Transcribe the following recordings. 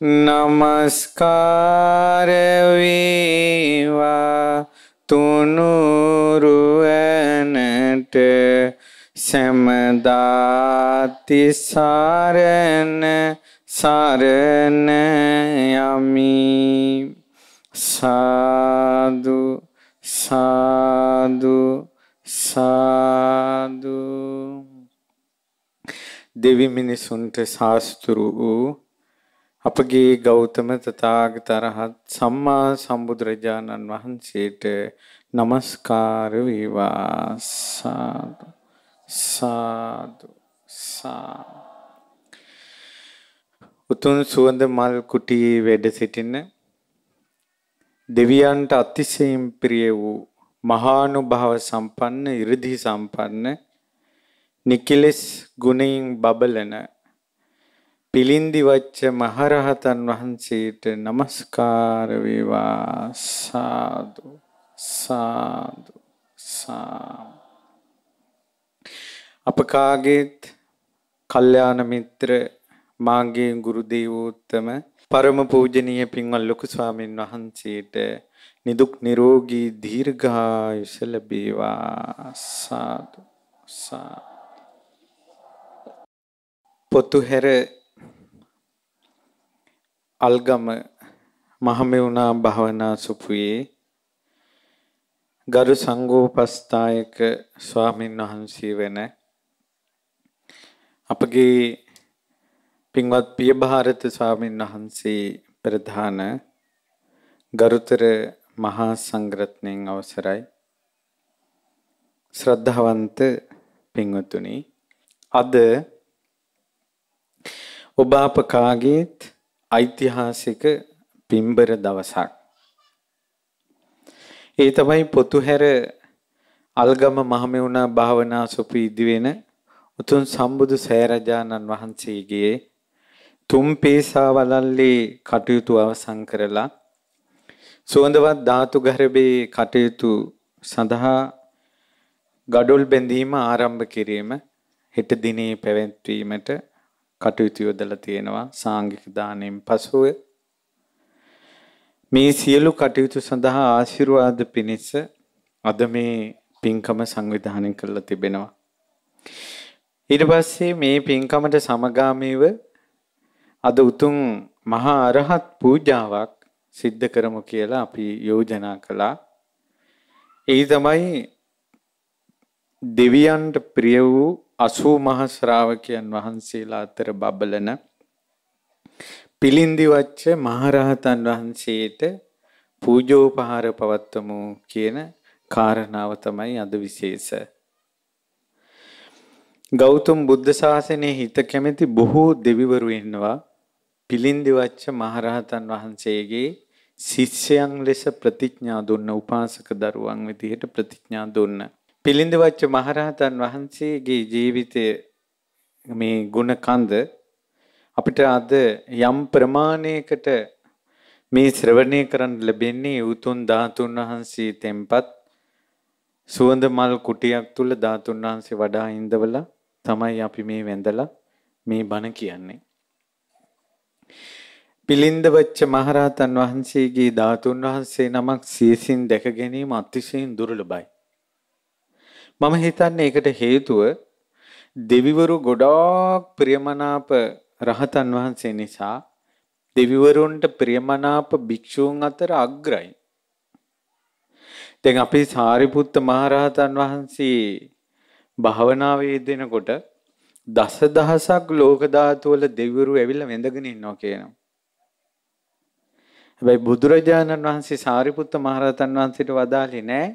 නමස්කාරවේවා තුනුරුවනට සැමදාතිසාරණ සරණ යමි සාදු සාදු සාදු දෙවි මිනිසුන්ට ශාස්තෘ වූ අපගේ ගෞතම තථාගතරහත් සම්මා සම්බුදුරජාණන් වහන්සේට নমස්කාර වේවා සාදු සාදු සා උතුම් සුවඳ මල් කුටියේ වැඩ සිටින දෙවියන්ට අතිශයින් ප්‍රිය වූ මහානුභාව සම්පන්න 이르දි සම්පන්න නිකිලස් ගුණයෙන් බබලන පිලින්දිවච්ච මහරහතන් වහන්සේට নমස්කාර වේවා සාදු සාදු සා අපකාගේත් කල්යාණ මිත්‍ර මාගේ ගුරු දේවෝත්තම පරම පූජනීය පින්වත් ලොකු ස්වාමීන් වහන්සේට නිදුක් නිරෝගී දීර්ඝායුෂ ලැබේවා සාදු සා පොතු හැර අල්ගම මහමෙවුනා භාවනා සුපුයේ ගරු සංඝෝපස්ථායක ස්වාමීන් වහන්සේ වෙන අපගේ පින්වත් පිය භාරත ස්වාමීන් වහන්සේ ප්‍රධාන ගරුතර මහා සංග්‍රත්නයෙන් අවසරයි ශ්‍රද්ධාවන්ත පින්වතුනි අද ඔබ අප කාගේත් ඓතිහාසික පිම්බර දවසක්. ඒ තමයි පොතුහැර අල්ගම මහමෙවුනා භාවනා සුපීදි වෙන උතුම් සම්බුදු සෑරජාණන් වහන්සේගේ තුම් පේසා වලල්ලේ කටයුතු අවසන් කරලා සුවඳවත් ධාතු ගර්භයේ කටයුතු සඳහා ගඩොල් බැඳීම ආරම්භ කිරීම හෙට දිනේ පැවැත්වීමට කටයුතු යොදලා තියෙනවා සාංගික දාණයෙන් පසුව මේ සියලු කටයුතු සඳහා ආශිර්වාද පිණිස අද මේ පින්කම සංවිධානය කරලා තිබෙනවා ඊට පස්සේ මේ පින්කමට සමගාමීව අද උතුම් මහා අරහත් පූජාවක් සිද්ධ කරමු කියලා අපි යෝජනා කළා ඒ තමයි දෙවියන්ට ප්‍රිය වූ 80 මහ ශ්‍රාවකයන් වහන්සේලා අතර බබලන පිලින්දිවච්ච මහරහතන් වහන්සේට පූජෝපහාර පවත්වමු කියන කාරණාව තමයි අද විශේෂ. ගෞතම බුද්ධ ශාසනයේ හිත කැමැති බොහෝ දෙවිවරු ඉන්නවා පිලින්දිවච්ච මහරහතන් වහන්සේගේ ශිෂ්‍යයන් ලෙස ප්‍රතිඥා දුන්න උපාසක දරුවන් විදිහට ප්‍රතිඥා දුන්න. පිළිඳවච්ච මහරහතන් වහන්සේගේ ජීවිතයේ මේ ගුණ කන්ද අපිට අද යම් ප්‍රමාණයකට මේ ශ්‍රවණය කරන්න ලැබෙන්නේ උතුම් ධාතුන් වහන්සේ tempat සුවඳ මල් කුටියක් තුල ධාතුන් වහන්සේ වඩා ඉඳවලා තමයි අපි මේ වැඳලා මේ බණ කියන්නේ. පිලින්දවච්ච මහරහතන් වහන්සේගේ ධාතුන් වහන්සේ නමක් සීසින් දැක ගැනීම අතිශයින් දුර්ලභයි. මම හිතන්නේ ඒකට හේතුව දෙවිවරු ගොඩාක් ප්‍රියමනාප රහතන් වහන්සේ නිසා දෙවිවරුන්ට ප්‍රියමනාප භික්ෂූන් අතර අග්‍රයි. දැන් අපි සාරිපුත්ත මහරහතන් වහන්සේ භාවනාවේ දෙනකොට දස දහසක් ලෝක ධාතු වල දෙවිවරු ඇවිල්ලා වැඳගෙන ඉන්නවා කියනවා. හැබැයි බුදුරජාණන් වහන්සේ සාරිපුත්ත මහරහතන් වහන්සේට වදාළේ නැහැ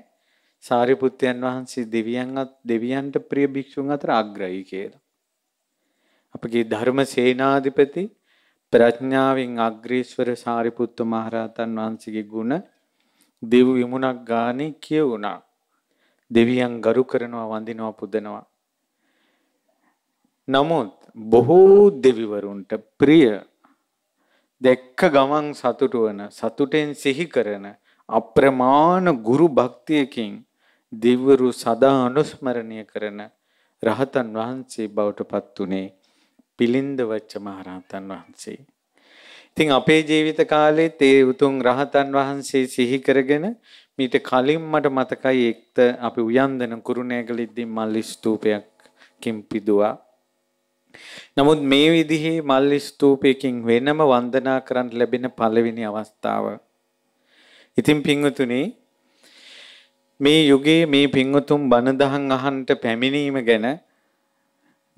සාරිපුත්යන් වහන්සේ දෙවියන්වත් දෙවියන්ට ප්‍රිය භික්ෂුන් අතර අග්‍රයි කියලා. අපගේ ධර්ම සේනාධිපති ප්‍රඥාවෙන් අග්‍රේශ්වර සාරිපුත්ත මහරහතන් වහන්සේගේ ගුණ දෙව් විමුණක් ගානේ කියවුණා. දෙවියන් ගරු කරනවා වඳිනවා පුදනවා. නමුත් බොහෝ දෙවිවරුන්ට ප්‍රිය දැක්ක ගමන් සතුටු වන සතුටෙන් සිහි කරන අප්‍රමාණ ගුරු භක්තියකින් දිව්‍යරු සදා අනුස්මරණය කරන රහතන් වහන්සේ බවට පත් උනේ පිලින්දවච්ච මහරහතන් වහන්සේ. ඉතින් අපේ ජීවිත කාලෙත් ඒ උතුම් රහතන් වහන්සේ සිහි කරගෙන මීට කලින් මට මතකයි එක්ත අපි උයන්දන කුරුණෑගලිද්දී මල්ලි ස්තූපයක් කිම්පිදුවා. නමුත් මේ විදිහේ මල්ලි ස්තූපයකින් වෙනම වන්දනා කරන්න ලැබෙන පළවෙනි අවස්ථාව. ඉතින් පින්වතුනි මේ යුගයේ මේ පින්වතුන් බණ දහම් අහන්ට පැමිණීම ගැන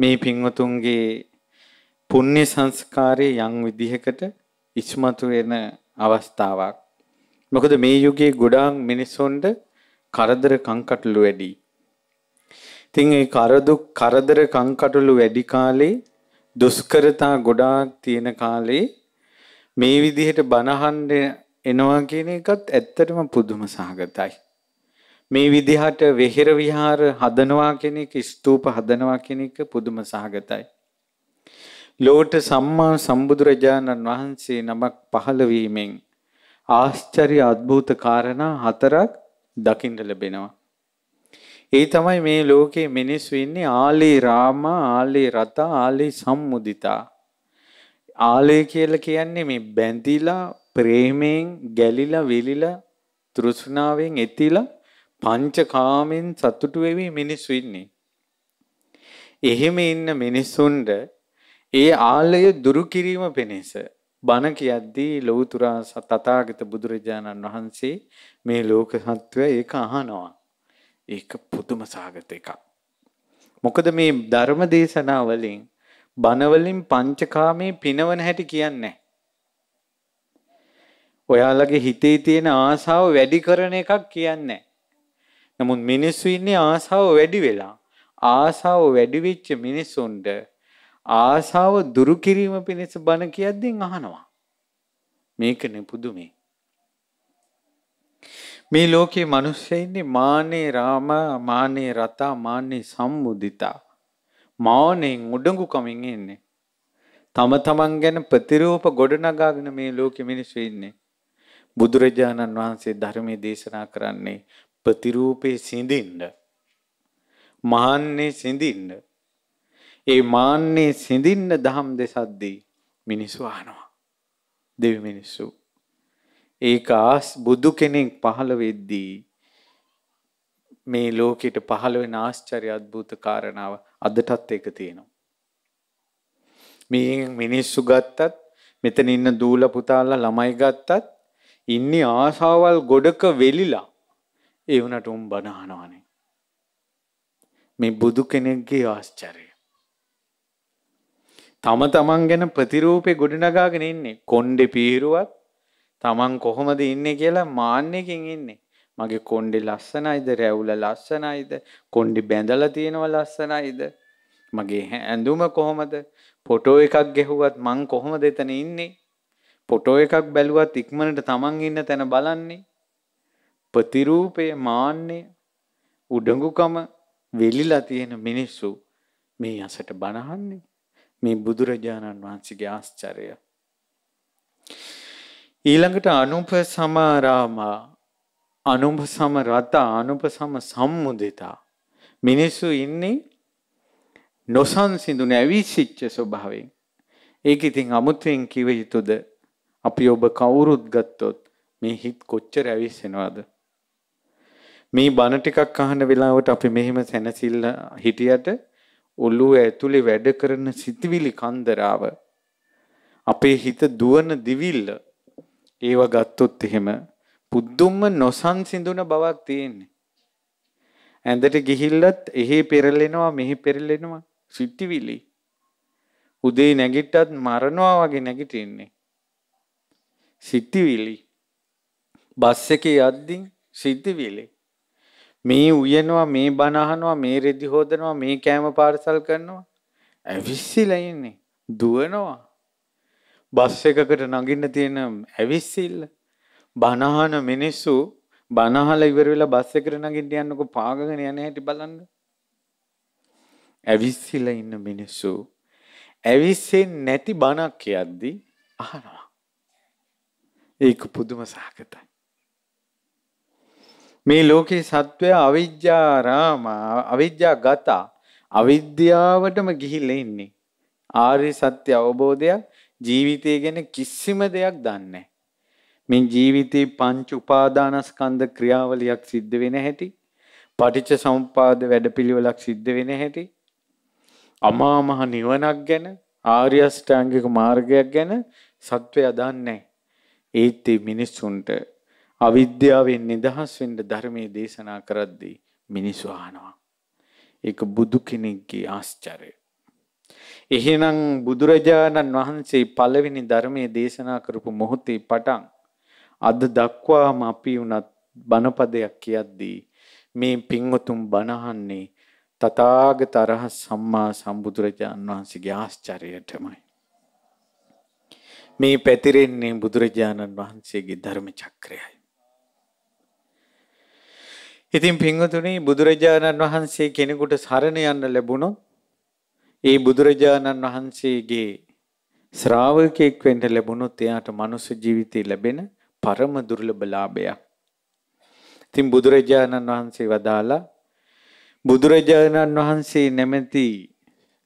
මේ පින්වතුන්ගේ පුණ්‍ය සංස්කාරයේ යම් විදිහකට ඉස්මතු වෙන අවස්ථාවක්. මොකද මේ යුගයේ ගොඩාක් මිනිස්සුන්ට කරදර කංකටොළු වැඩි. ඉතින් ඒ කරදු කරදර කංකටොළු වැඩි කාලේ දුෂ්කරතා ගොඩාක් තියෙන කාලේ මේ විදිහට බනහන්න එනවා කියන එකත් ඇත්තටම පුදුම සහගතයි. මේ විදිහට වෙහෙර විහාර හදනවා කෙනෙක් ස්තූප හදනවා කෙනෙක් පුදුම සහගතයි. ලෝට සම්මා සම්බුදුරජාණන් වහන්සේ නමක් පහළ වීමෙන් ආශ්චර්ය අద్භූත කාරණා හතරක් දකින්න ලැබෙනවා. ඒ තමයි මේ ලෝකේ මිනිස්සු ඉන්නේ ආලේ රාම ආලේ රත ආලේ සම්මුදිතා. ආලේ කියලා කියන්නේ මේ බැඳිලා ප්‍රේමයෙන් ගැලිලා විලිලා තෘෂ්ණාවෙන් එතිලා පංචකාමෙන් සතුටු වෙවි මිනිස්සු ඉන්නේ. එහෙම ඉන්න මිනිස්සුන්ට ඒ ආලය දුරු කිරීම පිණිස බණ කියද්දී ලෞතුරා තථාගත බුදුරජාණන් වහන්සේ මේ ලෝක සත්වය ඒක අහනවා. ඒක පුදුම සාගත එකක්. මොකද මේ ධර්ම දේශනා වලින් බණ වලින් පංචකාමේ පිනවන හැටි කියන්නේ ඔයාලගේ හිතේ තියෙන ආසාව වැඩි කරන එකක් කියන්නේ නැහැ. නමුත් මිනිස්සු ඉන්නේ ආසාව වැඩි වෙලා. ආසාව වැඩි වෙච්ච මිනිස්සුන්ට ආසාව දුරු කිරීම පිණිස බණ කියද්දී අහනවා. මේකනේ පුදුමේ. මේ ලෝකේ මිනිස්සු ඉන්නේ මානේ රාම මානේ රතා මානේ සම්මුදිතා. මානෙන් උඩඟුකමින් ඉන්නේ. තම තමන් ගැන ප්‍රතිරූප ගොඩනගාගෙන මේ ලෝකෙ මිනිස්සු ඉන්නේ. බුදුරජාණන් වහන්සේ ධර්මයේ දේශනා කරන්නේ ප්‍රතිරූපේ සිඳින්න මහන්නේ සිඳින්න ඒ මාන්නේ සිඳින්න දහම් දෙසද්දී මිනිස්සු අහනවා දෙවි මිනිස්සු ඒක ආස් බුදු කෙනෙක් පහළ වෙද්දී මේ ලෝකෙට පහළ වෙන ආශ්චර්ය අద్භූත කාරණාව අදටත් ඒක තියෙනවා මේ මිනිස්සු ගත්තත් මෙතන ඉන්න දූල පුතාලා ළමයි ගත්තත් ඉන්නේ ආසාවල් ගොඩක වෙලිලා ඒ වුණට උන් බනහනවනේ. මේ බුදු කෙනෙක්ගේ ආශ්චර්යය. තම තමන් ගැන ප්‍රතිරූපේ ගොඩනගාගෙන ඉන්නේ කොණ්ඩේ පීරුවක් තමන් කොහොමද ඉන්නේ කියලා මාන්නයකින් ඉන්නේ. මගේ කොණ්ඩෙ ලස්සනයිද රැවුල ලස්සනයිද කොණ්ඩි බැඳලා තියෙනව ලස්සනයිද මගේ ඇඳුම කොහොමද ෆොටෝ එකක් ගැහුවත් මං කොහොමද එතන ඉන්නේ ෆොටෝ එකක් බැලුවත් ඉක්මනට තමන් ඉන්න තැන බලන්නේ ප්‍රතිරූපය මාන්නේ උඩඟුකම වෙලිලා තියෙන මිනිස්සු මේ අසට බණහන්නේ මේ බුදුරජාණන් වහන්සේගේ ආශ්චර්යය ඊළඟට අනුප සමාරාමා අනුප සම රත අනුප සම සම්මුදිතා මිනිස්සු ඉන්නේ නොසන්සිඳුන ඇවිසිච්ච ස්වභාවයෙන් ඒක ඉතින් අමුතුවෙන් කිව යුතුද අපි ඔබ කවුරුත් ගත්තොත් මේ හිත් කොච්චර ඇවිස්සෙනවද මේ බණ ටිකක් අහන වෙලාවට අපි මෙහෙම සැනසilla හිටියට ඔළුව ඇතුලේ වැඩ කරන සිතවිලි කන්දරාව අපේ හිත දුවන දිවිල්ල ඒව ගත්තොත් එහෙම පුදුම නොසන්සිඳුන බවක් තියෙන්නේ. ඇඳට ගිහිල්ලත් එහි පෙරලෙනවා මෙහි පෙරලෙනවා සිටිවිලි. උදේ නැගිට්ටත් මරණවා වගේ නැගිටින්නේ. සිටිවිලි. බස් එකේ යද්දී සිටිවිලි. මේ උයනවා මේ බණ අහනවා මේ රෙදි හොදනවා මේ කෑම පාර්සල් කරනවා ඇවිස්සිලා ඉන්නේ දුවනවා බස් එකකට නගින්න තියෙන ඇවිස්සිල්ල බණ අහන මිනිස්සු බණ අහලා ඉවර වෙලා බස් එකට නගින්න යන්නකො පාගගෙන යන හැටි බලන්න ඇවිස්සිලා ඉන්න මිනිස්සු ඇවිස්සෙන්නේ නැති බණක් කියද්දි අහනවා ඒක පුදුම සහගතයි මේ ලෝකේ සත්වය අවිජ්ජාරාම අවිජ්ජා ගතා අවිද්‍යාවටම ගිහිල්ලා ඉන්නේ. ආර්ය සත්‍ය අවබෝධයක් ජීවිතය ගැන කිසිම දෙයක් දන්නේ මේ ජීවිතේ පංච උපාදානස්කන්ධ ක්‍රියාවලියක් සිද්ධ වෙන හැටි, පටිච්ච සමුප්පාද වැඩපිළිවෙලක් සිද්ධ වෙන හැටි, අමා මහ නිවනක් ගැන, ආර්ය අෂ්ටාංගික මාර්ගයක් ගැන සත්වය දන්නේ. ඒත් මේ මිනිස්සුන්ට අවිද්‍යාවෙන් නිදහස් වෙන්න ධර්මයේ දේශනා කරද්දී මිනිස්සු අහනවා. ඒක බුදු කෙනෙක්ගේ ආශ්චර්යය. එහෙනම් බුදුරජාණන් වහන්සේ පළවෙනි ධර්මයේ දේශනා කරපු මොහොතේ පටන් අද දක්වාම අපි වුණත් බණපදයක් කියද්දී මේ පින්වතුන් බණහන්නේ තථාගත අරහත් සම්මා සම්බුදුරජාණන් වහන්සේගේ ආශ්චර්යයටමයි. මේ පැතිරෙන්නේ බුදුරජාණන් වහන්සේගේ ධර්ම චක්‍රයයි. ඉතින් පින්වතුනි බුදුරජාණන් වහන්සේ කෙනෙකුට සරණ යන්න ලැබුණොත් ඒ බුදුරජාණන් වහන්සේගේ ශ්‍රාවකෙක් වෙන්න ලැබුණොත් එයාට මනුස්ස ජීවිතය ලැබෙන පරම දුර්ලභ ලාභයක්. ඉතින් බුදුරජාණන් වහන්සේ වදාලා බුදුරජාණන් වහන්සේ නැමැති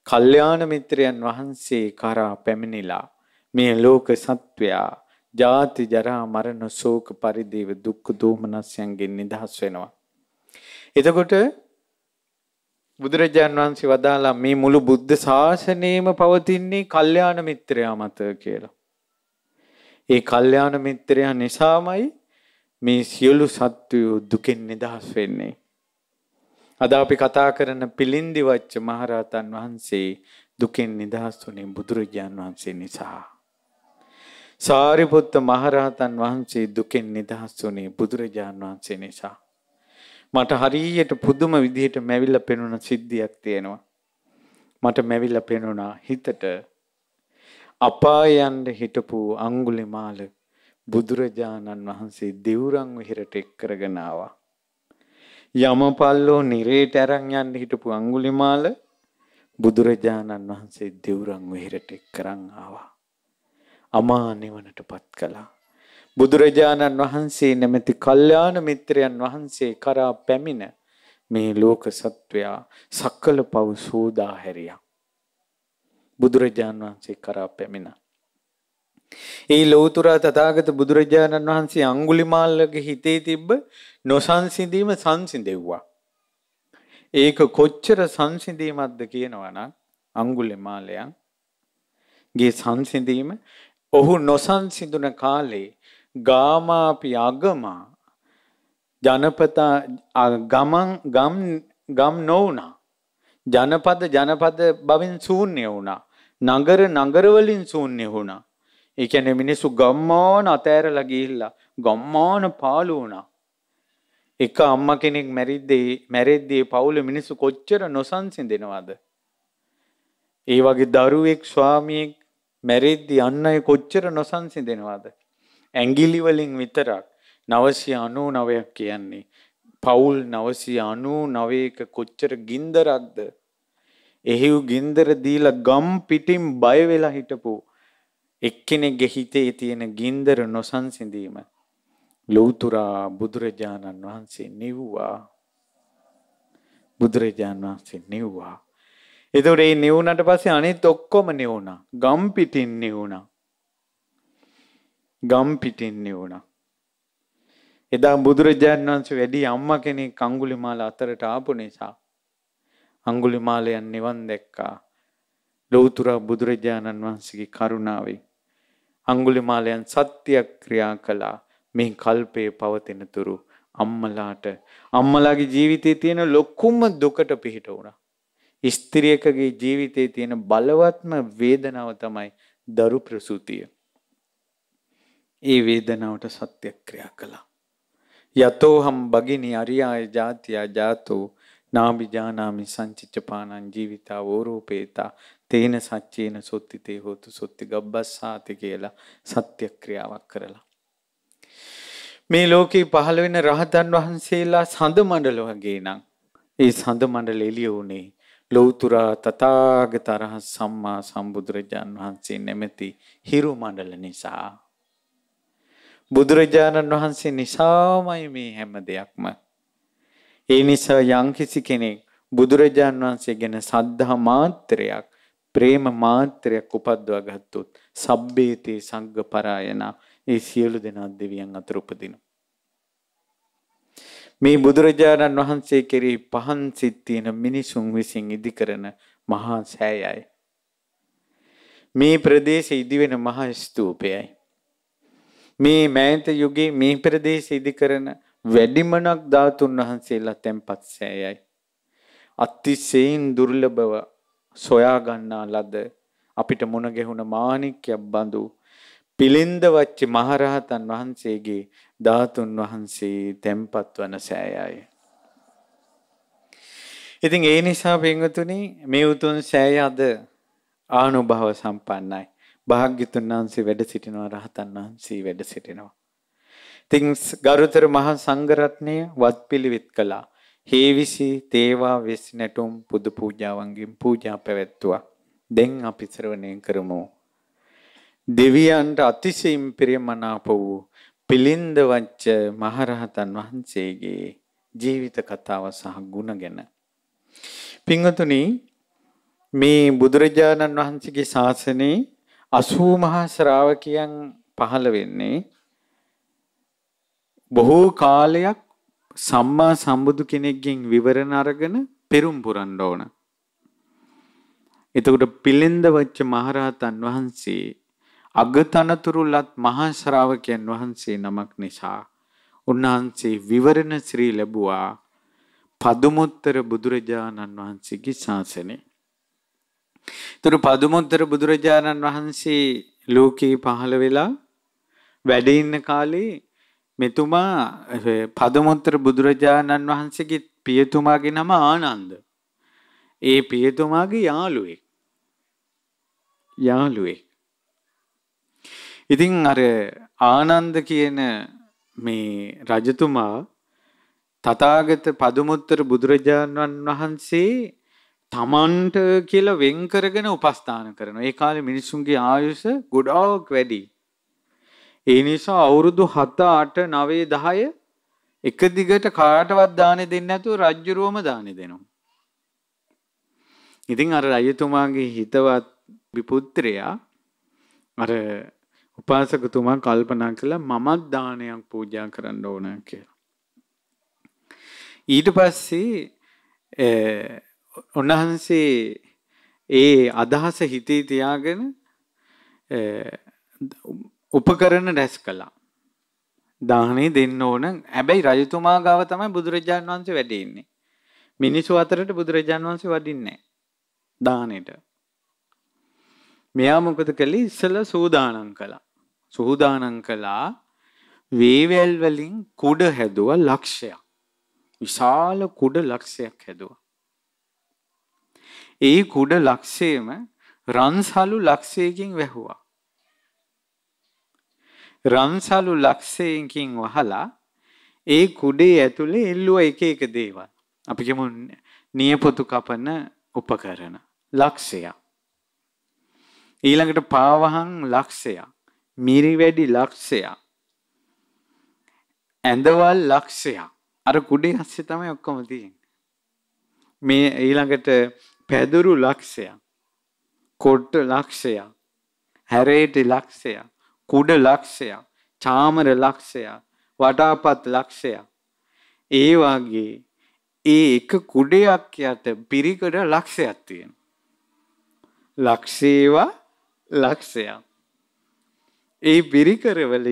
කල්යාණ මිත්‍රයන් වහන්සේ කරා පැමිණිලා මේ ලෝක සත්වයා ජාති ජරා මරණ ශෝක පරිදේව දුක් දෝමනස්යන්ගෙන් නිදහස් වෙනවා. එතකොට බුදුරජාන් වහන්සේ වදාලා මේ මුළු බුද්ධ ශාසනයම පවතින්නේ කල්යාණ මිත්‍රයා මත කියලා. ඒ කල්යාණ මිත්‍රයා නිසාමයි මේ සියලු සත්වයෝ දුකෙන් නිදහස් වෙන්නේ. අද අපි කතා කරන පිළින්දි වච්ච මහරහතන් වහන්සේ දුකෙන් නිදහස් වුණේ බුදුරජාන් වහන්සේ නිසා. සාරිපුත්ත මහරහතන් වහන්සේ දුකෙන් නිදහස් වුණේ බුදුරජාන් වහන්සේ නිසා. මට හරියට පුදුම විදිහට මැවිල්ල පෙනුන සිද්ධියක් තියෙනවා. මට මැවිල්ල පෙනුනා හිතට අපායන්ට හිටපු අංගුලිමාල බුදුරජාණන් වහන්සේ දෙවුරන් විහෙරට එක් කරගෙන ආවා. යමපල්ලෝ නිරේට අරන් යන්න හිටපු අංගුලිමාල බුදුරජාණන් වහන්සේ දෙවුරන් විහෙරට එක් කරන් ආවා. අමා නිවනටපත් කළා. බුදුරජාණන් වහන්සේ නැමැති කල්යාණ මිත්‍රයන් වහන්සේ කරා පැමිණ මේ ලෝක සත්වයා සක්කල පව් සෝදා හැරියා. බුදුරජාණන් වහන්සේ කරා පැමිණ. ඒ ලෝතුරා තථාගත බුදුරජාණන් වහන්සේ අඟුලිමාල්ලගේ හිතේ තිබ්බ නොසන්සිඳීම සංසිඳෙව්වා. ඒක කොච්චර සංසිඳීමක්ද කියනවා නම් අඟුලිමාලයන් ගේ සංසිඳීම ඔහු නොසන්සිඳුන කාලේ ගාමාපි අගමා ජනපතා ගමන් ගම් ගම් නොවුනා. ජනපද ජනපද බවින් සූන්‍ය වුණා. නගර නගරවලින් සූන්‍ය වුණා. එකැන මිනිස්සු ගම්මාන අතෑරලා ගිහිල්ලා ගම්මාන පාලු වුණා. එක අම්ම කෙනෙක් මැරිද්දේ මැරෙද්දී පවුල මිනිස්සු කොච්චර නොසන්සිඳෙනවද. ඒ වගේ දරුවෙක් ස්වාමියෙක් මැරෙද්දි අන්න කොච්චර නොසන්සිඳෙනවද. ඇගිලිවලින් විතරක් නවසි අනූ නවයක් කියන්නේ. පවුල් නවසි අනූ නවේක කොච්චර ගින්දරක්ද. එහෙව් ගින්දර දීලා ගම් පිටිම් බයවෙලා හිටපු. එක්කෙනෙක් ගෙහිතේ තියෙන ගින්දර නොසන්සිඳීම. ලොවතුරා බුදුරජාණන් වහන්සේ නිව්වා. බුදුරජාණන් වහන්සේ නිව්වා. එතකොට ඒ නිවුණට පස්සේ අනිත් ඔක්කොම නිවුණා. ගම් පිටින් නිවුණා. ගම් පිටින් නිවුණා. එදා බුදුරජාණන් වහන්සේ වැඩි අම්මා කෙනෙක් අඟුලිමාල අතරට ආපු නිසා අඟුලිමාලයන් නිවන් දැක්කා. ලෞතර බුදුරජාණන් වහන්සේගේ කරුණාවෙන් අඟුලිමාලයන් සත්‍යයක් ක්‍රියා කළා. මේ කල්පයේ පවතින තුරු අම්මලාට අම්මලාගේ ජීවිතයේ තියෙන ලොකුම දුකට පිහිට වුණා. ස්ත්‍රියකගේ ජීවිතයේ තියෙන බලවත්ම වේදනාව තමයි දරු ප්‍රසූතිය. ඒ වේදනාවට සත්‍යක්‍රියා කළා. යතෝහම් බගිනි අරියාය ජාතියා ජාතෝ නාබිජානාමි සංචිච්චපානං ජීවිතා ඕරූපේතා තේන සච්චේන සොත්තිතේ හෝතු සොත්ති ගබ්බස්සාති කියලා සත්‍යක්‍රියාවක් කරලා. මේ ලෝකයේ පහළ වෙන රහතන් වහන්සේලා සඳ මණ්ඩල වගේ නම් ඒ සඳ මණ්ඩල එළිය උනේ ලෞතුරා තථාගතරහ සම්මා සම්බුදුරජාන් වහන්සේ නැමැති හිරු මණ්ඩල නිසා බුදුරජාණන් වහන්සේ නිසාමයි මේ හැම දෙයක්ම. ඒ නිසා යම්කිසි කෙනෙක් බුදුරජාණන් වහන්සේ ගැන සද්ධා මාත්‍රයක්, ප්‍රේම මාත්‍රයක් උපද්වා ගත්තොත්, සබ්බේතේ සංඝ පරායන ඒ සියලු දෙනා දෙවියන් අතර උපදිනවා. මේ බුදුරජාණන් වහන්සේ කෙරෙහි පහන් සිත් තියෙන මිනිසුන් විසින් ඉදිකරන මහා සෑයයි. මේ ප්‍රදේශයේ ඉදිවෙන මහා ස්තූපයයි. මේ මෑත යුගයේ මේ ප්‍රදේශයේ ඉදි කරන වැඩිමනක් ධාතුන් වහන්සේලා tempat සෑයයි. අතිශයින් දුර්ලභව සොයා ගන්නා ලද අපිට මුණ ගැහුණ මාණික්යක් බඳු පිලින්ද වච්ච මහරහතන් වහන්සේගේ ධාතුන් වහන්සේ tempat වන සෑයයි. ඉතින් ඒ නිසා පින්වතුනි මේ උතුම් සෑය අද ආනුභව සම්පන්නයි. භාග්‍යතුන් වහන්සේ වැඩ සිටිනවා රහතන් වහන්සේ වැඩ සිටිනවා. ඉතින් ගරුතර මහා සංඝරත්නය වත්පිළිවෙත් කළා. හේවිසි තේවා වෙස් නැටුම් පුදු පූජාවන්ගෙන් පූජා පැවැත්තුවා. දැන් අපි ශ්‍රවණය කරමු. දෙවියන්ට අතිශයින් ප්‍රියමනාප වූ පිළින්ද වච්ච මහරහතන් වහන්සේගේ ජීවිත කතාව සහ ගුණ ගැන. පින්වතුනි මේ බුදුරජාණන් වහන්සේගේ ශාසනයේ 80 මහා ශ්‍රාවකයන් පහළ වෙන්නේ බොහෝ කාලයක් සම්මා සම්බුදු කෙනෙක්ගෙන් විවරණ අරගෙන පෙරම් පුරන්න ඕන. එතකොට පිළින්ද වච්ච මහරහතන් වහන්සේ අගතනතුරුලත් මහා ශ්‍රාවකයන් වහන්සේ නමක් නිසා උන්වහන්සේ විවරණ ශ්‍රී ලැබුවා පදුමුත්තර බුදුරජාණන් වහන්සේගේ ශාසනේ තුර පදුමුත්තර බුදුරජාණන් වහන්සේ ලෝකයේ පහළ වෙලා වැඩ ඉන්න කාලේ මෙතුමා පදුමුත්තර බුදුරජාණන් වහන්සේගේ පියතුමාගේ නම ආනන්ද. ඒ පියතුමාගේ යාළුවෙක්. යාළුවෙක්. ඉතින් අර ආනන්ද කියන මේ රජතුමා තථාගත පදුමුත්තර බුදුරජාණන් වහන්සේ තමන්ට කියලා වෙන් කරගෙන උපස්ථාන කරනවා. ඒ කාලේ මිනිසුන්ගේ ආයුෂ ගොඩාක් වැඩි. ඒ නිසා අවුරුදු 7 8 9 10 එක දිගට කාටවත් දානෙ දෙන්නේ නැතුව රජ්ජුරුවම දානෙ දෙනවා. ඉතින් අර රජතුමාගේ හිතවත් විපුත්‍රයා අර උපාසකතුමා කල්පනා කළා මමත් දානයක් පූජා කරන්න ඕන කියලා. ඊට පස්සේ උන්වහන්සේ ඒ අදහස හිතේ තියාගෙන උපකරණ රැස් කළා. දාහනේ දෙන්න ඕන. හැබැයි රජතුමා ගාව තමයි බුදුරජාන් වහන්සේ වැඩ ඉන්නේ. මිනිස්සු අතරට බුදුරජාන් වහන්සේ වඩින්නේ නැහැ. දාහනෙට. මෙයා මොකද කළේ? ඉස්සලා සූදානම් කළා. සූදානම් කළා වේවැල් වලින් කුඩ හැදුවා ලක්ෂයක්. විශාල කුඩ ලක්ෂයක් හැදුවා. ඒ කුඩ ලක්ෂයම රන්සලු ලක්ෂයකින් වැහුවා. රන්සලු ලක්ෂයකින් වහලා ඒ කුඩේ ඇතුලේ එල්ලුව එක එක දේවල්. අපි කියමු නියපොතු කපන උපකරණ ලක්ෂය. ඊළඟට පාවහන් ලක්ෂය. මිරිවැඩි ලක්ෂය. ඇඳවල් ලක්ෂයක්. අර කුඩේ හස්සේ තමයි ඔක්කොම තියෙන්නේ. මේ ඊළඟට පැදුරු ලක්ෂයක් කොට්ට ලක්ෂයක් හැරේටි ලක්ෂයක් කුඩ ලක්ෂයක් චාමර ලක්ෂයක් වටාපත් ලක්ෂයක් ඒ වගේ ඒ එක කුඩයක් යට පිරිකර ලක්ෂයක් තියෙන ලක්ෂේවා ලක්ෂයක් ඒ පිරිකරවල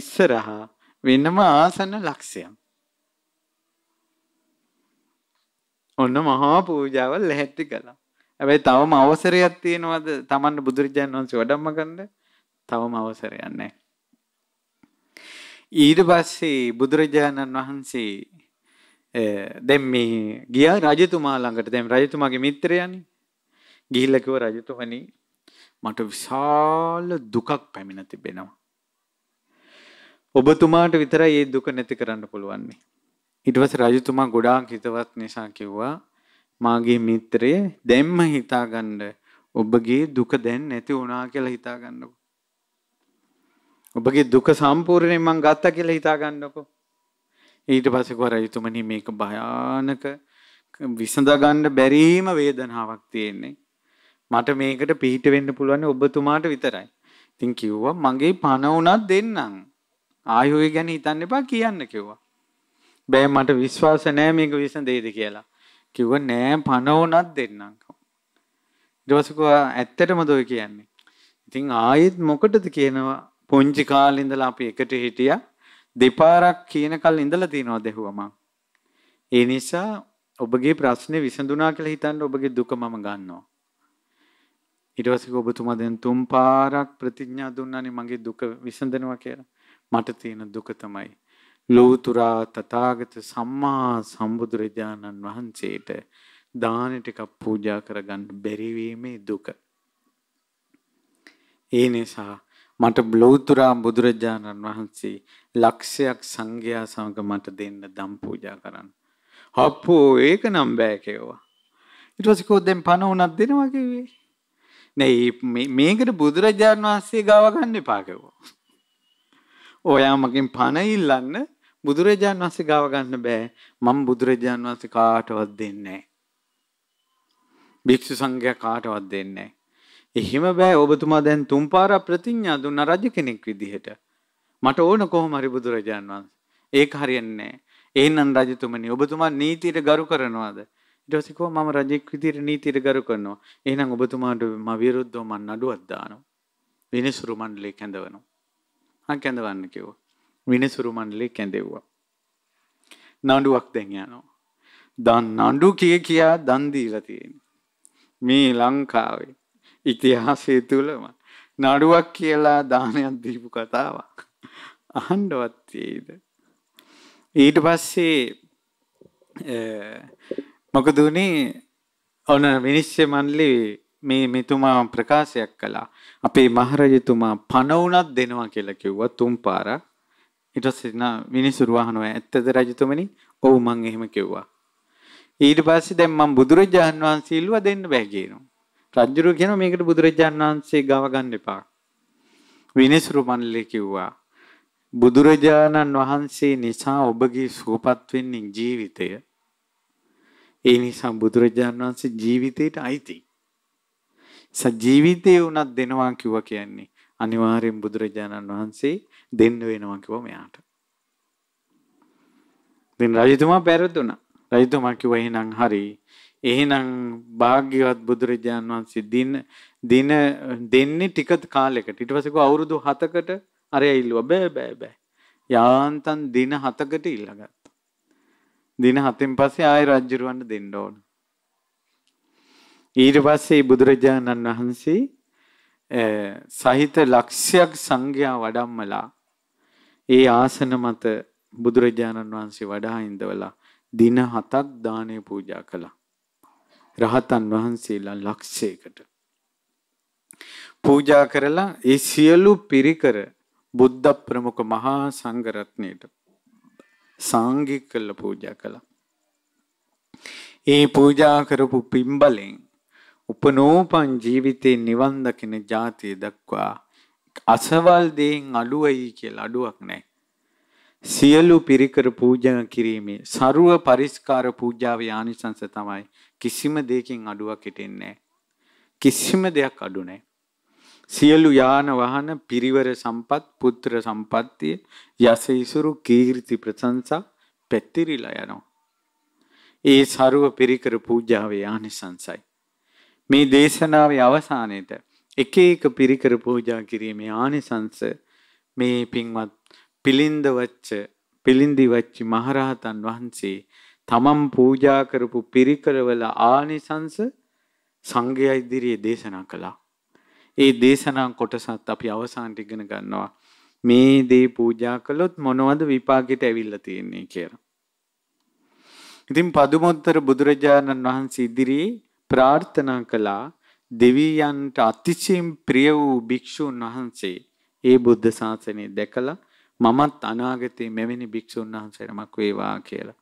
ඉස්සරහා වෙනම ආසන ලක්ෂයක් ඔන්න මහා පූජාවල් ලැහැත්ති කළා. හැබැයි තවම අවසරයක් තියෙනවද Taman බුදුරජාණන් වහන්සේ වඩම්ම ගන්න? තවම අවසරයක් නැහැ. ඊට පස්සේ බුදුරජාණන් වහන්සේ දැන් මේ ගියා රජතුමා ළඟට. දැන් රජතුමාගේ මිත්‍රයානේ. ගිහිල්ලා කිව්ව රජතුමනි මට විශාල දුකක් පැමිණ තිබෙනවා. ඔබතුමාට විතරයි මේ දුක නැති කරන්න පුළුවන්නේ. ඊට පස්සේ රජතුමා ගොඩාක් හිතවත් නිසා කිව්වා මාගේ මිත්‍රය දැම්ම හිතාගන්න ඔබගේ දුක දැන් නැති වුණා කියලා හිතාගන්නකෝ. ඔබගේ දුක සම්පූර්ණයෙන් මං ගත්තා කියලා හිතාගන්නකෝ. ඊට පස්සේ කෝ රජතුමනි මේක භයානක විසඳ ගන්න බැරිම වේදනාවක් තියෙන්නේ. මට මේකට පිහිට වෙන්න පුළුවන් ඔබතුමාට විතරයි. ඉතින් කිව්වා මගේ පණ උනත් දෙන්නම්. ආයෝය ගැන හිතන්න එපා කියන්න කිව්වා. බෑ මට විශ්වාස නෑ මේක විසඳ දෙයිද කියලා. කිව්වා නෑ පණ උනත් දෙන්නම්. ඊටවසකෝ ඇත්තටම දොයි කියන්නේ. ඉතින් ආයෙත් මොකටද කියනවා පුංචි කාලේ ඉඳලා අපි එකට හිටියා. දෙපාරක් කියනකල් ඉඳලා තියනවා දෙහුවම. ඒ නිසා ඔබගේ ප්‍රශ්නේ විසඳුනා කියලා හිතන්න ඔබගේ දුක මම ගන්නවා. ඊට පස්සේ ඔබතුමා දැන් තුන් පාරක් ප්‍රතිඥා දුන්නානේ මගේ දුක විසඳනවා කියලා. මට තියෙන දුක තමයි ලෝතුරා තථාගත සම්මා සම්බුදුරජාණන් වහන්සේට දාන ටිකක් පූජා කරගන්න බැරි වීමේ දුක. ඒ නිසා මට ලෝතුරා බුදුරජාණන් වහන්සේ ලක්ෂයක් සංඝයා සමග මට දෙන්න දම් පූජා කරන්න. අපෝ ඒක නම් බෑ කියවා. ඊට පස්සේ කෝ දැන් පණ උනක් දෙනවා කිව්වේ. නෑ මේකට බුදුරජාණන් වහන්සේ ගාව ගන්න එපා කිව්වා. ඔයා මගෙන් පණ ඉල්ලන්න බුදුරජාන් වහන්සේ ගාව ගන්න බෑ. මම බුදුරජාන් වහන්සේ කාටවත් දෙන්නේ භික්ෂු සංඝයා කාටවත් දෙන්නේ එහෙම බෑ ඔබතුමා දැන් තුන් පාර ප්‍රතිඥා දුන්න රජ කෙනෙක් විදිහට. මට ඕන කොහොම හරි බුදුරජාන් වහන්සේ. ඒක හරියන්නේ නෑ. එහෙනම් රජතුමනි ඔබතුමා නීතියට ගරු කරනවාද? ඊට පස්සේ කොහොම මම රජෙක් විදිහට නීතියට ගරු කරනවා. එහෙනම් ඔබතුමාට මම විරුද්ධව මන් නඩුවක් දානවා. විනිසුරු මණ්ඩලය කැඳවනවා. හා කැඳවන්න කිව්වා. විනිසුරු මණ්ඩලේ කැඳෙව්වා. නඩුවක් දැන් යනවා. දන් නඩු කිය කියා දන් දීලා තියෙන. මේ ලංකාවේ ඉතිහාසය තුලම නඩුවක් කියලා දානයක් දීපු කතාවක්. අහන්නවත් තියෙයිද? ඊට පස්සේ මොකද උනේ ඔන්න විනිශ්චය මණ්ඩලේ මේ මෙතුමා ප්‍රකාශයක් කළා. අපේ මහරජතුමා පණ උනක් දෙනවා කියලා කිව්වා තුන් පාරක්. ඊට පස්සේ නා මිනිසුරු වහනවා ඇත්තද රජතුමනි ඔව් මං එහෙම කිව්වා ඊට පස්සේ දැන් මම බුදුරජාන් වහන්සේල්ව දෙන්න බෑ කියනවා රජුරු කියනවා මේකට බුදුරජාන් වහන්සේ ගාව ගන්න එපා විනිසුරු මණ්ඩලේ කිව්වා බුදුරජාණන් වහන්සේ නිසා ඔබගේ සුවපත් වෙන්නේ ජීවිතය ඒ නිසා බුදුරජාණන් වහන්සේ ජීවිතයට අයිති සජීවිතේ උනත් දෙනවා කිව්වා කියන්නේ අනිවාර්යෙන් බුදුරජාණන් වහන්සේ දෙන්න වෙනවා කිව්වා මෙයාට. ඉතින් රජතුමා පෙරදුණා. රජතුමා කිව්වා එහෙනම් හරි. එහෙනම් භාග්‍යවත් බුදුරජාන් වහන්සේ දින දින දෙන්නේ ටික කාලයකට. ඊට පස්සේ කිව්වා අවුරුදු 7කට අරයා ඉල්ලුවා බෑ බෑ බෑ. යාන්තම් දින 7කට ඉල්ලගත්තා. දින 7න් පස්සේ ආයෙ රජුරවන්න දෙන්න ඕන. ඊට පස්සේ බුදුරජාණන් වහන්සේ සහිත ලක්ෂයක් සංඝයා වඩම්මලා ඒ ආසන මත බුදුරජාණන් වහන්සේ වඩා ඉඳවලා දින 7ක් දානේ පූජා කළා. රහතන් වහන්සේලා ලක්ෂයකට පූජා කරලා ඒ සියලු පිරිකර බුද්ධ ප්‍රමුඛ මහා සංඝ රත්නයට සාංගික කළ පූජා කළා. ඒ පූජා කරපු පින්බලෙන් උපනෝපන් ජීවිතේ නිවන් දකින જાතිය දක්වා අසවල් දේෙන් අඩුවයි කියලා අඩුවක් නැහැ. සියලු පිරිකර පූජා කිරීමේ ਸਰව පරිස්කාර පූජාවේ ආනිසංස තමයි කිසිම දෙයකින් අඩුවක් හිටින්නේ නැහැ. කිසිම දෙයක් අඩු නැහැ. සියලු යාන වාහන පිරිවර සම්පත් පුත්‍ර සම්පත්තිය යස ඉසුරු කීර්ති ප්‍රශංසා පැතිරිලා යනවා. ඒ ਸਰව පිරිකර පූජාවේ ආනිසංසයි. මේ දේශනාවේ අවසානයේදී එක එක පිරිකර පූජා කිරීමේ ආනිසංස මේ පින්වත් පිළින්ද වච්ච පිළින්දි වච්චි මහරහතන් වහන්සේ තමන් පූජා කරපු පිරිකරවල ආනිසංස සංඝය ඉදිරියේ දේශනා කළා. ඒ දේශනා කොටසත් අපි අවසානට ඉගෙන ගන්නවා. මේ දේ පූජා කළොත් මොනවද විපාකෙට ඇවිල්ලා තියෙන්නේ කියලා. ඉතින් පදුමොත්තර බුදුරජාණන් වහන්සේ ඉදිරියේ ප්‍රාර්ථනා කළා දෙවියන්ට අතිශයින් ප්‍රිය වූ භික්ෂුන් වහන්සේ ඒ බුද්ධ ශාසනය දැකලා මමත් අනාගතයේ මෙවැනි භික්ෂුන් වහන්සේනමක් වේවා කියලා.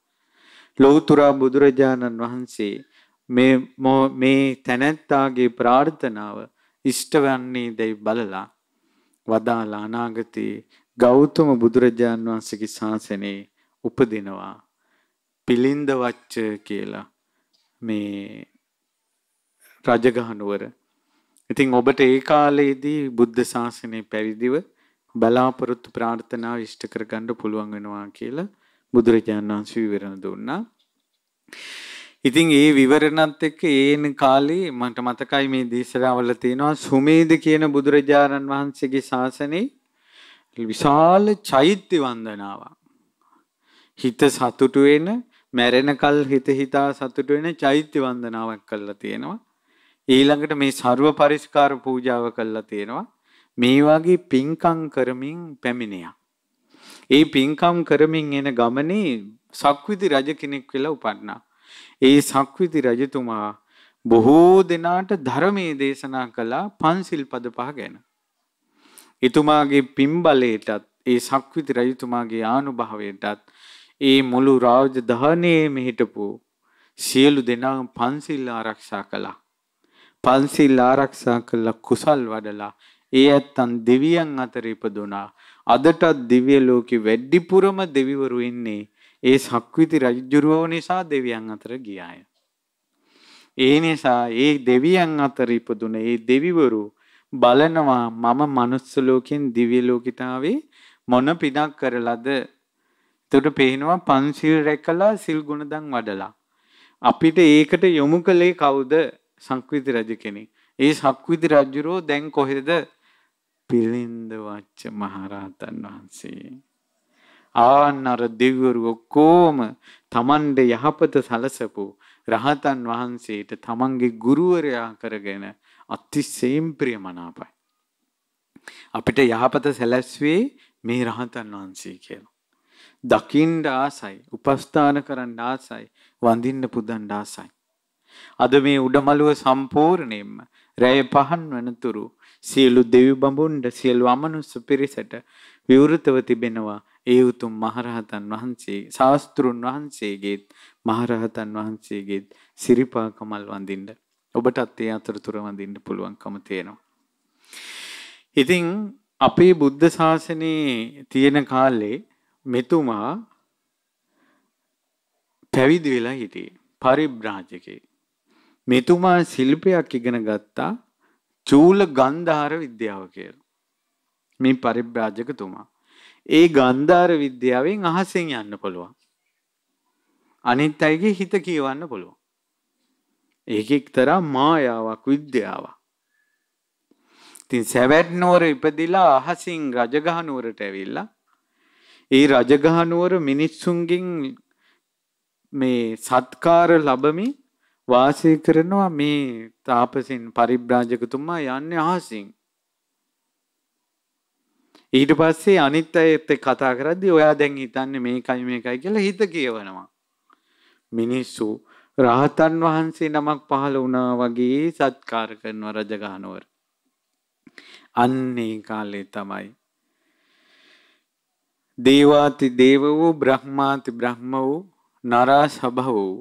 ලෞතර බුදුරජාණන් වහන්සේ මේ මේ තැනැත්තාගේ ප්‍රාර්ථනාව ඉෂ්ට වන්නේ දැයි බලලා වදාලා අනාගතයේ ගෞතම බුදුරජාන් වහන්සේගේ ශාසනයේ උපදිනවා පිලින්ද වච්ච කියලා මේ රජගහනුවර. ඉතින් ඔබට ඒ කාලයේදී බුද්ධ ශාසනය පැවිදිව බලාපොරොත්තු ප්‍රාර්ථනාව ඉෂ්ට කරගන්න පුළුවන් වෙනවා කියලා බුදුරජාණන් වහන්සේ විවරණ දුන්නා. ඉතින් ඒ විවරණත් එක්ක ඒන කාලේ මට මතකයි මේ දේශනාවල තියෙනවා සුමේද කියන බුදුරජාණන් වහන්සේගේ ශාසනේ විශාල චෛත්‍ය වන්දනාවක්. හිත සතුටු වෙන, මැරෙනකල් හිත හිතා සතුටු වෙන චෛත්‍ය වන්දනාවක් කළා තියෙනවා. ඊළඟට මේ ਸਰව පරිස්කාර පූජාව කළා තියෙනවා. මේ වගේ පින්කම් කරමින් පැමිණියා. ඒ පින්කම් කරමින් එන ගමනේ සක්විති රජ කෙනෙක් වෙලා උපන්නා. ඒ සක්විති රජතුමා බොහෝ දෙනාට ධර්මයේ දේශනා කළා පන්සිල් පද පහ ගැන. එතුමාගේ පින්බලයටත් ඒ සක්විති රජතුමාගේ ආනුභාවයටත් ඒ මුළු රාජධානයේම හිටපු සියලු දෙනා පන්සිල් ආරක්ෂා කළා. පන්සිල් ආරක්ෂා කළා කුසල් වඩලා ඒ ඇත්තන් දෙවියන් අතර ඉපදුනා අදටත් දිව්‍ය ලෝකෙ වැඩිපුරම දෙවිවරු ඉන්නේ ඒ සක්විති රජුරුව නිසා දෙවියන් අතර ගියාය ඒ නිසා ඒ දෙවියන් අතර ඉපදුන ඒ දෙවිවරු බලනවා මම manuss ලෝකෙන් දිව්‍ය ලෝකයට ආවේ මොන පිනක් කරලාද එතකොට පේනවා පන්සිල් රැකලා සිල් ගුණ දන් වඩලා අපිට ඒකට යොමු කළේ කවුද සංක්විති රජ කෙනෙක්. ඒ සංක්විති රජුරෝ දැන් කොහෙද? පිළින්ද වච්ච මහරහතන් වහන්සේ. ආන්නර දෙවිවරු ඔක්කොම තමන්ගේ යහපත සලසපු රහතන් වහන්සේට තමන්ගේ ගුරුවරයා කරගෙන අතිශයින් ප්‍රියමනාපයි. අපිට යහපත සැලැස්වේ මේ රහතන් වහන්සේ කියලා. දකින්න ආසයි, උපස්ථාන කරන්න ආසයි, වඳින්න පුදන්න ආසයි. අද මේ උඩමළුව සම්පූර්ණයෙන්ම රැය පහන් වනතුරු සියලු දෙවි බඹුන්ට සියලු අමනුස්ස පිරිසට විවෘතව තිබෙනවා ඒ උතුම් මහරහතන් වහන්සේ ශාස්තෘන් වහන්සේගේත් මහරහතන් වහන්සේගේත් සිරිපා කමල් වඳින්න ඔබටත් ඒ අතරතුර වඳින්න පුළුවන්කම තියෙනවා. ඉතින් අපේ බුද්ධ ශාසනයේ තියෙන කාලේ මෙතුමා පැවිදි වෙලා හිටියේ පරිබ්‍රාජකේ මෙතුමා ශිල්පයක් ඉගෙන ගත්තා චූල ගන්ධාර විද්‍යාව කියලා. මේ පරිබ්‍රාජකතුමා. ඒ ගන්ධාර විද්‍යාවෙන් අහසෙන් යන්න පුළුවන්. අනිත් අයගේ හිත කියවන්න පුළුවන්. ඒක එක්තරා මායාවක් විද්‍යාවක්. ඉතින් සැවැත් නුවර ඉපදිලා අහසින් රජගහ නුවරට ඇවිල්ලා ඒ රජගහ නුවර මිනිස්සුන්ගෙන් මේ සත්කාර ලැබමින් වාසය කරනවා මේ තාපසින් පරිබ්‍රාජකතුමා යන්නේ අහසින්. ඊට පස්සේ අනිත් අයත් කතා කරද්දී ඔයා දැන් හිතන්නේ මේකයි මේකයි කියලා හිත කියවනවා. මිනිස්සු රහතන් වහන්සේ නමක් පහළ වුණා වගේ සත්කාර කරනවා රජගහනුවර. අන්නේ කාලේ තමයි දේවාති දේව වූ බ්‍රහ්මාති බ්‍රහ්ම වූ නරා සභ වූ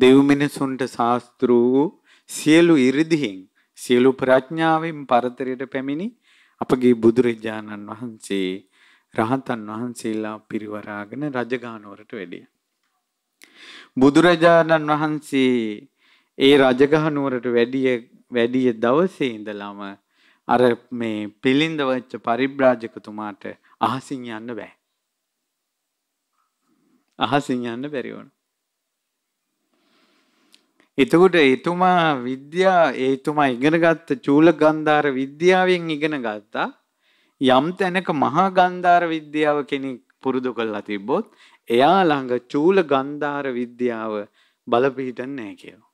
දෙව් මිනිසුන්ට ශාස්ත්‍ර වූ සියලු 이르දිහින් සියලු ප්‍රඥාවෙන් පරතරයට පැමිණි අපගේ බුදුරජාණන් වහන්සේ රහතන් වහන්සේලා පිරිවරාගෙන රජගහනුවරට වැඩිය. බුදුරජාණන් වහන්සේ ඒ රජගහනුවරට වැඩිය වැඩිය දවසේ ඉඳලම අර මේ පිළිඳ වෙච්ච පරිබ්‍රාජකතුමාට අහසින් යන්න බෑ. අහසින් යන්න බැරි වුණා. එතකොට එතුමා විද්‍යා ඒතුමා ඉගෙනගත්ත චූල ගන්ධාර විද්‍යාවෙන් ඉගෙන ගත්තා යම් තැනක මහා ගන්ධාර විද්‍යාව කෙනෙක් පුරුදු කරලා තිබ්බොත් එයා ළඟ චූල ගන්ධාර විද්‍යාව බලපිහිටන්නේ නැහැ කියලා.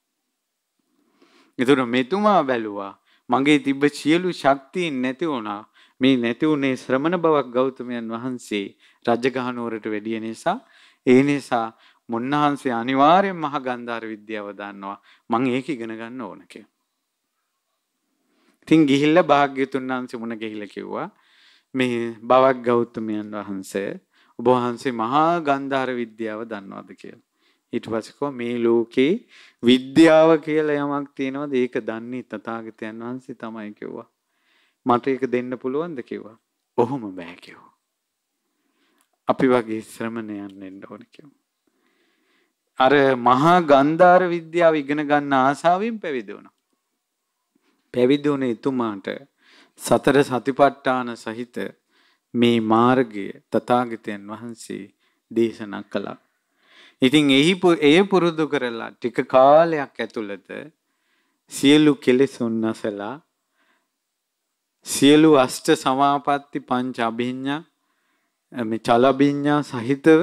ඒතර මෙතුමා බැලුවා මගේ තිබ්බ සියලු ශක්තියින් නැති වුණා. මේ නැති උනේ ශ්‍රමණ බවක් ගෞතමයන් වහන්සේ රජගහ නුවරට වැඩිය නිසා ඒ නිසා මුන්නහන්සේ අනිවාර්යෙන් මහ ගන්ධාර විද්‍යාව දන්නවා මං ඒක ඉගෙන ගන්න ඕන කියලා. ඉතින් ගිහිල්ලා භාග්‍යතුන් වහන්සේ මුණ ගිහිල්ලා කිව්වා මේ බවක් ගෞතමයන් වහන්සේ ඔබ වහන්සේ මහා ගන්ධාර විද්‍යාව දන්නවද කියලා. ඊට පස්සේ කො මේ ලෝකේ විද්‍යාව කියලා යමක් තියෙනවද ඒක දන්නේ තථාගතයන් වහන්සේ තමයි කිව්වා. මට ඒක දෙන්න පුළුවන්ද කිව්වා. ඔහොම බෑ කිව්වා. අපි වගේ ශ්‍රමණයන් වෙන්න ඕන කිව්වා. අර මහා ගන්ධාර විද්‍යාව ඉගෙන ගන්න ආසාවෙන් පැවිදි වුණා. පැවිදි වුණ එතුමාට සතර සතිපට්ඨාන සහිත මේ මාර්ගය තථාගතයන් වහන්සේ දේශනා කළා. ඉතින් එහි ඒ පුරුදු කරලා ටික කාලයක් ඇතුළත සියලු කෙලෙස් උන්නසලා සියලු අෂ්ට සමාපatti පංච අභිඤ්ඤා මේ චලබිඤ්ඤා සහිතව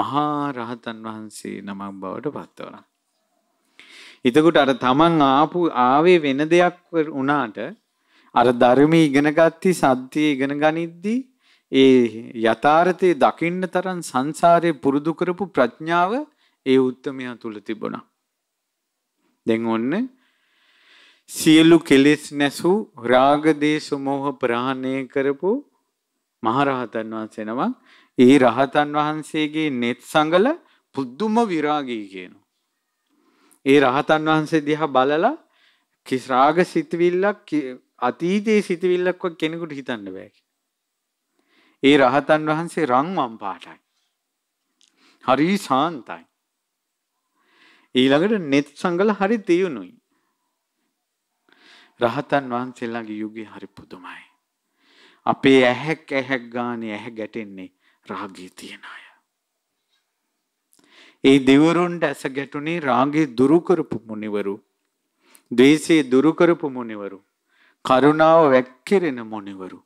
මහා රහතන් වහන්සේ නමක් බවට පත් වුණා. එතකොට අර තමන් ආපු ආවේ වෙන දෙයක් වුණාට අර ධර්මයේ ඉගෙනගatti සත්‍යය ඉගෙන ගනිද්දී ඒ යථාර්ථයේ දකින්න තරම් සංසාරේ පුරුදු කරපු ප්‍රඥාව ඒ උත්මයා තුල තිබුණා. දැන් ඔන්න සියලු කෙලෙස් නැසූ රාග දේශ මොහ ප්‍රහාණය කරපු මහරහතන් වහන්සේ නමක් ඒ රහතන් වහන්සේගේ net සංගල පුදුම විරාගී කියනවා. ඒ රහතන් වහන්සේ දිහා බලලා කිස් රාග සිතවිල්ලක් අතීතයේ සිතවිල්ලක් වක් කෙනෙකුට හිතන්න බෑ. ඒ රහතන් වහන්සේ රන්වන් පාටයි. හරි සාන්තයි. ඊළඟට net සංගල හරි තියුණුයි. රහතන් වහන්සේලාගේ යුගය හරි පුදුමයි. අපේ ඇහැක් ඇහැක් ගානේ ඇහැ ගැටෙන්නේ රාගී තියෙන අය. ඒ දෙවරුන්ට ඇස ගැටුනේ රාගේ දුරු කරපු මුනිවරු. ද්වේෂේ දුරු කරපු මුනිවරු. කරුණාව වැක්කිරෙන මුනිවරු.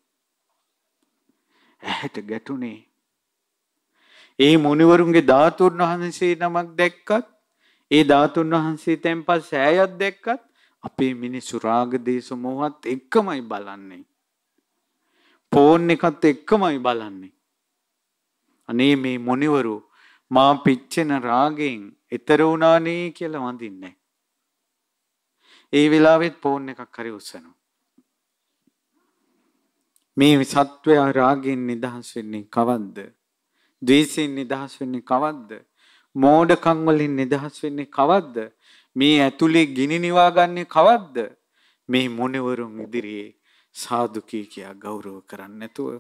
ඇහැට ගැටුනේ ඒ මුනිවරුන්ගේ ධාතුන් වහන්සේ නමක් දැක්කත් ඒ ධාතුන් වහන්සේ තැන්පස් සෑයක් දැක්කත් අපේ මිනිස්සු රාග දේශ මොහත් එක්කමයි බලන්නේ. ෆෝන් එකත් එක්කමයි බලන්නේ. අනේ මේ මොනිවරු මා පිච්චෙන රාගෙන් ඈතර වුණානේ කියලා වඳින්නේ. ඒ වෙලාවෙත් ෆෝන් එකක් හරි උස්සනවා. මේ සත්වයා රාගෙන් නිදහස් වෙන්නේ කවද්ද? ද්වේෂයෙන් නිදහස් වෙන්නේ කවද්ද? මෝඩකම් වලින් නිදහස් වෙන්නේ කවද්ද? මේ ඇතුලේ ගිනි නිවාගන්නේ කවද්ද? මේ මොනිවරුන් ඉදිරියේ සාදුකී කියා ගෞරව කරන්නේ නැතුව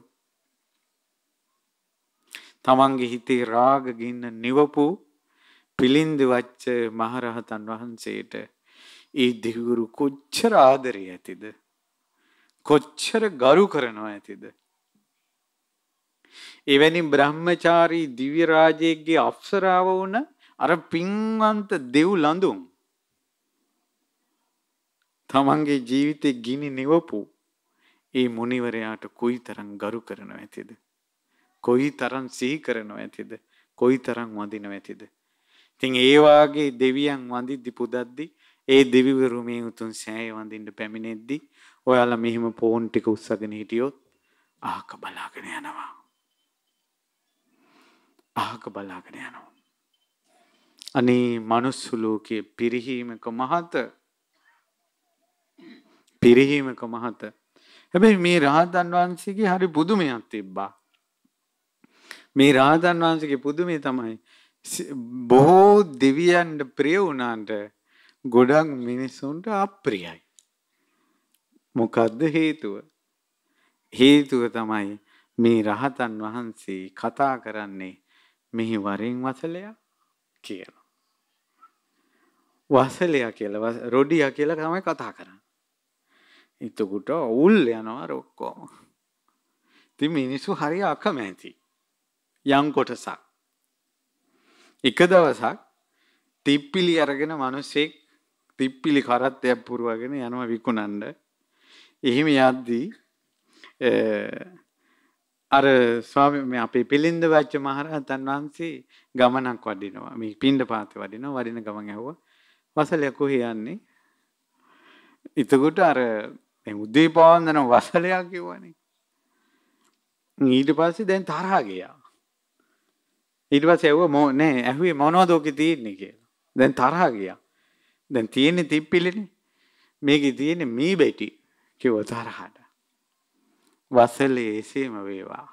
තමන්ගේ හිතේ රාග ගින්න නිවපු පිළින්දි වච්ච මහරහතන් වහන්සේට ඒ දෙවිගුරු කොච්චර ආදරය ඇතිද කොච්චර ගරු කරනවා ඇතිද එවැනි බ්‍රහ්මචාරී දිව්‍ය රාජයේගේ අප්සරාව වුණ අර පින්වන්ත දෙව් ලඳුන් තමන්ගේ ජීවිතේ ගිනි නිවපු ඒ මුනිවරයාට කුයිතරම් ගරු කරනවා ඇතිද කොයි තරම් සිහි කරනව ඇතිද කොයි තරම් වඳිනව ඇතිද ඉතින් ඒ වාගේ දෙවියන් වඳිද්දි පුදද්දි ඒ දෙවිවරු මේ උතුම් සෑය වඳින්න පැමිණෙද්දි ඔයාලා මෙහිම ෆෝන් ටික උස්සගෙන හිටියොත් අහක බලාගෙන යනවා අහක බලාගෙන යනවා අනේ මනුස්ස ලෝකයේ පිරිහීමක මහත පිරිහීමක මහත හැබැයි මේ රහතන් වහන්සේගේ හරි පුදුමයක් තිබ්බා මේ රාහතන් වහන්සේගේ පුදුමේ තමයි බොහෝ දෙවියන්ට ප්‍රිය වුණාට ගොඩක් මිනිස්සුන්ට අප්‍රියයි. මොකද්ද හේතුව? හේතුව තමයි මේ රහතන් වහන්සේ කතා කරන්නේ මෙහි වරින් වසලයක් කියලා. වසලයා කියලා රොඩියා කියලා තමයි කතා කරන්නේ. එතකොට උල් යනවා ඔක්කොම. ඉතින් මිනිස්සු හරිය අකමැතියි. යම් කොටසක්. එක දවසක් තිප්පිලි අරගෙන මනුස්සෙක් තිප්පිලි කරත්තයක් පුරුවගෙන යනව විකුණන්ඩ. එහෙම යද්දී අර ස්වාම අපේ පිළින්ද වච්ච මහරහතන් වහන්සේ ගමනක් වඩිනවා මේ පින්ඩ පාති වඩිනවා වඩින ගමන් ඇහුව වසලයක් කොහයන්නේ එතකොට අර උදේ පවන්දන වසලයක් කිව්වනේ ඊට පස්සේ දැන් තරහා ගියා ඊට පස්සේ ඇහුවා මො නෑ ඇහුවේ මොනවද ඔකේ තියෙන්නේ කියලා. දැන් තරහා ගියා. දැන් තියෙන්නේ තිප්පිලිනේ. මේකේ තියෙන්නේ මී බෙටි කිව්ව තරහට. වසලේ එසේම වේවා.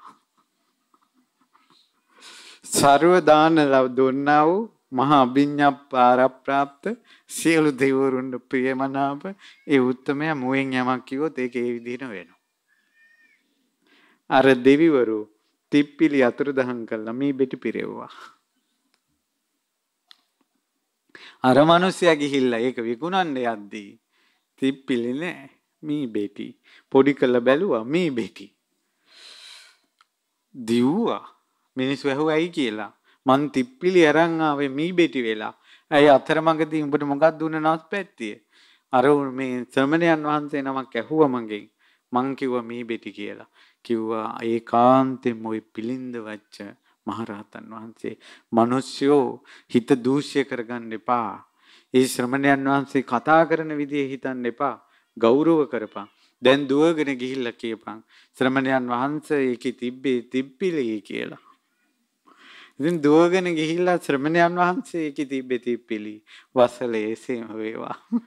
ਸਰව දාන දුන්නා වූ මහා අභිඤ්ඤාපාරප්‍රාප්ත සියලු දෙවිවරුන්ගේ ප්‍රියමනාප ඒ උත්තමයා මුවෙන් යමක් කිව්වොත් ඒක ඒ විදිහට වෙනවා. අර දෙවිවරු තිප්පිලි අතුරු දහන් කළා මේ බෙටි පිරෙව්වා. අර මිනිස්සයා ගිහිල්ලා ඒක විකුණන්න යද්දී තිප්පිලි නෑ මේ බෙටි. පොඩි කළා බැලුවා මේ බෙටි. දිව්වා මිනිස්සු ඇහුවයි කියලා. මං තිප්පිලි අරන් ආවේ මේ බෙටි වෙලා. ඇයි අතරමඟදී උඹට මොකක් දුන්න නාස්පැත්තිය? අර මේ ශ්‍රමණයන් වහන්සේ නමක් ඇහුවා මගෙන්. මං කිව්වා මේ බෙටි කියලා. කිව්වා ඒකාන්තයෙන්ම ওই පිළින්ද වච්ච මහරහතන් වහන්සේ මිනිස්සුෝ හිත දූෂ්‍ය කරගන්න එපා. ඒ ශ්‍රමණයන් වහන්සේ කතා කරන විදිය හිතන්න එපා. ගෞරව කරපන්. දැන් දුවගෙන ගිහිල්ලා කියපන්. ශ්‍රමණයන් වහන්සේ ඒකේ තිබ්බේ තිබ්බිලේ කියලා. ඉතින් දුවගෙන ගිහිල්ලා ශ්‍රමණයන් වහන්සේ ඒකේ තිබ්බේ තිබ්බිලි. වසලේසෙම වේවා.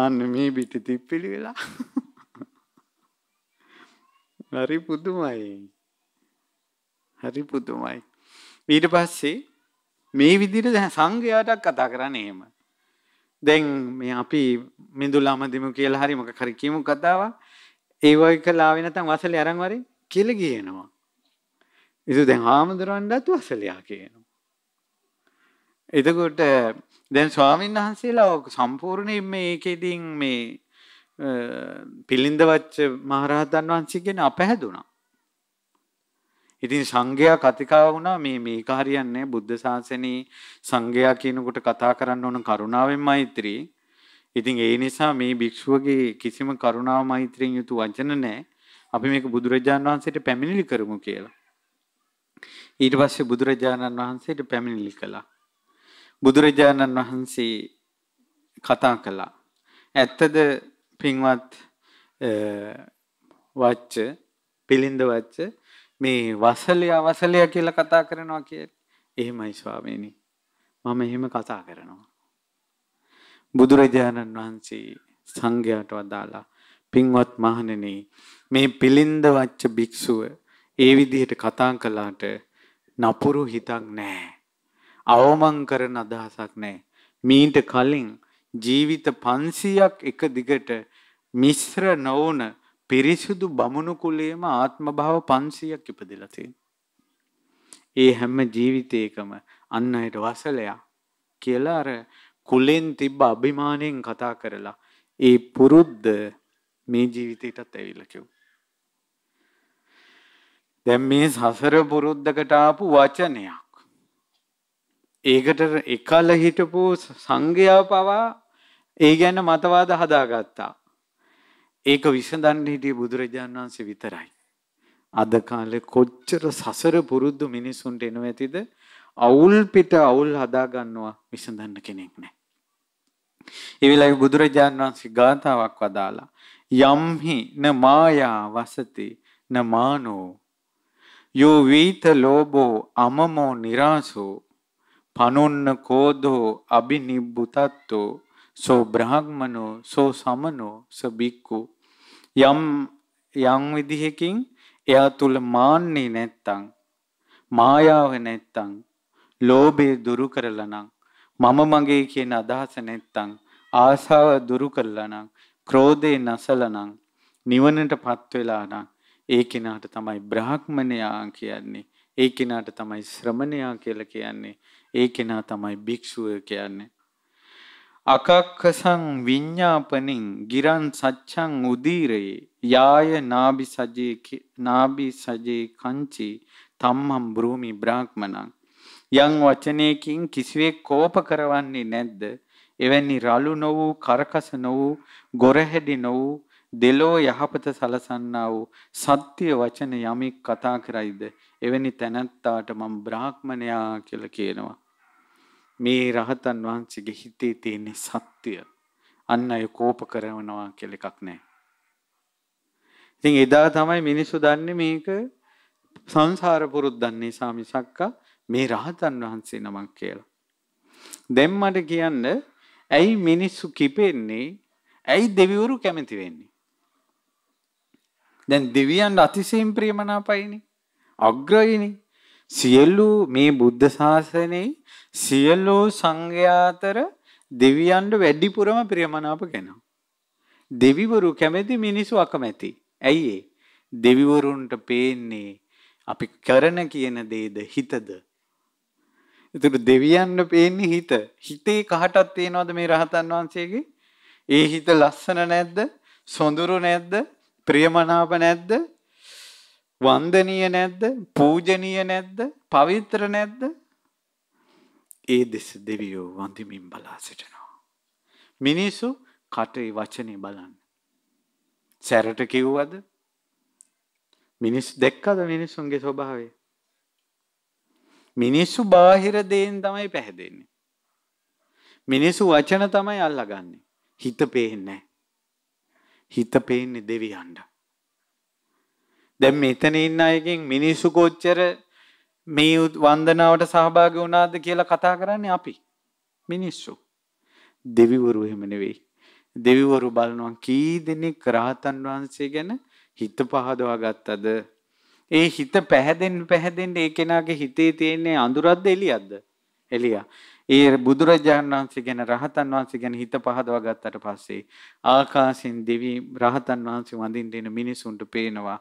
ආන්න මේ පිටි තිබ්බිලි වෙලා හරි පුදුමයි. හරි පුදුමයි. ඊට පස්සේ මේ විදිහට සංඝයාටත් කතා කරන්නේ එහෙම. දැන් මේ අපි මිඳුලාමදිමු කියලා හරි මොකක් හරි කියමු කතාවක්. ඒ වගේ කළා වෙ නැත්නම් වසලේ අරන් වරේ කියලා කියනවා. ඉතින් දැන් ආමඳුරන්ටත් වසලයා කියනවා. එතකොට දැන් ස්වාමීන් වහන්සේලා සම්පූර්ණයෙන් මේකෙදින් මේ පිළින්ද වච්ච මහරහතන් වහන්සේ ගැන අපහැදුණා. ඉතින් සංඝයා කතිකා වුණා මේ මේක හරියන්නේ බුද්ධ ශාසනයේ සංඝයා කියනකොට කතා කරන්න ඕන කරුණාවෙන් මෛත්‍රී. ඉතින් ඒ නිසා මේ භික්ෂුවගේ කිසිම කරුණාව මෛත්‍රියෙන් යුතු වචන නැහැ. අපි මේක බුදුරජාණන් වහන්සේට පැමිණිලි කරමු කියලා. ඊට පස්සේ බුදුරජාණන් වහන්සේට පැමිණිලි කළා. බුදුරජාණන් වහන්සේ කතා කළා. ඇත්තද පින්වත් වච්ච පිළිඳ වච්ච මේ වසලිය අවසලිය කියලා කතා කරනවා කිය. එහෙමයි ස්වාමීනි. මම එහෙම කතා කරනවා. බුදුරජාණන් වහන්සේ සංඝයාට වදාලා පින්වත් මහණෙනි මේ පිළිඳ වච්ච භික්ෂුව ඒ විදිහට කතා කළාට නපුරු හිතක් නැහැ. අවමන් කරන අදහසක් නැහැ. මීට කලින් ජීවිත 500ක් එක දිගට මිශ්‍ර නොවුන පිරිසුදු බමුණු කුලයේම ආත්ම භාව 500ක් ඉපදෙලා තියෙනවා. ඒ හැම ජීවිතයකම අන් අයට වසලයා කියලා අර කුලෙන් තිබ්බ අභිමාණයෙන් කතා කරලා ඒ පුරුද්ද මේ ජීවිතයටත් ඇවිල්ලා කිව්වා. දැන් මේ සසර පුරුද්දකට ආපු වචනයක්. ඒකට එකල හිටපු සංඝයා පවා ඒ ගැන මතවාද හදාගත්තා. ඒක විසඳන්න හිටිය බුදුරජාණන් වහන්සේ විතරයි. අද කාලේ කොච්චර සසර පුරුද්දු මිනිසුන්ට එනව ඇතිද? අවුල් පිට අවුල් හදා ගන්නවා විසඳන්න කෙනෙක් නැහැ. ඒ වෙලාවේ බුදුරජාණන් වහන්සේ ගාතාවක් වදාලා යම්හි න මායා වසති න මානෝ යෝ වීත ලෝභෝ අමමෝ නිරාසෝ පනොන්න කෝදෝ අබිනිබ්බුතත්තෝ සෝ බ්‍රහ්මනෝ සෝ සමනෝ සබික්කු යම් යම් විදිහකින් එයා තුල මාන්නේ නැත්තම් මායාව නැත්තම් ලෝභය දුරු කරලා නම් මම මගේ කියන අදහස නැත්තම් ආසාව දුරු කරලා නම් ක්‍රෝධේ නැසලා නම් නිවනටපත් වෙලා නම් ඒ කෙනාට තමයි බ්‍රහ්මණයා කියන්නේ ඒ කෙනාට තමයි ශ්‍රමණයා කියලා කියන්නේ ඒ කෙනා තමයි භික්ෂුව කියන්නේ. අකක්කසං විඤ්ඤාපනින් ගිරන් සච්ඡං උදීරේ යාය නාබි සජේ නාබි සජේ කංචි තම්මම් බ්‍රූමි බ්‍රාහ්මණං යම් වචනයකින් කිසිවෙක් කෝප කරවන්නේ නැද්ද එවැනි රළු නො වූ කරකස නො වූ ගොරහැඩි නො වූ දෙලෝ යහපත සලසන්නා වූ සත්‍ය වචන යමෙක් කතා කරයිද එවැනි තැනැත්තාට මම බ්‍රාහ්මණයා කියලා කියනවා. මේ රහතන් වහන්සේගේ හිතේ තියෙන සත්‍ය අන්න අය කෝප කරනවා කියලා එකක් නැහැ. ඉතින් එදා තමයි මිනිස්සු දන්නේ මේක සංසාර පුරුද්දන් නිසා මිසක්ක මේ රහතන් වහන්සේ නමක් කියලා. දැන් මට කියන්න ඇයි මිනිස්සු කිපෙන්නේ ඇයි දෙවිවරු කැමති වෙන්නේ? දැන් දෙවියන්ට අතිශයින් ප්‍රියමනාපයිනේ. අග්‍රයිනේ. සියලු මේ බුද්ධ ශාසනයේ සියලු සංඝයාතර දෙවියන්ට වැඩිපුරම ප්‍රියමනාප කෙනා. දෙවිවරු කැමැති මිනිසු අකමැති. ඇයි ඒ? දෙවිවරුන්ට පේන්නේ අපි කරන කියන දේද හිතද? ඒතර දෙවියන්ට පේන්නේ හිත. හිතේ කහටක් තියනවද මේ රහතන් වහන්සේගේ? ඒ හිත ලස්සන නැද්ද? සොඳුරු නැද්ද? ප්‍රියමනාප නැද්ද? වන්දනීය නැද්ද? පූජනීය නැද්ද? පවිත්‍ර නැද්ද? ඒ දෙස දෙවියෝ වඳිමින් බලා සිටිනවා. මිනිසු කටේ වචනේ බලන්න. සැරට කිව්වද? මිනිස් දැක්කද මිනිසුන්ගේ ස්වභාවය? මිනිස්සු බාහිර දේෙන් තමයි පැහැදෙන්නේ. මිනිස්සු වචන තමයි අල්ලගන්නේ. හිත පේන්නේ හිත පේන්නේ දෙවියන්ට. දැන් මෙතන ඉන්න අයගෙන් මිනිස්සු කොච්චර මේ වන්දනාවට සහභාගී වුණාද කියලා කතා කරන්නේ අපි. මිනිස්සු. දෙවිවරු එහෙම නෙවෙයි. දෙවිවරු බලනවා කී දෙනෙක් රාහතන් වහන්සේ ගැන හිත පහදවා ගත්තද ඒ හිත පැහැදෙන් පැහැදෙන් ඒ කෙනාගේ හිතේ තියෙන්නේ අඳුරක්ද එළියක්ද එළියා ඒ බුදුරජාණන් වහන්සේ ගැන රහතන් වහන්සේ ගැන හිත පහදවා ගත්තට පස්සේ ආකාශෙන් දෙවි රහතන් වහන්සේ වඳින්න එන මිනිසුන්ට පේනවා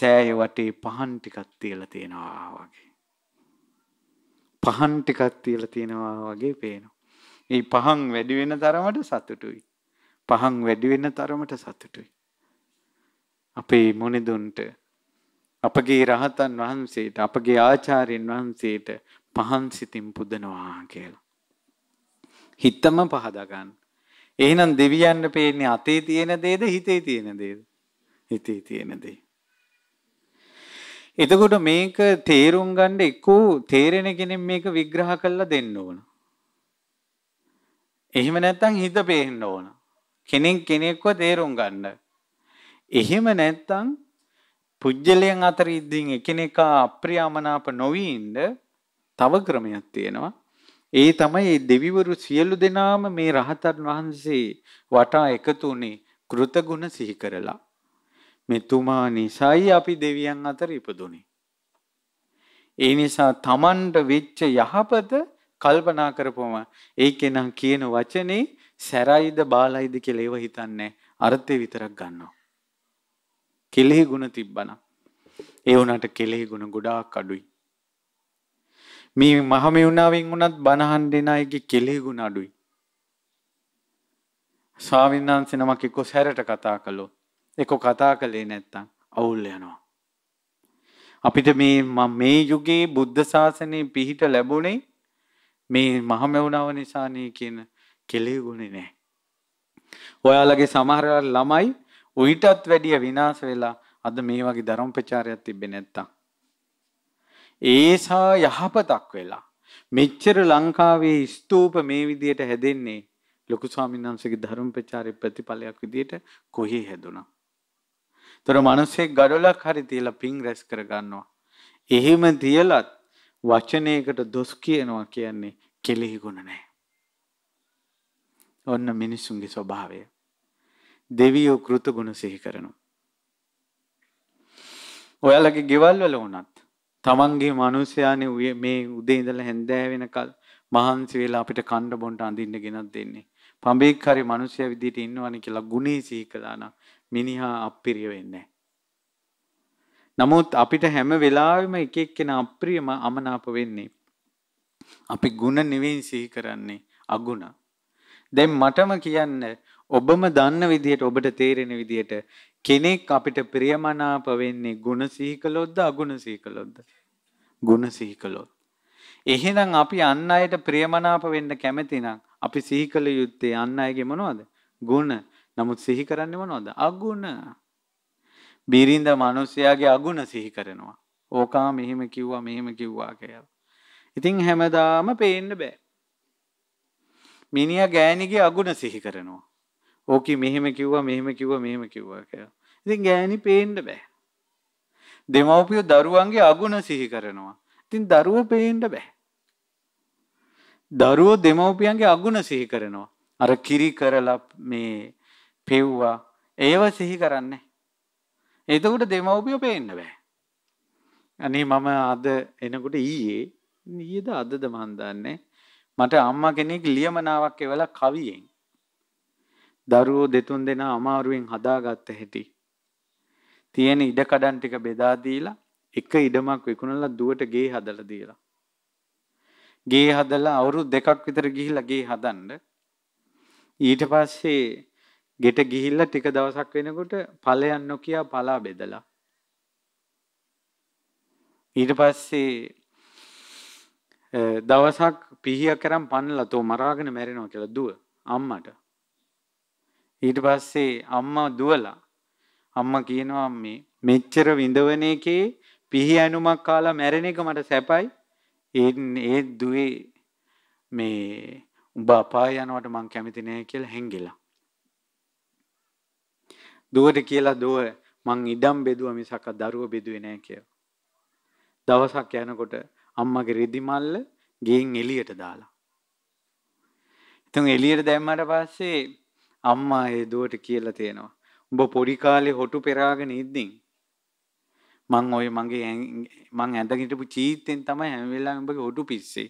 සෑය වටේ පහන් ටිකක් තියලා තියෙනවා වගේ. පහන් ටිකක් තියලා තියෙනවා වගේ පේනවා. මේ පහන් වැඩි වෙන තරමට සතුටුයි. පහන් වැඩි වෙන තරමට සතුටුයි. අපේ මොනිදුන්ට අපගේ රහතන් වහන්සේට අපගේ ආචාර්යන් වහන්සේට පහන් සිතින් පුදනවා කියලා. හිතම පහදා ගන්න. එහෙනම් දෙවියන්ට පේන්නේ අතේ තියෙන දේද හිතේ තියෙන දේද? හිතේ තියෙන දේ. එතකොට මේක තේරුම් ගන්න එක්කෝ තේරෙන කෙනෙක් මේක විග්‍රහ කරලා දෙන්න ඕන. එහෙම නැත්නම් හිත පේන්න ඕන. කෙනෙක් කෙනෙක්ව තේරුම් ගන්න. එහෙම නැත්නම් පුජ්‍යලයන් අතර ඉඳින් එකිනෙකා අප්‍රියමනාප නොවි ඉන්න තව ක්‍රමයක් තියෙනවා. ඒ තමයි දෙවිවරු සියලු දෙනාම මේ රහතන් වහන්සේ වටා එකතු වුණේ කෘතගුණ සිහි කරලා. මෙතුමා නිසයි අපි දෙවියන් අතර ඉපදුනේ. ඒ නිසා Tamanට වෙච්ච යහපත කල්පනා කරපුවම ඒ කෙනා කියන වචනේ සැරයිද බාලයිද කියලා ඒව හිතන්නේ අර්ථය විතරක් ගන්නවා. කෙලෙහි ಗುಣ තිබ්බනම් ඒ වුණාට කෙලෙහි ಗುಣ ගොඩාක් අඩුයි. මේ මහමෙවුනාවෙන් වුණත් බණහන් දෙන අයගේ කෙලෙහිගුණ අඩුයි. ස්වාමීන් වහන්සේ නමක් එක්ක සැරට කතා කළොත් එක්ක කතා කළේ නැත්තම් අවුල් යනවා. අපිට මේ මේ යුගයේ බුද්ධ ශාසනය පිහිට ලැබුණේ මේ මහමෙවුනාව නිසානේ කියන කෙලෙහිගුණේ නැහැ. ඔයාලගේ සමහර ළමයි උහිටත් වැඩිය විනාශ වෙලා අද මේ වගේ ධර්ම ප්‍රචාරයක් තිබ්බේ නැත්තම් ඒසා යහපතක් වෙලා මෙච්චර ලංකාවේ ස්තූප මේ විදියට හැදෙන්නේ ලොකු ස්වාමීන් වහන්සේගේ ධර්ම ප්‍රචාරයේ ප්‍රතිඵලයක් විදියට කොහේ හැදුණා. ତොර මිනිස්සේ ගඩොලක් හරි තියලා පිං රැස් කර ගන්නවා. එහෙම තියලත් වචනයකට දොස් කියනවා කියන්නේ කෙලෙහි ගුණ නැහැ. ඔන්න මිනිසුන්ගේ ස්වභාවය. දෙවියෝ කෘතගුණ සිහි කරනවා. ඔයාලගේ ගෙවල් වල වුණත් තමන්ගේ මනුස්සයානේ මේ උදේ ඉඳලා හැන්දෑ වෙනකල් මහන්සි වෙලා අපිට කන්න බොන්න අඳින්න ගෙනත් දෙන්නේ. පඹේක් හරි මනුස්සයා විදිහට ඉන්නවනේ කියලා ගුණේ සිහි කළා නම් මිනිහා අප්‍රිය වෙන්නේ නමුත් අපිට හැම වෙලාවෙම එක එක්කෙනා අප්‍රියම අමනාප වෙන්නේ. අපි ಗುಣ නෙවෙයි සිහි කරන්නේ අගුණ. දැන් මටම කියන්න ඔබම දන්න විදිහට ඔබට තේරෙන විදිහට කෙනෙක් අපිට ප්‍රියමනාප වෙන්නේ ಗುಣ සිහි කළොත්ද අගුණ සිහි කළොත්ද? ಗುಣ සිහි කළොත්. එහෙනම් අපි අන් අයට ප්‍රියමනාප වෙන්න කැමති නම් අපි සිහි කළ යුත්තේ අන් අයගේ මොනවද? ಗುಣ. නමුත් සිහි කරන්නේ මොනවද? අගුණ. බිරිඳ මිනිසයාගේ අගුණ සිහි කරනවා. ඕකා මෙහෙම කිව්වා මෙහෙම කිව්වා කියලා. ඉතින් හැමදාම පේන්න බෑ. මිනිහා ගෑණිගේ අගුණ සිහි කරනවා. ඕකි මෙහෙම කිව්වා මෙහෙම කිව්වා මෙහෙම කිව්වා කියලා. ඉතින් ගෑණි පේන්න බෑ. දෙමව්පියෝ දරුවන්ගේ අගුණ සිහි කරනවා. ඉතින් දරුවෝ පේන්න බෑ. දරුවෝ දෙමව්පියන්ගේ අගුණ සිහි කරනවා. අර කිරි කරලා මේ පෙව්වා ඒව සිහි කරන්නේ. එතකොට දෙමව්පියෝ පේන්න බෑ. අනේ මම අද එනකොට ඊයේ ඊයේද අදද මන් දන්නේ මට අම්මා කෙනෙක් ලියමනාවක් එවලා කවියෙන් දරුවෝ දෙතුන් දෙනා අමාරුවෙන් හදාගත්ත හැටි. තියෙන ඉඩ කඩන් ටික බෙදා දීලා එක ඉඩමක් විකුණලා දුවට ගේ හදලා දීලා. ගේ හදලා අවුරුදු දෙකක් විතර ගිහිල්ලා ගේ හදන්න. ඊට පස්සේ ගෙට ගිහිල්ලා ටික දවසක් වෙනකොට ඵලයන් නොකිය පලා බෙදලා. ඊට පස්සේ දවසක් පිහිය කරන් පන්නලා තෝ මරාගෙන මැරෙනවා කියලා දුව අම්මට. ඊට පස්සේ අම්මා දුවලා අම්මා කියනවා මේ මෙච්චර විඳවන එකේ පිහි ඇනුමක් කාලා මැරෙන එක මට සැපයි. ඒ ඒ දුවේ මේ උඹ අපාය යනවට මං කැමති නෑ කියලා හැංගිලා. දුවට කියලා දුව මං ඉඩම් බෙදුවා මිසක් දරුව බෙදුවේ නෑ කියලා. දවසක් යනකොට අම්මගේ රෙදිමල්ල ගෙයින් එළියට දාලා. ඉතින් එළියට දැම්මට පස්සේ අම්මා ඒ දුවට කියලා තියෙනවා. උඹ පොඩි කාලේ හොටු පෙරාගෙන ඉද්දින් මං ඔය මගේ මං ඇඳ හිටපු චීත්තෙන් තමයි හැම වෙලාවෙම උඹගේ හොටු පිස්සේ.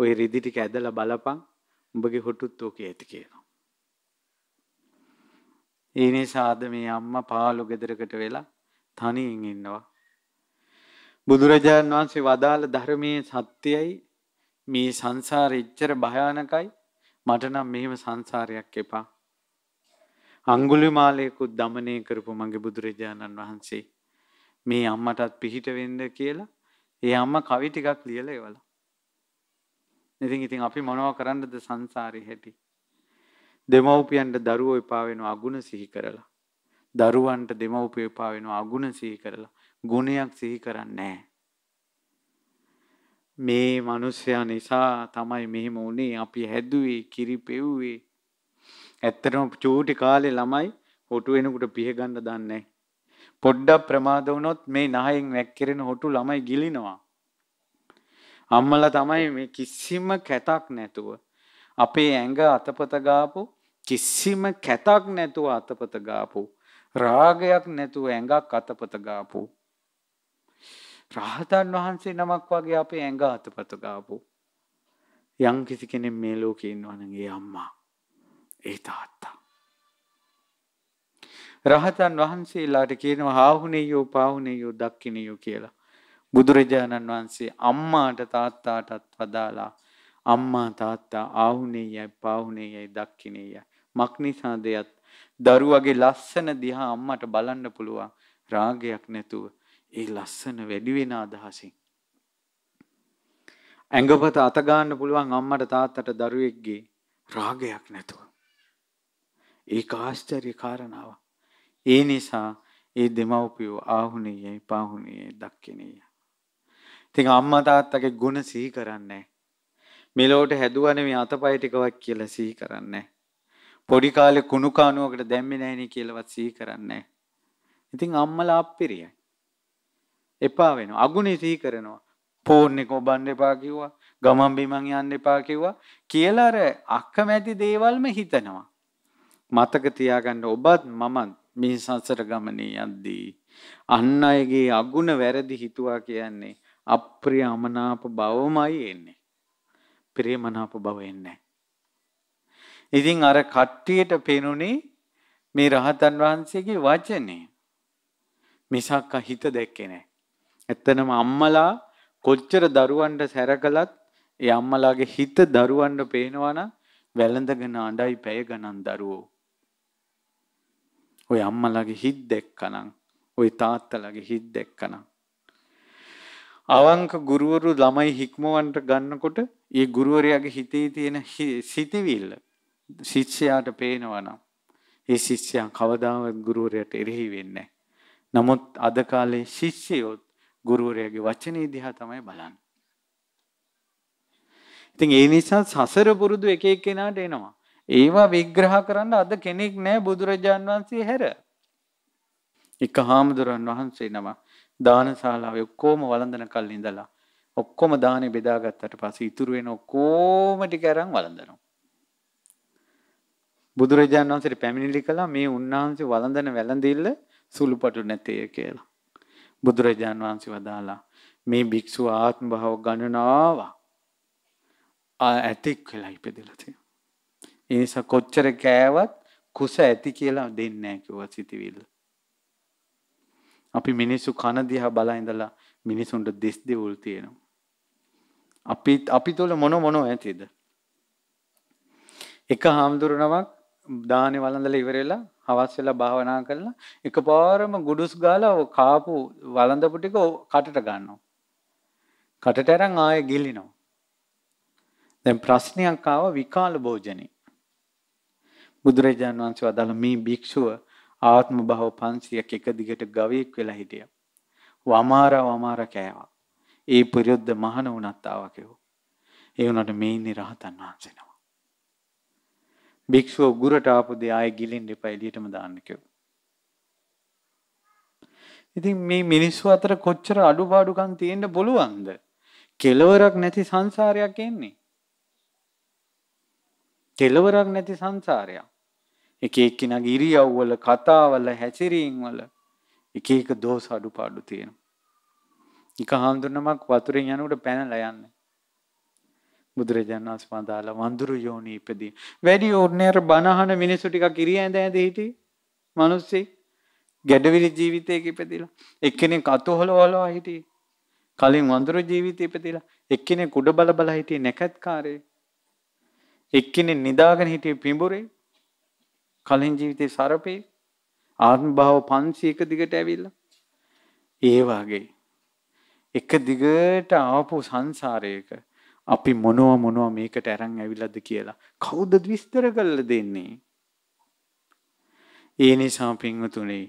ඔය රිදි ටික ඇදලා බලපන් උඹගේ හොටුත් ඕකේ ඇති කියනවා. ඒ නිසා අද මේ අම්මා පාළු ගෙදරකට වෙලා තනියෙන් ඉන්නවා. බුදුරජාණන් වහන්සේ වදාළ ධර්මයේ සත්‍යයයි මේ සංසාරෙ එච්චර භයානකයි මට නම් මෙහෙම සංසාරයක් එපා. අංගුලිමාලයකුත් দমনය කරපු මගේ බුදුරජාණන් වහන්සේ මේ අම්මටත් පිහිට වෙන්න කියලා ඒ අම්මා කවි ටිකක් ලියලා එවලා. ඉතින් ඉතින් අපි මොනවා කරන්නද සංසාරේ හැටි. දෙමව්පියන්ට දරුවෝ එපා වෙනවා අගුණ සිහි කරලා. දරුවන්ට දෙමව්පියෝ එපා වෙනවා අගුණ සිහි කරලා. ගුණයක් සිහි කරන්නේ නැහැ. මේ මිනිස්යා නිසා තමයි මෙහෙම වුනේ අපි හැදුවේ කිරි පෙව්වේ ඇත්තටම චූටි කාලේ ළමයි හොටු වෙනකොට පිහ ගන්න දන්නේ පොඩ්ඩක් ප්‍රමාද වුණොත් මේ නහයෙන් වැක්කිරෙන හොටු ළමයි ගිලිනවා. අම්මලා තමයි මේ කිසිම කැතක් නැතුව අපේ ඇඟ අතපත ගාපු කිසිම කැතක් නැතුව අතපත ගාපු රාගයක් නැතුව ඇඟක් අතපත ගාපු රහතන් වහන්සේ නමක් වගේ අපේ ඇඟ අතපත ගාපු යම් කිසි කෙනෙක් මේ ලෝකේ ඉන්නවා නම් ඒ අම්මා ඒ තාත්තා. රහතන් වහන්සේලාට කියනවා ආහුනේයෝ පාහුනේයෝ දක්කිනේයෝ කියලා. බුදුරජාණන් වහන්සේ අම්මාට තාත්තාටත් වදාලා අම්මා තාත්තා ආහුනේයයි පාහුනේයයි දක්කිනේයයි. මක්නිසා දෙයත් දරුවගේ ලස්සන දිහා අම්මට බලන්න පුළුවන් රාගයක් නැතුව ඒ ලස්සන වැඩි වෙන අදහසින් ඇඟපත අත ගන්න පුළුවන් අම්මට තාත්තට දරුවෙක්ගේ රාගයක් නැතුව ඒක ආශ්චර්ය කාරණාව. ඒ නිසා ඒ දෙමව්පියෝ ආහුණියේ පාහුණියේ දක්කිනේ. ඉතින් අම්මා තාත්තගේ ගුණ සිහි කරන්නේ මෙලොවට හැදුවනේ මේ අතපය ටිකවත් කියලා සිහි කරන්නේ පොඩි කාලේ කුණු කානුවකට දැම්මේ නැහෙනි කියලාවත් සිහි කරන්නේ ඉතින් අම්මලා අප්පිරියයි. එපා වෙනවා. අගුණේ සිහි කරනවා. ෆෝන් එක ඔබන්න එපා කිව්වා. ගමන් බිමන් යන්න එපා කිව්වා. කියලා අර අකමැති දේවල්ම හිතනවා. මතක තියාගන්න ඔබත් මමත් මේ සංසර ගමනේ යද්දී අන් අයගේ අගුණ වැරදි හිතුවා කියන්නේ අප්‍රිය අමනාප බවමයි එන්නේ. ප්‍රේමනාප බව එන්නේ ඉතින් අර කට්ටියට පෙනුනේ මේ රහතන් වහන්සේගේ වචනේ. මිසක් හිත දැක්කේ නැහැ. ඇත්තනම අම්මලා කොච්චර දරුවන්ට සැර කළත් ඒ අම්මලාගේ හිත දරුවන්ට පේනවනම් වැළඳගෙන අඬයි පැය ගණන් දරුවෝ. ඔය අම්මලගේ හිත් දැක්කනම් ඔය තාත්තලගේ හිත් දැක්කනම් අවංක ගුරුවරු ළමයි හික්මවන්ට ගන්නකොට ඒ ගුරුවරයාගේ හිතේ තියෙන සිතවිල්ල ශිෂ්‍යයාට පේනවනම් ඒ ශිෂ්‍යයන් කවදාවත් ගුරුවරයාට එරෙහි වෙන්නේ නමුත් අද කාලේ ශිෂ්‍යයොත් ගුරුවරයාගේ වචනේ දිහා තමයි බලන්නේ. ඉතින් ඒ නිසා සසර පුරුදු එක එක්කෙනාට එනවා. ඒවා විග්‍රහ කරන්න අද කෙනෙක් නෑ බුදුරජාන් වහන්සේ හැර. එක හාමුදුරන් වහන්සේ නම දානශාලාවේ ඔක්කොම වළඳන කල් ඉඳලා ඔක්කොම දානේ බෙදාගත්තට පස්සේ ඉතුරු වෙන ඔක්කොම ටික අරන් වළඳනවා. බුදුරජාණන් වහන්සේට පැමිණිලි කළා මේ උන්වහන්සේ වළඳන වැළඳිල්ල සුළුපටු නැතේ කියලා. බුදුරජාණන් වහන්සේ වදාලා මේ භික්ෂුව ආත්ම භාව ගණනාව ඇතෙක් වෙලා ඉපදෙලා තියෙනවා. ඒ නිසා කොච්චර කෑවත් කුස ඇති කියලා දෙන්නේ නැහැ කිව්වා සිතවිල්ල. අපි මිනිස්සු කන දිහා බලා ඉඳලා මිනිසුන්ට දෙස් දෙවුල් තියෙනවා. අපි අපි තුළ මොන මොනෝ ඇතිද? එක හාමුදුරනමක් දානේ වළඳලා ඉවර වෙලා හවස් වෙලා භාවනා කරලා එකපාරම ගුඩුස් ගාලා කාපු වළඳපු ටික කටට ගන්නවා. කටට අරන් ආයෙ ගිලිනවා. දැන් ප්‍රශ්නයක් ආවා විකාල භෝජනේ. බුදුරජාන් වහන්සේ වදාළ මේ භික්ෂුව ආත්ම භව 500ක් එක දිගට ගවයෙක් වෙලා හිටියා. වමාරා වමාරා කෑවා. ඒ පුරුද්ද මහාන වුණත් ආවා කෙවෝ. ඒ වුණාට මේ ඉන්නේ රහතන් වහන්සේනවා. භික්ෂුව උගුරට ආපු දේ ආයෙ ගිලින්න එපා එළියටම දාන්න කෙවෝ. ඉතින් මේ මිනිස්සු අතර කොච්චර අඩුපාඩුකම් තියෙන්න පුළුවන්ද? කෙලවරක් නැති සංසාරයක් එන්නේ. කෙලවරක් නැති සංසාරයක්. එක එක්කෙනාගේ ඉරියව්වල කතාවල හැසිරීම්වල එක එක දෝෂ අඩුපාඩු තියෙනවා. එක හාමුදුරනමක් වතුරෙන් යනකොට පැනලා යන්නේ. බුදුරජාණන් වහන්සේ වදාළ වඳුරු යෝනි ඉපදී. වැඩි ඕනෑර බනහන මිනිස්සු ටිකක් ඉරිය ඇඳ ඇඳ හිටි මිනිස්සෙක් ගැඩවිලි ජීවිතයක ඉපදිලා. එක්කෙනෙක් අතොහල වලවා හිටියේ. කලින් වඳුරු ජීවිතේ ඉපදිලා. එක්කෙනෙක් උඩ බල බල හිටියේ නැකත්කාරේ. එක්කෙනෙක් නිදාගෙන හිටියේ පිඹුරේ කලින් ජීවිතේ සරපේ ආත්ම භාව 500ක දිගට ඇවිල්ලා ඒ වගේ එක දිගට ආපු සංසාරයක අපි මොනව මොනව මේකට අරන් ඇවිල්ලාද කියලා කවුද විස්තර කරලා දෙන්නේ ඒ නිසා පින්වතුනි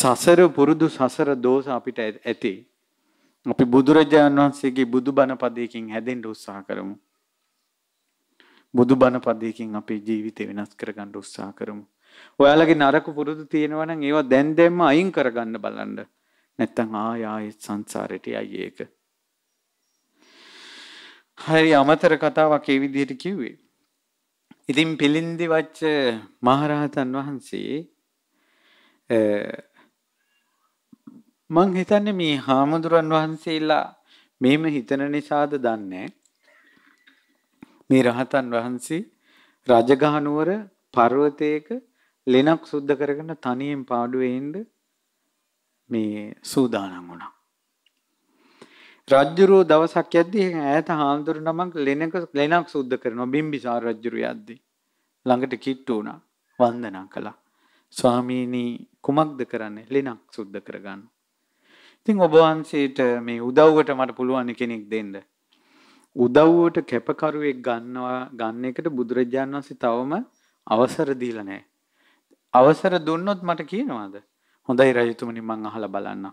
සසර පුරුදු සසර දෝෂ අපිට ඇති අපි බුදුරජාණන් වහන්සේගේ බුදුබණ පදයකින් හැදෙන්න උත්සාහ කරමු බුදුබණ පදයකින් අපේ ජීවිතේ වෙනස් කරගන්න උත්සාහ කරමු. ඔයාලගේ නරක පුරුදු තියෙනවා නම් ඒවා දැන් දැන්ම අයින් කරගන්න බලන්න. නැත්තම් ආය ආයෙත් සංසාරෙට යයි ඒක. හරි අමතර කතාවක් ඒ විදිහට කිව්වේ. ඉතින් පිළින්දි වච්ච මහරහතන් වහන්සේ මං හිතන්නේ මේ හාමුදුරන් වහන්සේලා මෙහෙම හිතන නිසාද දන්නේ නැහැ. මේ රහතන් වහන්සේ රජගහනුවර පර්වතයක ලෙනක් සුද්ධ කරගෙන තනියෙන් පාඩුවේ ඉඳ මේ සූදානම් වුණා. රජ්ජුරුව දවසක් යද්දී ඈත හාමුදුරු නමක් ලෙනක ලෙනක් සුද්ධ කරනවා බිම්බිසාර රජ්ජුරුව යද්දී ළඟට කිට්ටු වුණා වන්දනා කළා ස්වාමීනි කුමක්ද කරන්නේ ලෙනක් සුද්ධ කරගන්න ඉතින් ඔබ වහන්සේට මේ උදව්වට මට පුළුවන් කෙනෙක් දෙන්න උදව්වට කැපකරුවෙක් ගන්නවා ගන්න එකට බුදුරජාණන් වහන්සේ තවම අවසර දීලා නැහැ. අවසර දුන්නොත් මට කියනවාද? හොඳයි රජතුමනි මං අහලා බලන්න.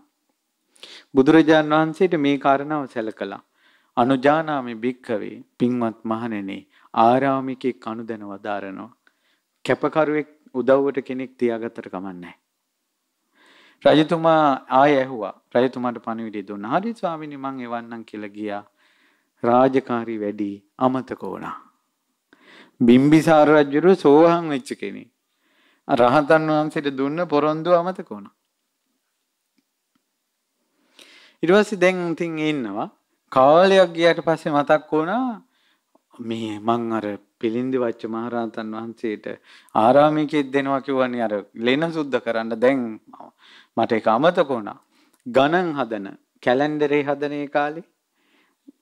බුදුරජාණන් වහන්සේට මේ කාරණාව සැලකලා අනුජානාමි භික්කවේ පින්වත් මහණෙනි ආරාමිකේ කනුදෙන වදාරනවා. කැපකරුවෙක් උදව්වට කෙනෙක් තියාගත්තට කමන්නේ රජතුමා ආය ඇහුවා. රජතුමාට පණිවිඩය දුන්නා. හරි ස්වාමීනි මං එවන්නම් කියලා ගියා. රාජකාරි වැඩි අමතක වුණා. බිම්බිසාර රජුරු සෝහන් වෙච්ච කෙනෙක්. රහතන් වහන්සේට දුන්න පොරොන්දු අමතක වුණා. ඊට පස්සේ දැන් තින් ඉන්නවා කාලයක් ගියාට පස්සේ මතක් වුණා මේ මං අර පිළින්දි වච්ච මහරහතන් වහන්සේට ආරාමිකෙත් දෙනවා කිව්වන්නේ අර ලෙන සුද්ධ කරන්න දැන් මට ඒක අමතක වුණා. ගණන් හදන කැලෙන්ඩරේ හදන ඒ කාලේ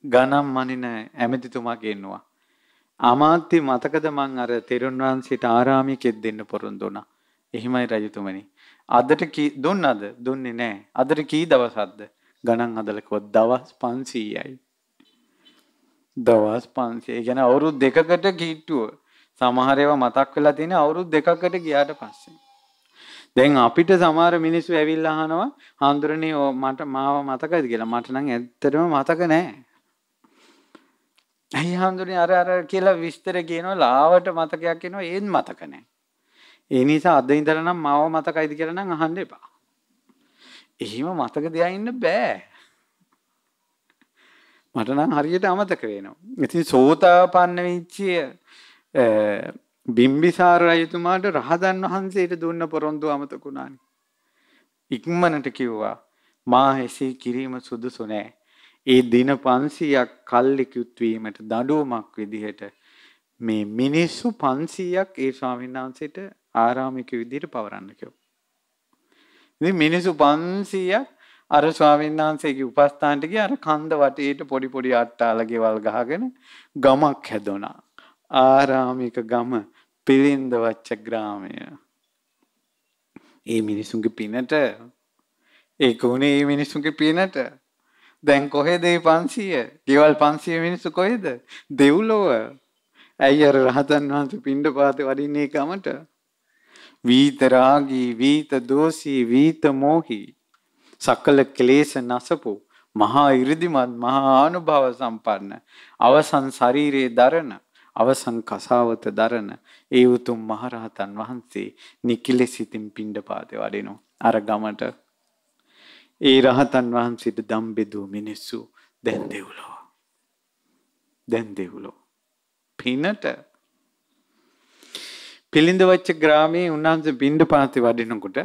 ගණන් මනින ඇමතිතුමා ගෙන්නවා. අමාත්‍ය මතකද මං අර තෙරුන් වහන්සේට ආරාමිකෙත් දෙන්න පොරොන්දු වුණා. එහිමයි රජතුමනි. අදට කී දුන්නද? දුන්නේ නැහැ. අදට කී දවසක්ද? ගණන් හදලා කිව්වා දවස් 500යි. දවස් 500. ඒ කියන්නේ අවුරුදු දෙකකට කීට්ටුව. සමහර ඒවා මතක් වෙලා තියෙන අවුරුදු දෙකකට ගියාට පස්සේ. දැන් අපිට සමහර මිනිස්සු ඇවිල්ලා අහනවා "හාමුදුරනේ මට මාව මතකද කියලා." මට නම් ඇත්තටම මතක නැහැ. ඇයි හාමුදුරනේ අර අර කියලා විස්තර කියනවා ලාවට මතකයක් එනවා ඒත් මතක නැහැ. ඒ නිසා අද ඉඳලා නම් මාව මතකයිද කියලා නම් අහන්න එපා. එහෙම මතක දෙයක් ඉන්න බෑ. මට නම් හරියට අමතක වෙනවා. ඉතින් සෝතාපන්න වෙච්චිය බිම්බිසාර රජතුමාට රහතන් වහන්සේට දුන්න පොරොන්දු අමතකුණානේ. ඉක්මනට කිව්වා මා එසේ කිරීම සුදුසු නෑ. ඒ දින 500ක් කල්ලිකුත් වීමට දඬුවමක් විදිහට මේ මිනිස්සු 500ක් ඒ ස්වාමීන් වහන්සේට ආරාමික විදිහට පවරන්න කිව්වා. ඉතින් මිනිස්සු 500ක් අර ස්වාමීන් වහන්සේගේ උපස්ථානට ගියා අර කන්ද වටේට පොඩි පොඩි අට්ටාල ගෙවල් ගහගෙන ගමක් හැදුණා. ආරාමික ගම පිළින්ද වච්ච ග්‍රාමය. ඒ මිනිසුන්ගේ පිනට ඒක උනේ ඒ මිනිසුන්ගේ පිනට දැන් කොහෙද මේ 500? ගෙවල් 500 මිනිස්සු කොහෙද? දෙව්ලොව. ඇයි අර රහතන් වහන්සේ පිණ්ඩපාතේ වඩින්නේ කමට? වීත රාගී, වීත දෝෂී, වීත මෝහි. සකල ක්ලේශ නසපෝ මහා 이르දිමත් මහා අනුභව සම්පන්න අවසන් ශරීරයේ දරණ අවසන් කසාවත දරණ ඒ උතුම් මහරහතන් වහන්සේ නිකිලෙසිතින් පිණ්ඩපාතේ වඩිනෝ අර ගමට ඒ රහතන් වහන්සේට දම් බෙදූ මිනිස්සු දැන් දෙව්ලෝ. දැන් දෙව්ලෝ. පිනට පිළිඳ වච්ච ග්‍රාමයේ උන්වහන්සේ බින්ඩ පාති වඩිනකොට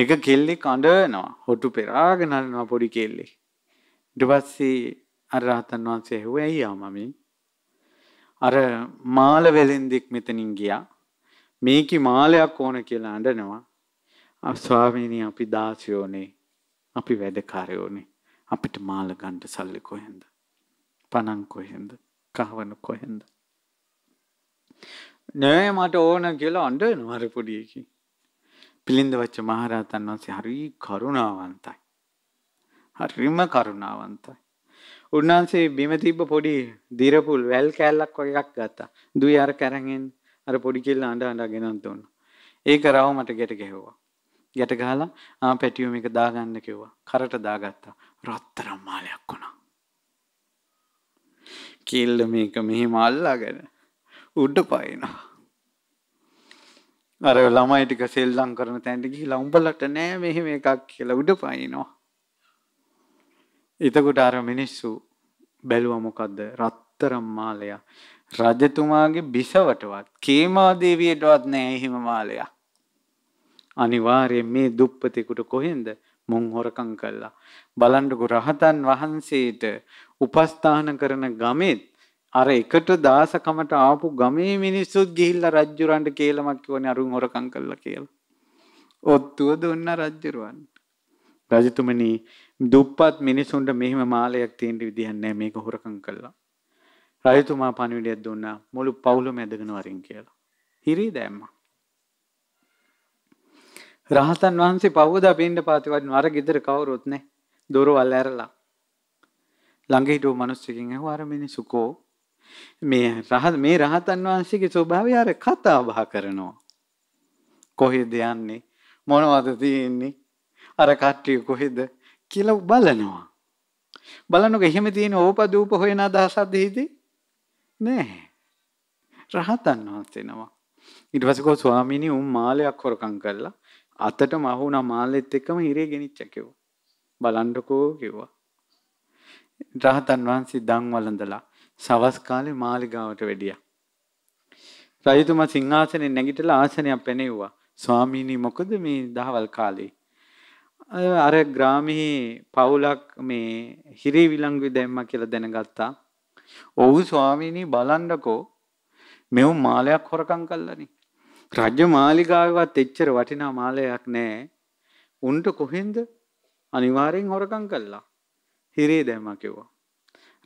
ඒක කෙල්ලෙක් අඬනවා හොටු පෙරාගෙන අඬනවා පොඩි කෙල්ලෙක් ඊට පස්සේ අර රහතන් වහන්සේ ඇහුවා ඇයි ආමමි අර මාල වෙලෙන්දෙක් මෙතනින් ගියා මේකේ මාලයක් ඕන කියලා අඬනවා ස්වාමීනි අපි දාසියෝනේ අපි වැඩකාරයෝනේ. අපිට මාල ගන්න සල්ලි කොහෙන්ද? පණන් කොහෙන්ද? කහවන කොහෙන්ද? නෑ මට ඕන කියලා අඬනවා අර පොඩි එකී. පිළින්දවච්ච මහරහතන් වහන්සේ හරි කරුණාවන්තයි. හරිම කරුණාවන්තයි. උන්වහන්සේ බිම තිබ්බ පොඩි දිරපුල් වැල් කෑල්ලක් වගේ එකක් ගත්තා. දුවේ අර කැරෙන් අර පොඩි කෙල්ල අඬ අඬ ගෙනත් දුන්නා. ඒක රවමට ගැට ගැහුවා. යට ගහලා ආ පැටියෝ මේක දාගන්න කිව්වා. කරට දාගත්තා. රත්තරම් මාලයක් වුණා. කිල්ල මේක මෙහෙම අල්ලාගෙන උඩ පයිනවා. අර ළමයි ටික සෙල්ලම් කරන තැනට ගිහිලා උඹලට නෑ මෙහෙම එකක් කියලා උඩ පයින්නවා. එතකොට අර මිනිස්සු බැලුවා මොකද්ද? රත්තරම් මාලය. රජතුමාගේ බිසවටවත් කේමා දේවියටවත් නෑ එහෙම මාලයක්. අනිවාර්යෙන් මේ දුප්පතෙකුට කොහෙන්ද මුං හොරකම් කළා. බලන්නකො රහතන් වහන්සේට උපස්ථාන කරන ගමෙත් අර එකට දාසකමට ආපු ගමේ මිනිස්සුත් ගිහිල්ලා රජුරන්ට කේලමක් කිව්වනේ අරුන් හොරකම් කළා කියලා. ඔත්තුව දුන්න රජුරවන්. රජතුමනි දුප්පත් මිනිසුන්ට මෙහෙම මාලයක් තියෙන්න විදිහක් නැහැ මේක හොරකම් කළා. රජතුමා පණිවිඩයක් දුන්නා මුළු පවුලම ඇදගෙන වරින් කියලා. හිරි දැම්මා. රහතන් වහන්සේ පවුදා පේන්න පාති වඩින අර ගෙදර කවුරුත් නැහැ. දොරවල් ඇරලා. ළඟ හිටපු මිනිස්සුකින් ඇහුවා අර මිනිසුකෝ මේ රහත් මේ රහතන් වහන්සේගේ ස්වභාවය අර කතා බහ කරනවා. කොහෙද යන්නේ? මොනවද තියෙන්නේ? අර කට්ටිය කොහෙද කියලා බලනවා. බලනක එහෙම තියෙන ඕපදූප හොයන අදහසක්ද හිතේ? නෑ. රහතන් වහන්සේනවා. ඊට පස්සේ කෝ ස්වාමීනි උන් මාලයක් හොරකම් කළා. අතට මහුණා මාළෙත් එක්කම හිරේ ගෙනිච්ච කිව්වා. බලන්නකෝ කිව්වා. රහතන් වහන්සේ දන් වළඳලා සවස් කාලේ මාලිගාවට වැඩියා. රජතුමා සිංහාසනේ නැගිටලා ආසනයක් පැනෙව්වා. ස්වාමීනි මොකද මේ දහවල් කාලේ අර ග්‍රාමයේ පවුලක් මේ හිරේ විලංගුවේ දැම්මා කියලා දැනගත්තා. "ඔව් ස්වාමීනි බලන්නකෝ මෙව මාලයක් හොරකම් කළානේ." රජ්‍ය මාලිගාවවත් එච්චර වටිනා මාලයක් නෑ. උන්ට කොහෙන්ද? අනිවාර්යෙන් හොරකම් කළා. හිරේ දැම්මා කිව්වා.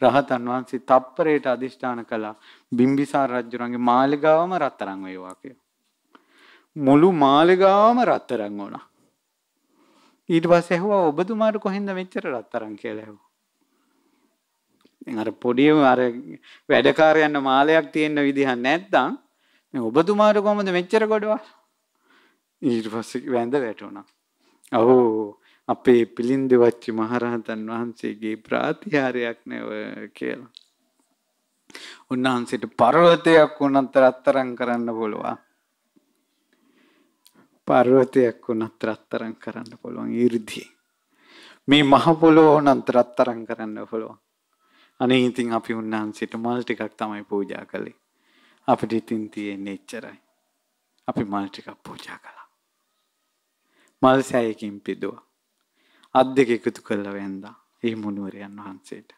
රහතන් වහන්සේ තප්පරයට අදිෂ්ඨාන කළා බිම්බිසාර රජුරන්ගේ මාලිගාවම රත්තරන් වේවා කියලා. මුළු මාලිගාවම රත්තරන් වුණා. ඊට පස්සේ ඇහුවා ඔබතුමාට කොහෙන්ද මෙච්චර රත්තරන් කියලා ඇහුවා. අර පොඩියම අර වැඩකාරයන්න මාලයක් තියෙන විදිහ නැත්තම් මේ ඔබතුමාට කොහොමද මෙච්චර ගොඩවා ඊට පස්සේ වැඳ වැටුණා අහෝ අපේ පිළින්ද වච්චි මහරහතන් වහන්සේගේ ප්‍රාතිහාරයක් නැව කියලා උන්වහන්සේට පර්වතයක් වුණත් රත්තරන් කරන්න පුළුවන් පර්වතයක් වුණත් රත්තරන් කරන්න පුළුවන් 이르දී මේ මහ පොළොව වුණත් රත්තරන් කරන්න පුළුවන් අනේ ඉතින් අපි උන්වහන්සේට මල් ටිකක් තමයි පූජා කළේ අපිට ඉතින් තියෙන්නේ එච්චරයි. අපි මල් ටිකක් පූජා කළා. මල් සෑයකින් පිදුවා. අත් දෙක එකතු කළා වෙන්දා. ඒ මුනිවරයන් වහන්සේට.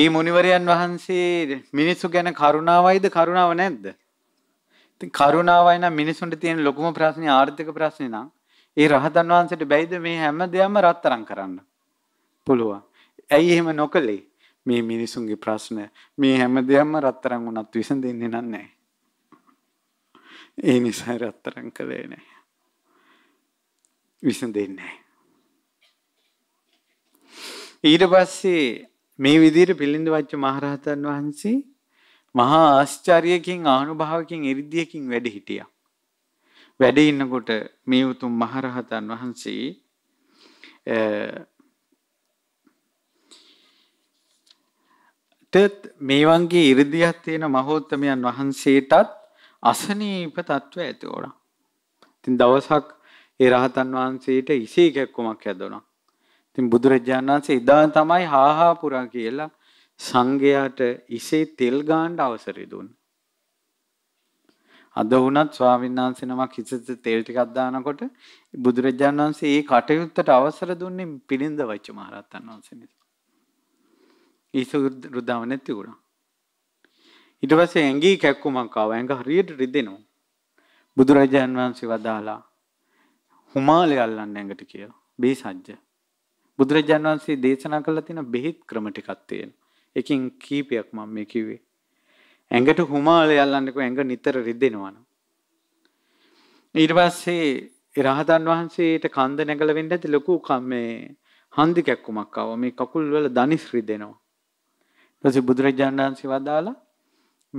ඒ මුනිවරයන් වහන්සේ මිනිස්සු ගැන කරුණාවයිද කරුණාව නැද්ද? ඉතින් කරුණාවයි නම් මිනිසුන්ට තියෙන ලොකුම ප්‍රශ්නේ ආර්ථික ප්‍රශ්නේ නම් ඒ රහතන් වහන්සේට බැයිද මේ හැම දෙයක්ම රත්තරන් කරන්න? පුළුවන්. ඇයි එහෙම නොකළේ? මේ මිනිසුන්ගේ ප්‍රශ්න මේ හැම දෙයක්ම රත්තරන් වුණත් විසඳෙන්නේ නැහැ. ඒ නිසා රත්තරන් කළේ නැහැ. විසඳෙන්නේ නැහැ. ඊට පස්සේ මේ විදිහට පිළිඳ වච්ච මහරහතන් වහන්සේ මහා ආශ්චර්යකින් ආනුභාවකින් ඉරිදියකින් වැඩ හිටියා. වැඩ ඉන්නකොට මේ උතුම් මහරහතන් වහන්සේ මේ වගේ 이르දියක් තියෙන මහෞත්මයන් වහන්සේටත් අසනීප තත්ත්වය ඇති වුණා. ඉතින් දවසක් ඒ රහතන් වහන්සේට ඉසේ කැක්කමක් හැදුණා. ඉතින් බුදුරජාණන් වහන්සේ ඉදා තමයි හාහා පුරා කියලා සංඝයාට ඉසේ තෙල් ගාන්න අවසර දුන්නා. අද වුණත් ස්වාමීන් වහන්සේ නමක් හිසට තෙල් ටිකක් දානකොට බුදුරජාණන් වහන්සේ ඒ කටයුත්තට අවසර දුන්නේ පිළිඳ වච්ච මහරහතන් වහන්සේ නිසා. ඊසු රුද්දාව නැති වුණා. ඊට පස්සේ ඇඟි කැක්කුමක් ආවා. ඇඟ හරියට රිදෙනවා. බුදුරජාන් වහන්සේ වදාලා හුමාලේ අල්ලන්න ඇඟට කියලා. බේසජ්ජ. බුදුරජාන් වහන්සේ දේශනා කළා තියෙන බෙහෙත් ක්‍රම ටිකක් තියෙනවා. එකකින් කීපයක් මම මේ කිව්වේ. ඇඟට හුමාලේ අල්ලන්නකෝ ඇඟ නිතර රිදෙනවා නෝ. ඊට පස්සේ රහතන් වහන්සේට කන්ද නැගල වෙන්න ඇති ලොකු මේ හන්දි කැක්කුමක් ආවා. මේ කකුල් වල දනිස් රිදෙනවා. ඊපස්සේ බුදුරජාණන් වහන්සේ වදාලා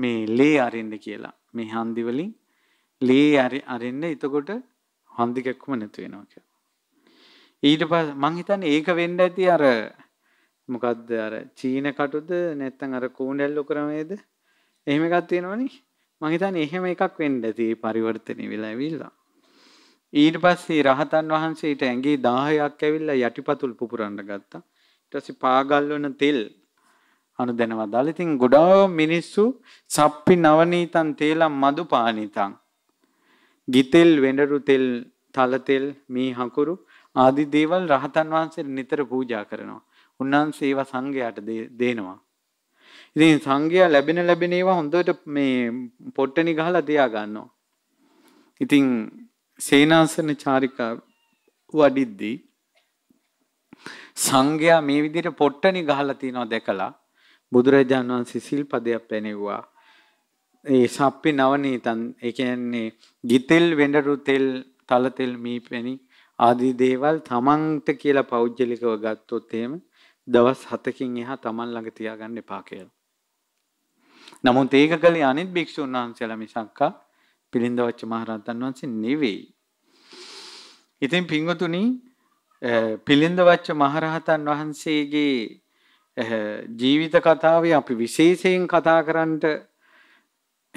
මේ ලේ අරින්න කියලා. මේ හන්දි වලින් ලේ අරින්න එතකොට හන්දි කැක්කම නැතු වෙනවා කියලා. ඊට පස්සේ මං හිතන්නේ ඒක වෙන්න ඇති අර මොකද්ද අර චීන කටුද නැත්නම් අර කූණැල්ල ක්‍රමයේද? එහෙම එකක් තියෙනවනේ. මං හිතන්නේ එහෙම එකක් වෙන්න ඇති පරිවර්තනෙ වෙලා ඇවිල්ලා. ඊට පස්සේ රහතන් වහන්සේට ඇඟේ 10ක් ඇවිල්ලා යටිපතුල් පුපුරන්න ගත්තා. ඊට පස්සේ පාගල් වෙන තෙල් අනුදැනව දාලා. ඉතින් ගොඩාක් මිනිස්සු සප්පි නවනීතං තේලම් මදුපානිතං. ගිතෙල් වෙඬරු තෙල් තල තෙල් මේ හකුරු ආදි දේවල් රහතන් වහන්සේට නිතර පූජා කරනවා. උන්වහන්සේ ඒවා සංඝයාට දෙනවා. ඉතින් සංඝයා ලැබෙන ලැබෙන ඒවා හොඳට මේ පොට්ටනි ගහලා තියා ගන්නවා. ඉතින් සේනාසන චාරිකා වඩිද්දී සංඝයා මේ විදිහට පොට්ටනි ගහලා තියනවා දැකලා බුදුරජාණන් වහන්සේ සිල්පදයක් පැනෙව්වා. ඒ සප්පි නවනීතන් ඒ කියන්නේ ගිතෙල් වෙඬරු තෙල් තල තෙල් මීපැණි ආදී දේවල් තමන්ට කියලා පෞද්ගලිකව ගත්තොත් එහෙම දවස් 7කින් එහා තමන් ළඟ තියාගන්න එපා කියලා. නමුත් ඒක කළේ අනිත් භික්ෂුන් වහන්සේලා මිසක් පිළින්දවච්ච මහරහතන් වහන්සේ නෙවෙයි. ඉතින් පින්වතුනි පිළින්දවච්ච මහරහතන් වහන්සේගේ ජීවිත කතාවේ අපි විශේෂයෙන් කතා කරන්නට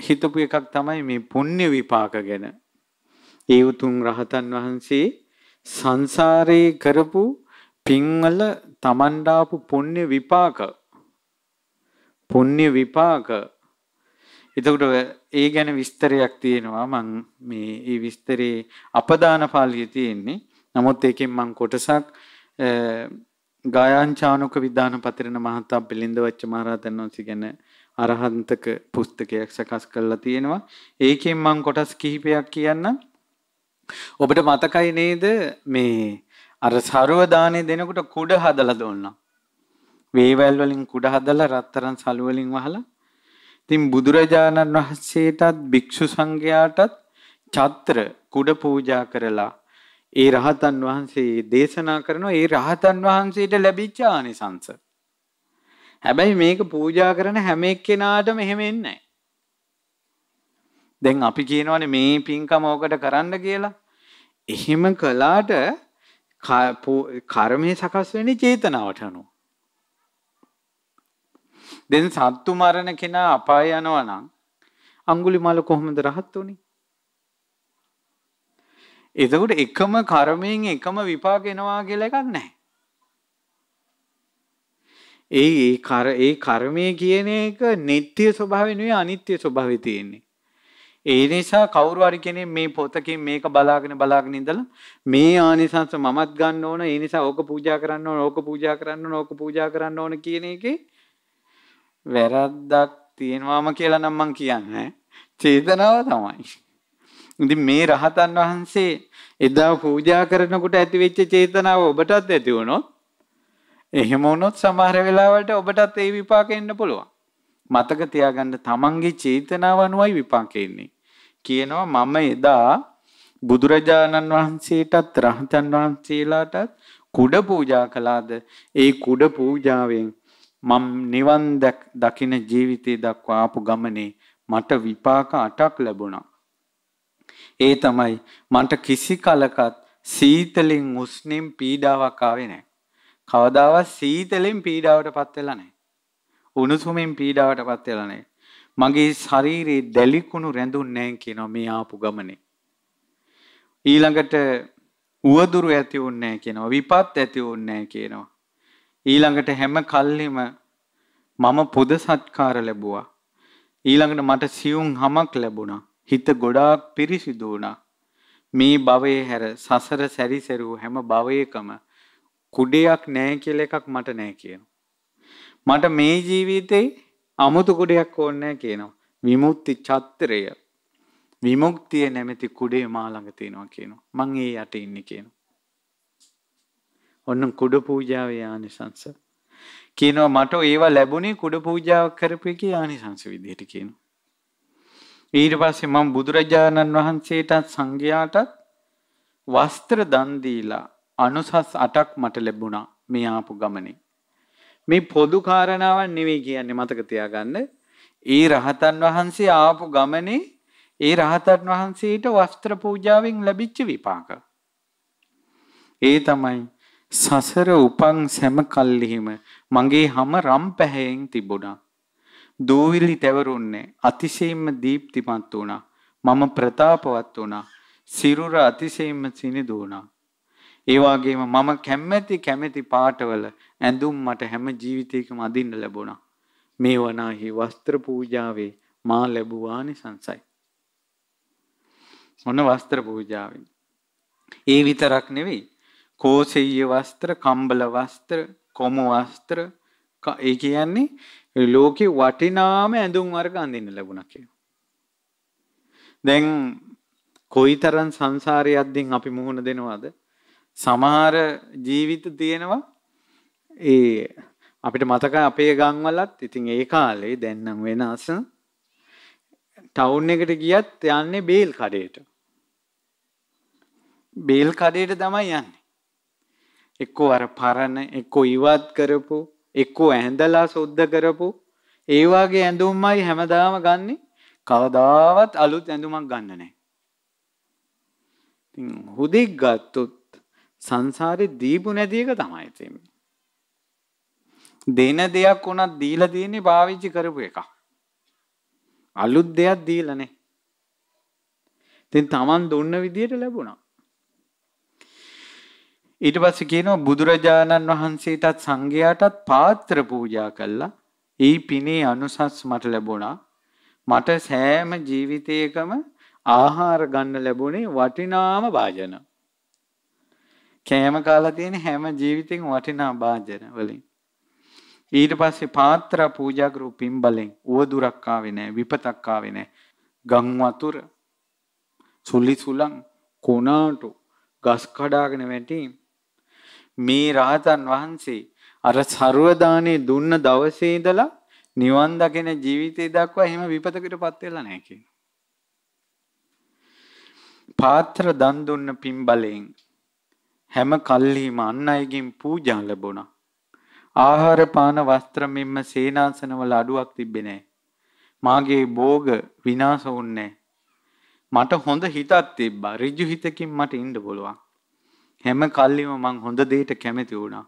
හිතපු එකක් තමයි මේ පුණ්‍ය විපාක ගැන. ඒ උතුම් රහතන් වහන්සේ සංසාරේ කරපු පින්වල තමන්ඩාපු පුණ්‍ය විපාක පුණ්‍ය විපාක එතකොට ඒ ගැන විස්තරයක් තියෙනවා මං මේ ඒ විස්තරේ අපදාන පාළියේ තියෙන්නේ නමුත් ඒකෙන් මං කොටසක් ගායංචානුක විධාන පතිරණ මහතා පිළිඳවච්ච මහරහතන් වහන්සේ ගැන අරහන්තක පුස්තකයක් සකස් කරලා තියෙනවා. ඒකෙන් මම කොටස් කිහිපයක් කියන්නම්. ඔබට මතකයි නේද මේ අර සරුව දානේ දෙනකොට කුඩ හදලා දුන්නා. වේවැල් වලින් කුඩ හදලා රත්තරන් සළු වලින් වහලා. ඉතින් බුදුරජාණන් වහන්සේටත් භික්ෂු සංඝයාටත් චත්‍ර කුඩ පූජා කරලා ඒ රහතන් වහන්සේ දේශනා කරනවා ඒ රහතන් වහන්සේට ලැබිච්ච ආනිසංස. හැබැයි මේක පූජා කරන හැම එක්කෙනාටම එහෙම එන්නේ නැහැ. දැන් අපි කියනවානේ මේ පින්කම ඕකට කරන්න කියලා. එහෙම කළාට කර්මයේ සකස් වෙන්නේ චේතනාවට අනුව. දැන් සත්තු මරණ කෙනා අපාය යනවා නම් අඟුලිමාල කොහොමද රහත් උනේ? එතකොට එකම කර්මයෙන් එකම විපාක එනවා කියලා එකක් නැහැ. ඒ ඒ කර ඒ කර්මය කියන එක නিত্য ස්වභාවය නෙවෙයි අනිත්‍ය ස්වභාවය තියෙන්නේ. ඒ නිසා කවුරු හරි කෙනෙක් මේ පොතකින් මේක බලාගෙන බලාගෙන ඉඳලා මේ ආනිසංස මමත් ගන්න ඕන ඒ නිසා ඕක පූජා කරන්න ඕන ඕක පූජා කරන්න ඕන ඕක පූජා කරන්න ඕන කියන එකේ වැරද්දක් තියෙනවාම කියලා නම් මං කියන්නේ. චේතනාව තමයි. ඉතින් මේ රහතන් වහන්සේ එදා පූජා කරනකොට ඇතිවෙච්ච චේතනාව ඔබටත් ඇති වුණොත් එහෙම වුණොත් සමහර වෙලාවට ඔබටත් ඒ විපාකෙ එන්න පුළුවන්. මතක තියාගන්න තමන්ගේ චේතනාව අනුවයි විපාකෙ එන්නේ. කියනවා මම එදා බුදුරජාණන් වහන්සේටත් රහතන් වහන්සේලාටත් කුඩ පූජා කළාද ඒ කුඩ පූජාවෙන් මම නිවන් දකින ජීවිතේ දක්වා ආපු ගමනේ මට විපාක අටක් ලැබුණා ඒ තමයි මන්ට කිසි කලකත් සීතලෙන් උස්නෙන් පීඩාවක් ආවේ නැහැ. කවදාවත් සීතලෙන් පීඩාවටපත් වෙලා නැහැ. උණුසුමින් පීඩාවටපත් වෙලා නැහැ. මගේ ශරීරේ දැලිකුණු රැඳුන්නේ නැහැ කියනවා මේ ආපු ගමනේ. ඊළඟට උවදුරු ඇති වුන්නේ නැහැ කියනවා. විපත් ඇති වුන්නේ නැහැ කියනවා. ඊළඟට හැම කල්ලිම මම පොද සත්කාර ලැබුවා. ඊළඟට මට සියුම් හමක් ලැබුණා. හිත ගොඩාක් පිරිසිදු වුණා. මේ භවයේ හැර සසර සැරිසරූ හැම භවයකම කුඩයක් නැහැ කියලා එකක් මට නැහැ කියනවා. මට මේ ජීවිතේ අමුතු කුඩයක් ඕනේ කියනවා. විමුක්ති චත්‍රය. විමුක්තිය නැමැති කුඩේ මා ළඟ තියෙනවා කියනවා. මං ඒ යට ඉන්නේ කියනවා. ඔන්න කුඩ පූජාවේ ආනිසංස. කියනවා මට ඒවා ලැබුණේ කුඩ පූජාවක් කරපු එකේ ආනිසංස විදිහට කියනවා. ඊට පස්සේ මම බුදුරජාණන් වහන්සේටත් සංඝයාටත් වස්ත්‍ර දන් දීලා අනුසස් 8ක් මට ලැබුණා මේ ආපු ගමනේ. මේ පොදු කාරණාවක් නෙවෙයි කියන්නේ මතක තියාගන්න. ඒ රහතන් වහන්සේ ආපු ගමනේ ඒ රහතන් වහන්සේට වස්ත්‍ර පූජාවෙන් ලැබිච්ච විපාක. ඒ තමයි සසර උපන් සෑම කල්හිම මගේ හැම රම් පැහැයෙන් තිබුණා. දූවිලි තැවරුන්නේ අතිශයින්ම දීප්තිමත් වුණා. මම ප්‍රතාපවත් වුණා. සිරුර අතිශයින්ම සිනිදු වුණා. ඒ වගේම මම කැමැති කැමැති පාටවල ඇඳුම් මට හැම ජීවිතයකම අඳින්න ලැබුණා. මේ වනාහි වස්ත්‍ර පූජාවේ මා ලැබූ ආනිසංසයි. ඔන්න වස්ත්‍ර පූජාවෙන්. ඒ විතරක් නෙවෙයි. කෝසෙය්‍ය වස්ත්‍ර, කම්බල වස්ත්‍ර, කොමු වස්ත්‍ර ඒ කියන්නේ ලෝකේ වටිනාම ඇඳුම් වර්ග අඳින්න ලැබුණා කියලා. දැන් කොයිතරම් සංසාරයක්දින් අපි මුහුණ දෙනවද? සමහර ජීවිත තියෙනවා ඒ අපිට මතකයි අපේ ගම්වලත් ඉතින් ඒ කාලේ දැන් නම් වෙනස් ටවුන් එකට ගියත් යන්නේ බේල් කඩේට. බේල් කඩේට තමයි යන්නේ. එක්කෝ අර පරණ එක්කෝ ඉවත් කරපු එක්කෝ ඇඳලා සුද්ධ කරපු ඒ වගේ ඇඳුම්මයි හැමදාම ගන්නෙ කවදාවත් අලුත් ඇඳුමක් ගන්න නැහැ. ඉතින් හුදෙක් ගත්තොත් සංසාරේ දීපු නැති එක තමයි තියෙන්නේ. දෙන දෙයක් උනත් දීලා තියෙන්නේ පාවිච්චි කරපු එක. අලුත් දෙයක් දීලා නැහැ. ඉතින් Taman දුන්න විදියට ලැබුණා. ඊට පස්සේ කියනවා බුදුරජාණන් වහන්සේටත් සංඝයාටත් පාත්‍ර පූජා කළා. ඒ පිනේ අනුසස් මට ලැබුණා. මට සෑම ජීවිතයකම ආහාර ගන්න ලැබුණේ වටිනාම වාජන. කෑම කාලා තියෙන හැම ජීවිතෙම වටිනා වාජන වලින්. ඊට පස්සේ පාත්‍ර පූජා කරු පින්බලෙන් උවදුරක් ආවේ නැහැ, විපතක් ආවේ නැහැ. ගම් වතුර, සුලි සුලං, කොනාටු, ගස් කඩාගෙන වැටීම් මේ රාතන් වහන්සේ අර ਸਰවදානේ දුන්න දවසේ ඉඳලා නිවන් දකින ජීවිතේ දක්වා එහෙම විපතකටපත් වෙලා නැහැ කියන. පාත්‍ර දන් දුන්න පින් බලයෙන් හැම කල්හිම අන් අයගෙන් පූජා ලැබුණා. ආහාර පාන වස්ත්‍ර මෙම්ම සේනාසනවල අඩුවක් තිබ්බේ නැහැ. මාගේ භෝග විනාශ වුන්නේ මට හොඳ හිතක් තිබ්බා. ඍජු හිතකින් මට ඉන්න පුළුවන්. හැම කල්ලිම මං හොඳ දෙයට කැමති වුණා.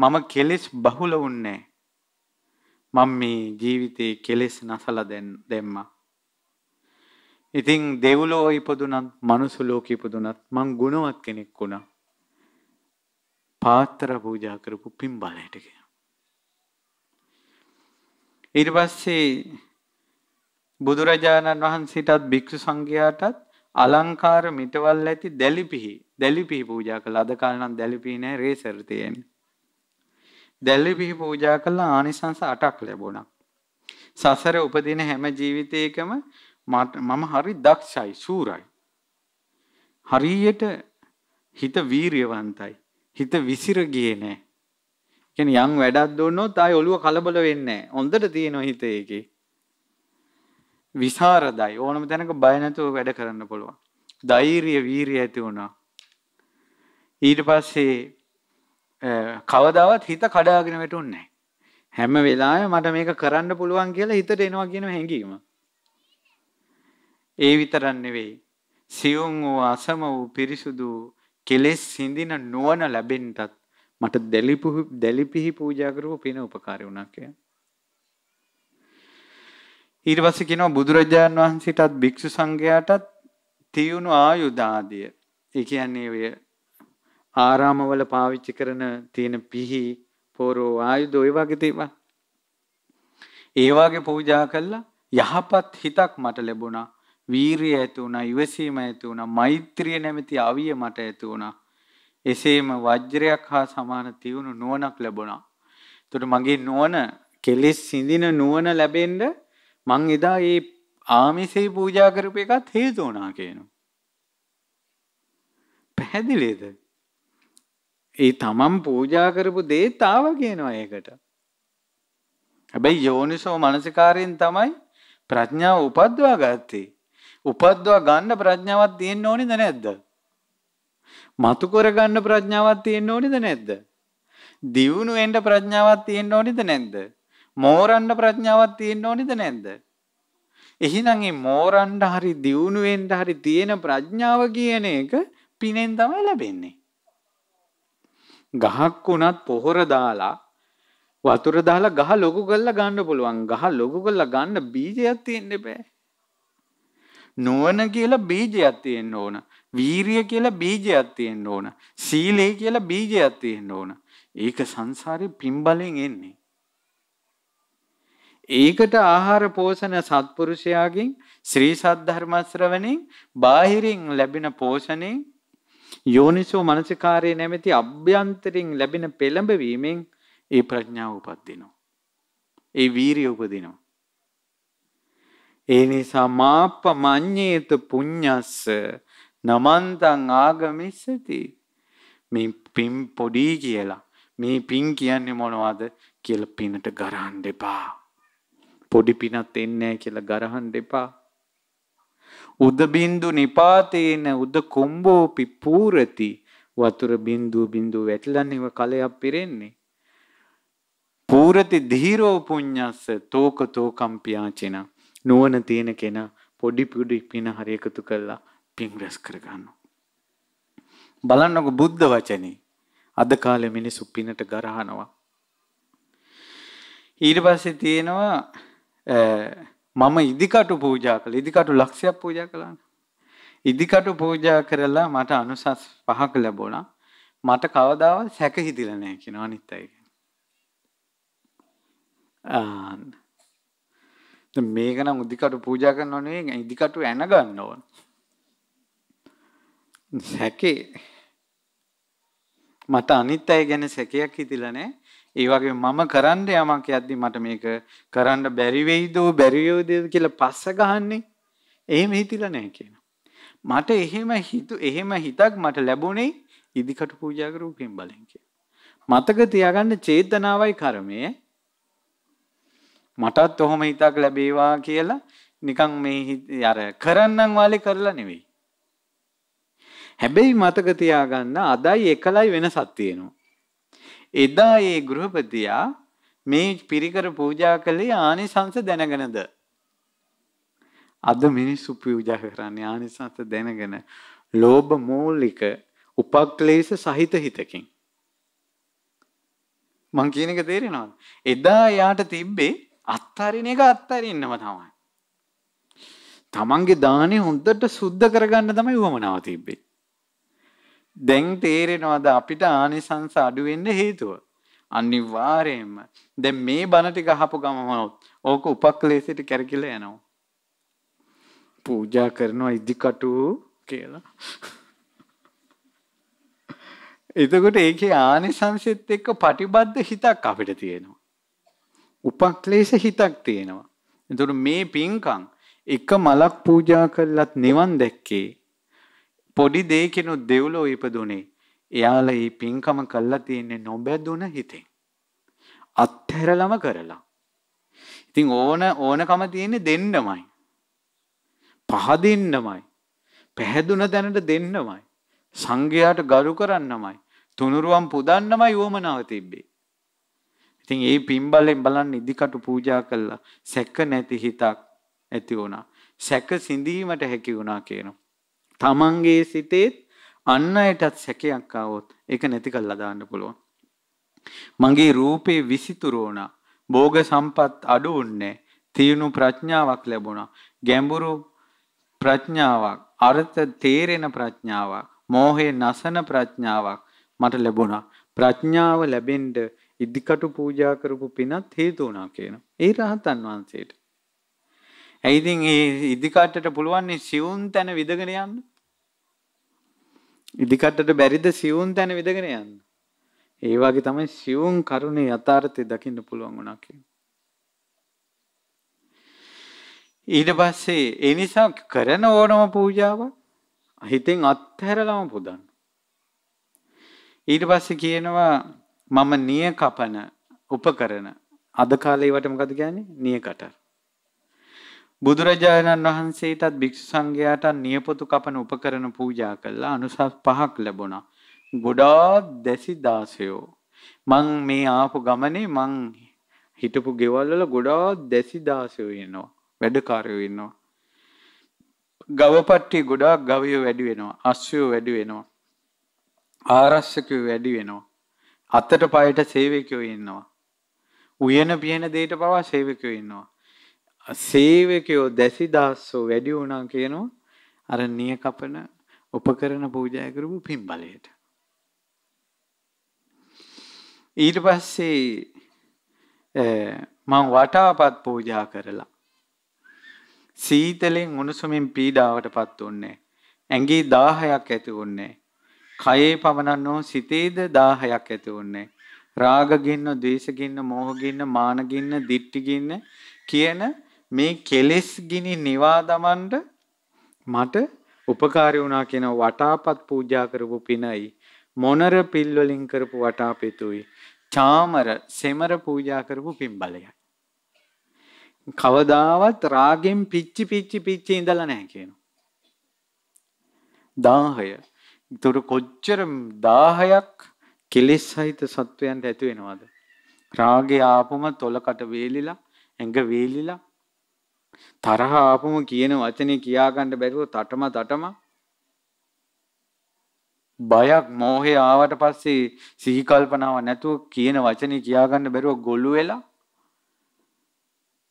මම කෙලෙස් බහුල වුන්නේ මම මේ ජීවිතේ කෙලෙස් නසලා දැම්මා. ඉතින් දෙව්ලෝ ඉපදුනත් මනුස්ස ලෝකෙ ඉපදුනත් මං ගුණවත් කෙනෙක් වුණා. පාත්‍ර පූජා කරපු පින් බලයට ගියා. ඊට පස්සේ බුදුරජාණන් වහන්සේටත් භික්ෂු සංඝයාටත් අලංකාර මිටවල් ඇති දැලිපිහි දැලිපිහි පූජා කළා. අද කාලේ නම් දැලිපිහි නෑ රේසර් තියෙන්නේ. දැලිපිහි පූජා කළා ආනිසංස 8ක් ලැබුණා. සසර උපදින හැම ජීවිතයකම මම හරි දක්ෂයි, සූරයි. හරියට හිත වීරියවන්තයි. හිත විසිර ගියේ නෑ. කියන්නේ යම් වැඩක් දුන්නොත් ආයි ඔළුව කලබල වෙන්නේ නෑ. හොඳට තියෙනවා හිත ඒකේ. විසරදයි ඕනම තැනක බය නැතුව වැඩ කරන්න පුළුවන්. ධෛර්ය වීරිය ඇති වුණා. ඊට පස්සේ කවදාවත් හිත කඩාගෙන වැටුන්නේ හැම වෙලාවෙම මට මේක කරන්න පුළුවන් කියලා හිතට එනවා කියන හැඟීම. ඒ විතරක් නෙවෙයි. සියුම් වූ අසම වූ පිරිසුදු කෙලෙස් සිඳින නුවණ ලැබෙන්නත් මට දැලිපු දැලිපිහි පූජා කරපු පින උපකාරී වුණා කියලා. ඊට පස්සේ කියනවා බුදුරජාණන් වහන්සේටත් භික්ෂු සංඝයාටත් තියුණු ආයුධ ආදිය. ඒ කියන්නේ ආරාමවල පාවිච්චි කරන තියෙන පිහි පොරෝ ආයුධ ඔය වගේ දේවල් ඒ වගේ පූජා කළා යහපත් හිතක් මට ලැබුණා වීරිය ඇති වුණා ඉවසීම ඇති වුණා මෛත්‍රිය නැමැති අවිය මට ඇති වුණා එසේම වජ්‍රයක් හා සමාන තියුණු නුවණක් ලැබුණා එතකොට මගේ නුවණ කෙලෙස් සිඳින නුවණ ලැබෙන්න මං එදා ඒ ආමිසේ පූජා කරපු එකත් හේතු වුණා කියනවා පැහැදිලිද ඒ තමන් පූජා කරපු දේ තාව කියනවා ඒකට. හැබැයි යෝනිසෝ මනසිකාරයෙන් තමයි ප්‍රඥාව උපද්වා ගත්තේ. උපද්වා ගන්න ප්‍රඥාවක් තියෙන්න ඕනේද නැද්ද? මතු කර ගන්න ප්‍රඥාවක් තියෙන්න ඕනේද නැද්ද? දියුණු වෙන්න ප්‍රඥාවක් තියෙන්න ඕනේද නැද්ද? මෝරන්න ප්‍රඥාවක් තියෙන්න ඕනේද නැද්ද? එහෙනම් මේ මෝරන්න හරි දියුණු වෙන්න හරි තියෙන ප්‍රඥාව කියන එක පිනෙන් තමයි ලැබෙන්නේ. ගහක් වුණත් පොහොර දාලා වතුර දාලා ගහ ලොකු කරලා ගන්න පුළුවන්. ගහ ලොකු කරලා ගන්න බීජයක් තියෙන්න බෑ. නුවණ කියලා බීජයක් තියෙන්න ඕන. වීරිය කියලා බීජයක් තියෙන්න ඕන. සීලය කියලා බීජයක් තියෙන්න ඕන. ඒක සංසාරේ පින්බලෙන් එන්නේ. ඒකට ආහාර පෝෂණ සත්පුරුෂයාගෙන් ශ්‍රී සද්ධර්ම ශ්‍රවණෙන් බාහිරින් ලැබෙන පෝෂණෙන් යෝනිසෝ මනසිකාරයේ නැමැති අභ්‍යන්තරින් ලැබෙන පෙළඹවීමෙන් ඒ ප්‍රඥාව උපදිනවා. ඒ වීරිය උපදිනවා. ඒ නිසා මාපමඤ්ඤේත පුඤ්ඤස්ස නමන්තං ආගමිස්සති. මේ පින් පොඩි කියලා. මේ පින් කියන්නේ මොනවද කියලා පිනට ගරහන්න එපා. පොඩි පිනක් එන්නේ නැහැ කියලා ගරහන්න එපා. උද බින්දු නිපාතේන උද කොම්බෝපි පූරති වතුර බින්දුව බින්දුව වැටිලන්නේව කලයක් පිරෙන්නේ පූරති ධීරෝ පුඤ්ඤස්ස තෝක තෝකම්පියාචින නුවණ තියෙන කෙනා පොඩි පොඩි පින හරි එකතු කරලා පින් රැස් කර ගන්නවා බලන්නකො බුද්ධ වචනේ අද කාලේ මිනිස්සු පිනට ගරහනවා ඊට පස්සේ තියෙනවා මම ඉදිකටු පූජා කළා. ඉදිකටු ලක්ෂයක් පූජා කළා. ඉදිකටු පූජා කරලා මට අනුසස් පහක් ලැබුණා. මට කවදාවත් සැක හිතිලා නැහැ කියන අනිත් අය. ආන්. මේක නම් ඉදිකටු පූජා කරනව නෙවෙයි ඉදිකටු ඇන ගන්න ඕන. සැකේ මට අනිත් අය ගැන සැකයක් හිතිලා නැහැ. ඒ වගේ මම කරන්න යමක් යද්දි මට මේක කරන්න බැරි වෙයිද බැරි වෙයිද කියලා පස්ස ගහන්නේ එහෙම හිතිලා නැහැ කියන. මට එහෙම හිතු එහෙම හිතක් මට ලැබුණේ ඉදිකට පූජා කරූපෙන් බලෙන් කියන. මතක තියාගන්න චේතනාවයි කර්මය. මටත් ඔහොම හිතක් ලැබේවා කියලා නිකන් මේ අර කරන්නම් වාලේ කරලා නෙවෙයි. හැබැයි මතක තියාගන්න අදයි එකලයි වෙනසක් තියෙනවා. එදා ඒ ගෘහපතියා මේ පිරිකර පූජා කළේ ආනිසංස දැනගෙනද අද මිනිස්සු පූජා කරන්නේ ආනිසංස දැනගෙන ලෝභ මූලික උපක්ලේශ සහිත හිතකින් මං කියන එක තේරෙනවද එදා යාට තිබ්බේ අත්හරින එක අත්හරින්නම තමයි තමන්ගේ දානේ හොඳට සුද්ධ කරගන්න තමයි උවමනාව තිබ්බේ දැන් තේරෙනවද අපිට ආනිසංස අඩු වෙන්න හේතුව? අනිවාර්යයෙන්ම. දැන් මේ බණ ටික අහපු ගමම ඕක උපක්ලේශයට කැරකිලා යනවා. පූජා කරනවා ඉදිකටු කියලා. එතකොට ඒකේ ආනිසංසෙත් එක්ක ප්‍රතිබද්ධ හිතක් අපිට තියෙනවා. උපක්ලේශ හිතක් තියෙනවා. එතකොට මේ පින්කම් එක මලක් පූජා කළත් නිවන් දැක්කේ පොඩි දෙයකිනුත් දෙව්ලෝ ඉපදුනේ. එයාලා මේ පින්කම කළා තියෙන්නේ නොබැඳුන හිතෙන්. අත්හැරලම කරලා. ඉතින් ඕන ඕනකම තියෙන්නේ දෙන්නමයි. පහදින්නමයි. පැහැදුන දැනට දෙන්නමයි. සංඝයාට ගරු කරන්නමයි. තුනුරුවන් පුදන්නමයි වොමනාව තිබ්බේ. ඉතින් ඒ පින්බලෙන් බලන්න ඉදිකටු පූජා කළා. සැක නැති හිතක් ඇති වුණා. සැක සිඳීමට හැකි වුණා කියනවා. තමන්ගේ සිතේත් අන්න අයටත් සැකයක් ආවොත් ඒක නැති කරලා දාන්න පුළුවන්. මගේ රූපේ විසිතුරුණා. භෝග සම්පත් අඩු වුණේ. තියුණු ප්‍රඥාවක් ලැබුණා. ගැඹුරු ප්‍රඥාවක්, අර්ථ තේරෙන ප්‍රඥාවක්, මෝහේ නසන ප්‍රඥාවක් මට ලැබුණා. ප්‍රඥාව ලැබෙන්න ඉදිකටු පූජා කරපු පිනත් හේතු වුණා කියන. ඒ රහතන් වහන්සේට ඇයි ඉතින් ඒ ඉදිකටට පුළුවන් සිවුන් තැන විදගෙන යන්න? ඉදිකටට බැරිද සිවුන් තැන විදගෙන යන්න? ඒ වගේ තමයි සිවුන් කරුණේ යථාර්ථය දකින්න පුළුවන් වුණා ඊට පස්සේ ඒ නිසා කරන ඕනම පූජාවක් හිතෙන් අත්හැරලම පුදන්න. ඊට පස්සේ කියනවා මම නිය කපන උපකරණ අද කාලේ වට මොකද කියන්නේ නිය කටර. බුදුරජාණන් වහන්සේටත් භික්ෂු සංඝයාටත් නියපොතු කපන උපකරණ පූජා කළා අනුසස් පහක් ලැබුණා. ගොඩාක් දැසි දාසයෝ. මං මේ ආපු ගමනේ මං හිටපු ගෙවල් වල ගොඩාක් දැසි දාසයෝ ඉන්නවා. වැඩකාරයෝ ඉන්නවා. ගවපට්ටි ගොඩාක් ගවයෝ වැඩි වෙනවා. අස්සයෝ වැඩි වෙනවා. ආරක්ෂකයෝ වැඩි වෙනවා. අතට පයට සේවකයෝ ඉන්නවා. උයන පියන දෙයට පවා සේවකයෝ ඉන්නවා. සේවකයෝ දැසිදාස්සෝ වැඩි වුණා කියනවා අර නිය කපන උපකරණ පූජා කරපු පින් බලයට. ඊට පස්සේ මං වටාපත් පූජා කරලා සීතලෙන් උණුසුමින් පීඩාවටපත් උන්නේ. ඇඟේ 1000ක් ඇති උන්නේ. කයේ පමණක් නො සිතේද 1000ක් ඇති උන්නේ. රාග ගින්න, ද්වේෂ ගින්න, මෝහ ගින්න, මාන ගින්න, දිට්ටි ගින්න කියන මේ කෙලෙස් ගිනි නිවා දමන්න මට උපකාරී වුණා කියන වටාපත් පූජා කරපු පිනයි මොනර පිල් වලින් කරපු වටාපිතුයි චාමර සෙමර පූජා කරපු පින් බලයයි කවදාවත් රාගෙන් පිච්චි පිච්චි පිච්චි ඉඳලා නැහැ කියනවා. දාහය. ඒතර කොච්චර දාහයක් කෙලෙස් සහිත සත්වයන්ට ඇති වෙනවද? රාගේ ආපම තොලකට වේලිලා, ඇඟ වේලිලා, තරහ ආපම කියන වචනේ කියා ගන්න බැරුව තටම තටම බයක් මෝහය ආවට පස්සේ සිහි කල්පනාව නැතුව කියන වචනේ කියා ගන්න බැරුව ගොළු වෙලා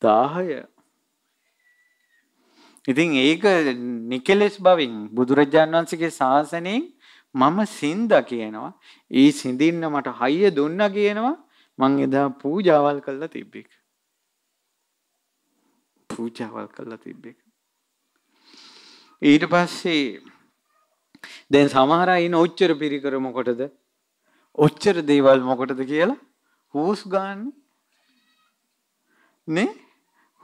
1000 ඉතින් ඒක නිකලස් බවින් බුදුරජාන් වහන්සේගේ ශාසනයෙන් මම සින්ද කියනවා. ඒ සිඳින්න මට හයිය දුන්නා කියනවා. මං එදා පූජාවල් කළා තිබ්බෙක්. පූජාවල් කළා තිබ්බේ. ඊට පස්සේ දැන් සමහර අය ඉන ඔච්චර පිරිකර මොකටද? ඔච්චර දේවල් මොකටද කියලා හුස් ගන්න නේ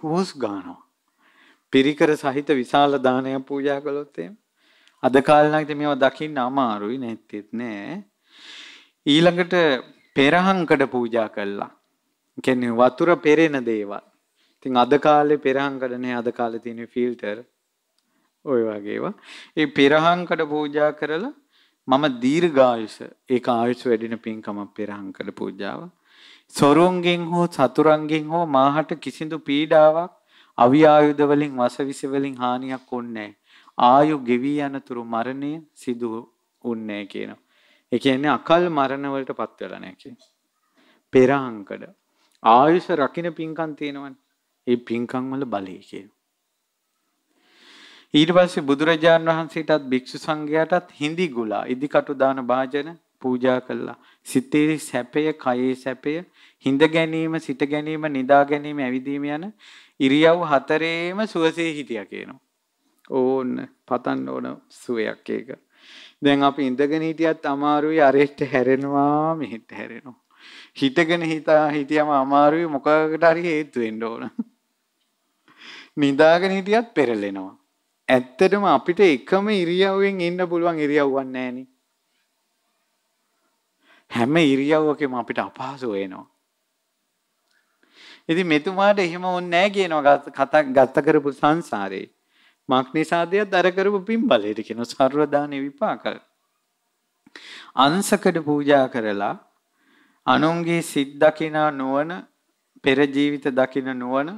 හුස් ගන්නවා. පිරිකර සහිත විශාල දානයක් පූජා කළොත් එහෙම අද කාලනකදී මේවා දකින්න අමාරුයි නැත්තේත් නෑ. ඊළඟට පෙරහංකඩ පූජා කළා. කියන්නේ වතුර පෙරෙන දේවල්. ඉතින් අද කාලේ පෙරහංකඩ නැහැ අද කාලේ තියෙන ෆිල්ටර් ඔය වගේ ඒවා. ඒ පෙරහංකඩ පූජා කරලා මම දීර්ඝායුෂ ඒක ආයුෂ වැඩින පින්කම පෙරහංකඩ පූජාව. සොරුන්ගෙන් හෝ සතුරන්ගෙන් හෝ මාහට කිසිදු පීඩාවක් අවියායුධ වලින් වසවිස වලින් හානියක් වුන්නේ ආයු ගෙවි යනතුරු මරණය සිදු වුන්නේ කියනවා. ඒ කියන්නේ අකල් මරණ වලටපත් වෙලා නැහැ කියන්නේ. පෙරහංකඩ ආයුෂ රකින්න පින්කම් තියෙනවනේ. ඒ පින්කම් වල බලය කියන. ඊට පස්සේ බුදුරජාණන් වහන්සේටත් භික්ෂු සංඝයාටත් හිඳි ගුලා ඉදිකටු දාන භාජන පූජා කළා. සිතේ සැපය, කයේ සැපය, හිඳ ගැනීම, සිට ගැනීම, නිදා ගැනීම, ඇවිදීම යන ඉරියව් හතරේම සුවසේ හිටියා කියනවා. ඕන්න පතන්න ඕන සුවයක් ඒක. දැන් අපි ඉඳගෙන හිටියත් අමාරුයි අරෙට හැරෙනවා මෙහෙට හැරෙනවා. හිටගෙන හිතා හිටියම අමාරුයි මොකකට හරි හේතු වෙන්න ඕන. නිදාගෙන හිටියත් පෙරලෙනවා. ඇත්තටම අපිට එකම ඉරියව්වෙන් ඉන්න පුළුවන් ඉරියව්වක් නැහැ හැම ඉරියව්වකම අපිට අපහසු වෙනවා. ඉතින් මෙතුමාට එහෙම ඕනේ නැහැ කියනවා කතා ගත කරපු සංසාරේ. මක්නිසාදයත් අර කරපු පින්බලයට කියන සර්වදාන විපාක. අංශකට පූජා කරලා අනුන්ගේ සිත් දකින නුවණ පෙර ජීවිත දකින නුවණ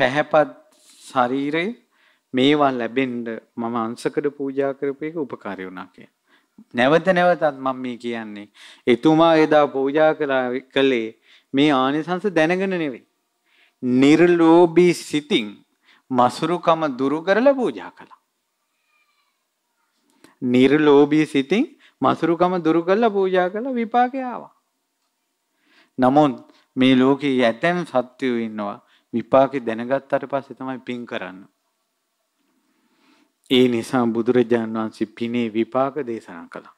පැහැපත් ශරීරය මේවා ලැබෙන්න මම අංශකඩ පූජා කරපු එක උපකාරී වුණා කියලා. නැවත නැවතත් මම මේ කියන්නේ එතුමා එදා පූජා කළා කළේ මේ ආනිසංස දැනගෙන නෙවෙයි. නිර්ලෝභී සිතින් මසුරුකම දුරු කරලා පූජා කළා. නිර්ලෝභී සිතින් මසුරුකම දුරු කරලා පූජා කළා විපාකය ආවා. නමුත් මේ ලෝකයේ ඇතැම් සත්වයෝ ඉන්නවා විපාකේ දැනගත්තට පස්සේ තමයි පින් කරන්න. ඒ නිසා බුදුරජාණන් වහන්සේ පිනේ විපාක දේශනා කළා.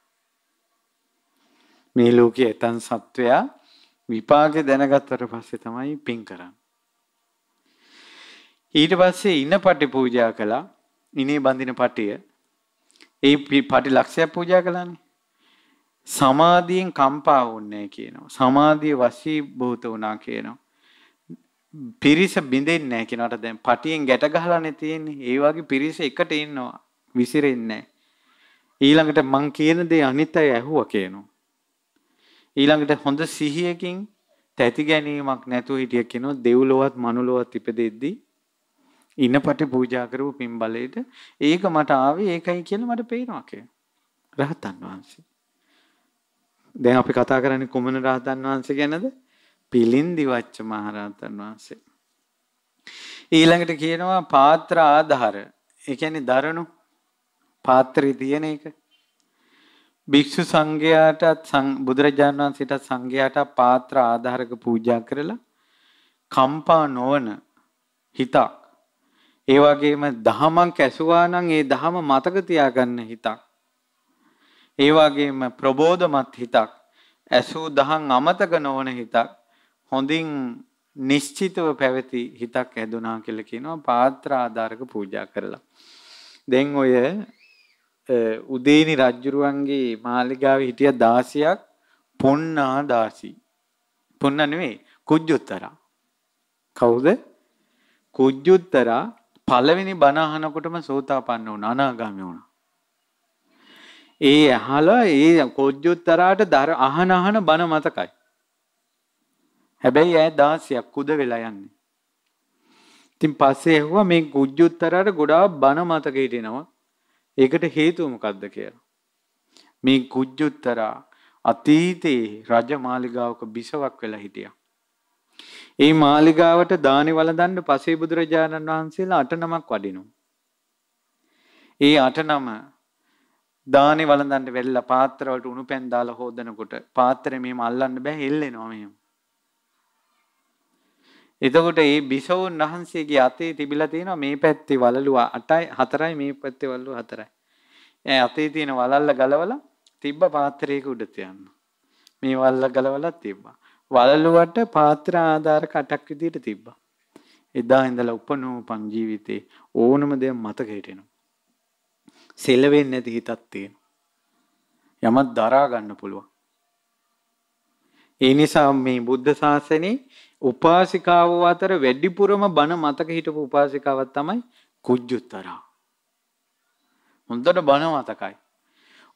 මේ ලෝකයේ ඇතන් සත්වයා විපාකේ දැනගත්තට පස්සේ තමයි පින් කරන්නේ. ඊට පස්සේ ඉන පටි පූජා කළා. ඉනේ බඳින පටිය. ඒ පටි ලක්ෂයක් පූජා කළානේ. සමාධියෙන් කම්පා වුන්නේ කියනවා. සමාධිය වශී භූත වුණා කියනවා. පිරිස බිඳෙන්නේ නැහැ කියනකට දැන් පටියෙන් ගැට ගහලානේ තියෙන්නේ. ඒ වගේ පිරිස එකට ඉන්නවා. විසිරෙන්නේ ඊළඟට මං කියන දේ අනිත් අය ඇහුවා කියනවා. ඊළඟට හොඳ සිහියකින් තැති ගැනීමක් නැතුව හිටිය කෙනෝ දෙව්ලොවත් මනුලොවත් ඉපදෙද්දී ඉනපටි පූජා කරපු පින්බලයේද ඒක මට ආවේ ඒකයි කියලා මට පේනවා රහතන් වහන්සේ. දැන් අපි කතා කරන්නේ කොමන රහතන් වහන්සේ ගැනද? පිළින්දි වච්ච මහරහතන් වහන්සේ. ඊළඟට කියනවා පාත්‍ර ආධාර. ඒ කියන්නේ දරණු පාත්‍රය තියෙන එක. භික්ෂු සංඝයාටත් බුදුරජාණන් වහන්සේටත් සංඝයාට පාත්‍ර ආධාරක පූජා කරලා කම්පා නොවන හිතක් ඒ වගේම දහමක් ඇසුවා නම් ඒ දහම මතක තියාගන්න හිතක් ඒ වගේම ප්‍රබෝධමත් හිතක් ඇසූ දහම් අමතක නොවන හිතක් හොඳින් නිශ්චිතව පැවති හිතක් හැදුනා කියලා කියනවා පාත්‍ර ආධාරක පූජා කරලා. දැන් ඔය උදේනි රජුරුවන්ගේ මාලිගාවේ හිටිය 16ක් පොන්නා 16. පොන්න නෙවෙයි කුජ්ජුත්තරා. කවුද? කුජ්ජුත්තරා පළවෙනි බණ අහනකොටම සෝතාපන්න වුණා අනාගාමී වුණා. ඒ අහලා ඒ කුජ්ජුත්තරාට අහන අහන බණ මතකයි. හැබැයි ඈ 16ක් කුද වෙලා යන්නේ. ඉතින් පස්සේ ඇහුවා මේ කුජ්ජුත්තරාට ගොඩාක් බන මතක හිටිනවා. ඒකට හේතුව මොකද්ද කියලා. මේ කුජ්ජුත්තරා අතීතයේ රජ මාලිගාවක බිසවක් වෙලා හිටියා. ඒ මාලිගාවට දානි වළඳන්න පසේ බුදුරජාණන් වහන්සේලා අට නමක් වඩිනවා. ඒ අට නම දානේ වළඳන්න වෙල්ලා පාත්‍රවලට උණු පැන් දාලා හොදනකොට පාත්‍රෙ මෙහෙම අල්ලන්න බෑ හෙල්ලෙනවා මෙහෙම. එතකොට මේ බිසවුන් වහන්සේගේ අතේ තිබිලා තියෙනවා මේ පැත්තේ වලලු 8යි 4යි මේ පැත්තේ වලලු 4යි. ඒ අතේ තියෙන වලල්ල ගලවලා තිබ්බ පාත්‍රයක උඩ තියන්න. මේ වලල්ල ගලවලා තිබ්බා. වලලුවට පාත්‍ර ආධාර කටක් විදියට තිබ්බා. එදා ඉඳලා උපනෝපන් ජීවිතේ ඕනම දෙයක් මතක හිටිනවා. සෙලවෙන්නේ නැති හිතක් තියෙනවා. යමක් දරා ගන්න පුළුවන්. ඒ නිසා මේ බුද්ධ ශාසනේ උපාසිකාව අතර වැඩිපුරම බණ මතක හිටපු උපාසිකාවක් තමයි කුජ්ජුත්තරා. හොඳට බණ මතකයි.